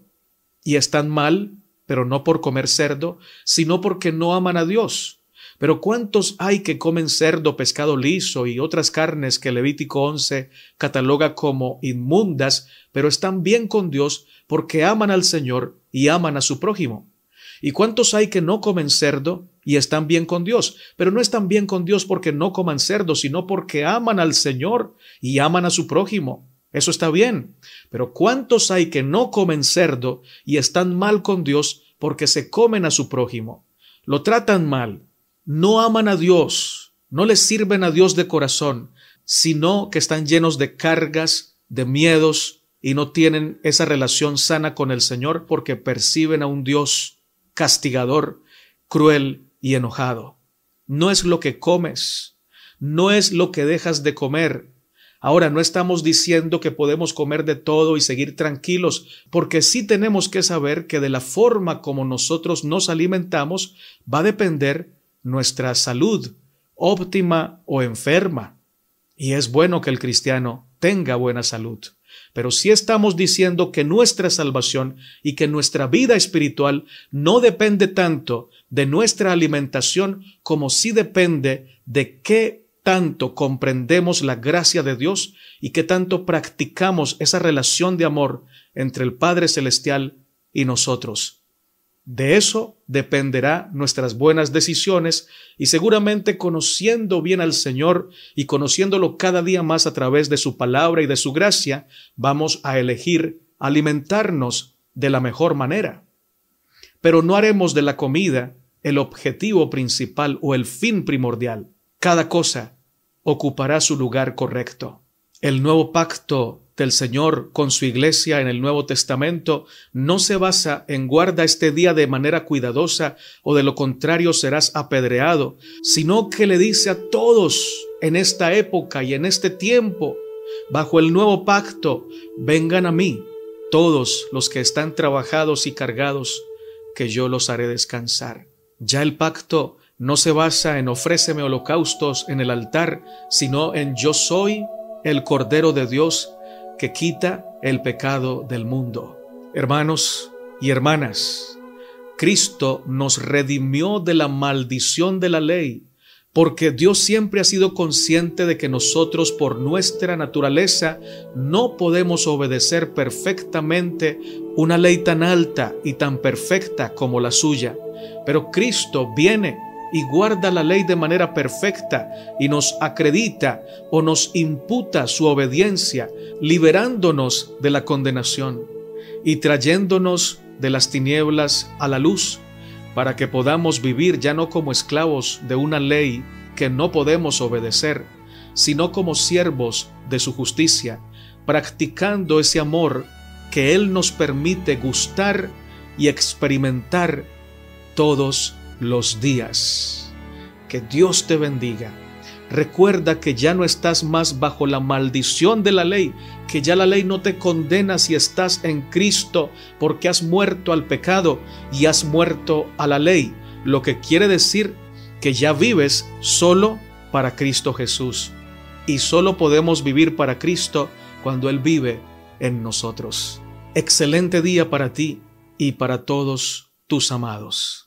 y están mal? pero no por comer cerdo, sino porque no aman a Dios. Pero ¿cuántos hay que comen cerdo, pescado liso y otras carnes que Levítico 11 cataloga como inmundas, pero están bien con Dios porque aman al Señor y aman a su prójimo? ¿Y cuántos hay que no comen cerdo y están bien con Dios? Pero no están bien con Dios porque no coman cerdo, sino porque aman al Señor y aman a su prójimo. Eso está bien. Pero ¿cuántos hay que no comen cerdo y están mal con Dios porque se comen a su prójimo, lo tratan mal, no aman a Dios, no les sirven a Dios de corazón, sino que están llenos de cargas, de miedos y no tienen esa relación sana con el Señor porque perciben a un Dios castigador, cruel y enojado. No es lo que comes, no es lo que dejas de comer, Ahora, no estamos diciendo que podemos comer de todo y seguir tranquilos, porque sí tenemos que saber que de la forma como nosotros nos alimentamos va a depender nuestra salud, óptima o enferma. Y es bueno que el cristiano tenga buena salud. Pero si sí estamos diciendo que nuestra salvación y que nuestra vida espiritual no depende tanto de nuestra alimentación como sí depende de qué tanto comprendemos la gracia de Dios y que tanto practicamos esa relación de amor entre el Padre Celestial y nosotros. De eso dependerá nuestras buenas decisiones y seguramente conociendo bien al Señor y conociéndolo cada día más a través de su palabra y de su gracia, vamos a elegir alimentarnos de la mejor manera. Pero no haremos de la comida el objetivo principal o el fin primordial. Cada cosa ocupará su lugar correcto. El nuevo pacto del Señor con su iglesia en el Nuevo Testamento no se basa en guarda este día de manera cuidadosa o de lo contrario serás apedreado, sino que le dice a todos en esta época y en este tiempo, bajo el nuevo pacto, vengan a mí todos los que están trabajados y cargados, que yo los haré descansar. Ya el pacto no se basa en ofréceme holocaustos en el altar, sino en yo soy el Cordero de Dios que quita el pecado del mundo. Hermanos y hermanas, Cristo nos redimió de la maldición de la ley, porque Dios siempre ha sido consciente de que nosotros por nuestra naturaleza no podemos obedecer perfectamente una ley tan alta y tan perfecta como la suya. Pero Cristo viene y guarda la ley de manera perfecta y nos acredita o nos imputa su obediencia, liberándonos de la condenación y trayéndonos de las tinieblas a la luz, para que podamos vivir ya no como esclavos de una ley que no podemos obedecer, sino como siervos de su justicia, practicando ese amor que Él nos permite gustar y experimentar todos los días. Que Dios te bendiga. Recuerda que ya no estás más bajo la maldición de la ley, que ya la ley no te condena si estás en Cristo, porque has muerto al pecado y has muerto a la ley, lo que quiere decir que ya vives solo para Cristo Jesús. Y solo podemos vivir para Cristo cuando Él vive en nosotros. Excelente día para ti y para todos tus amados.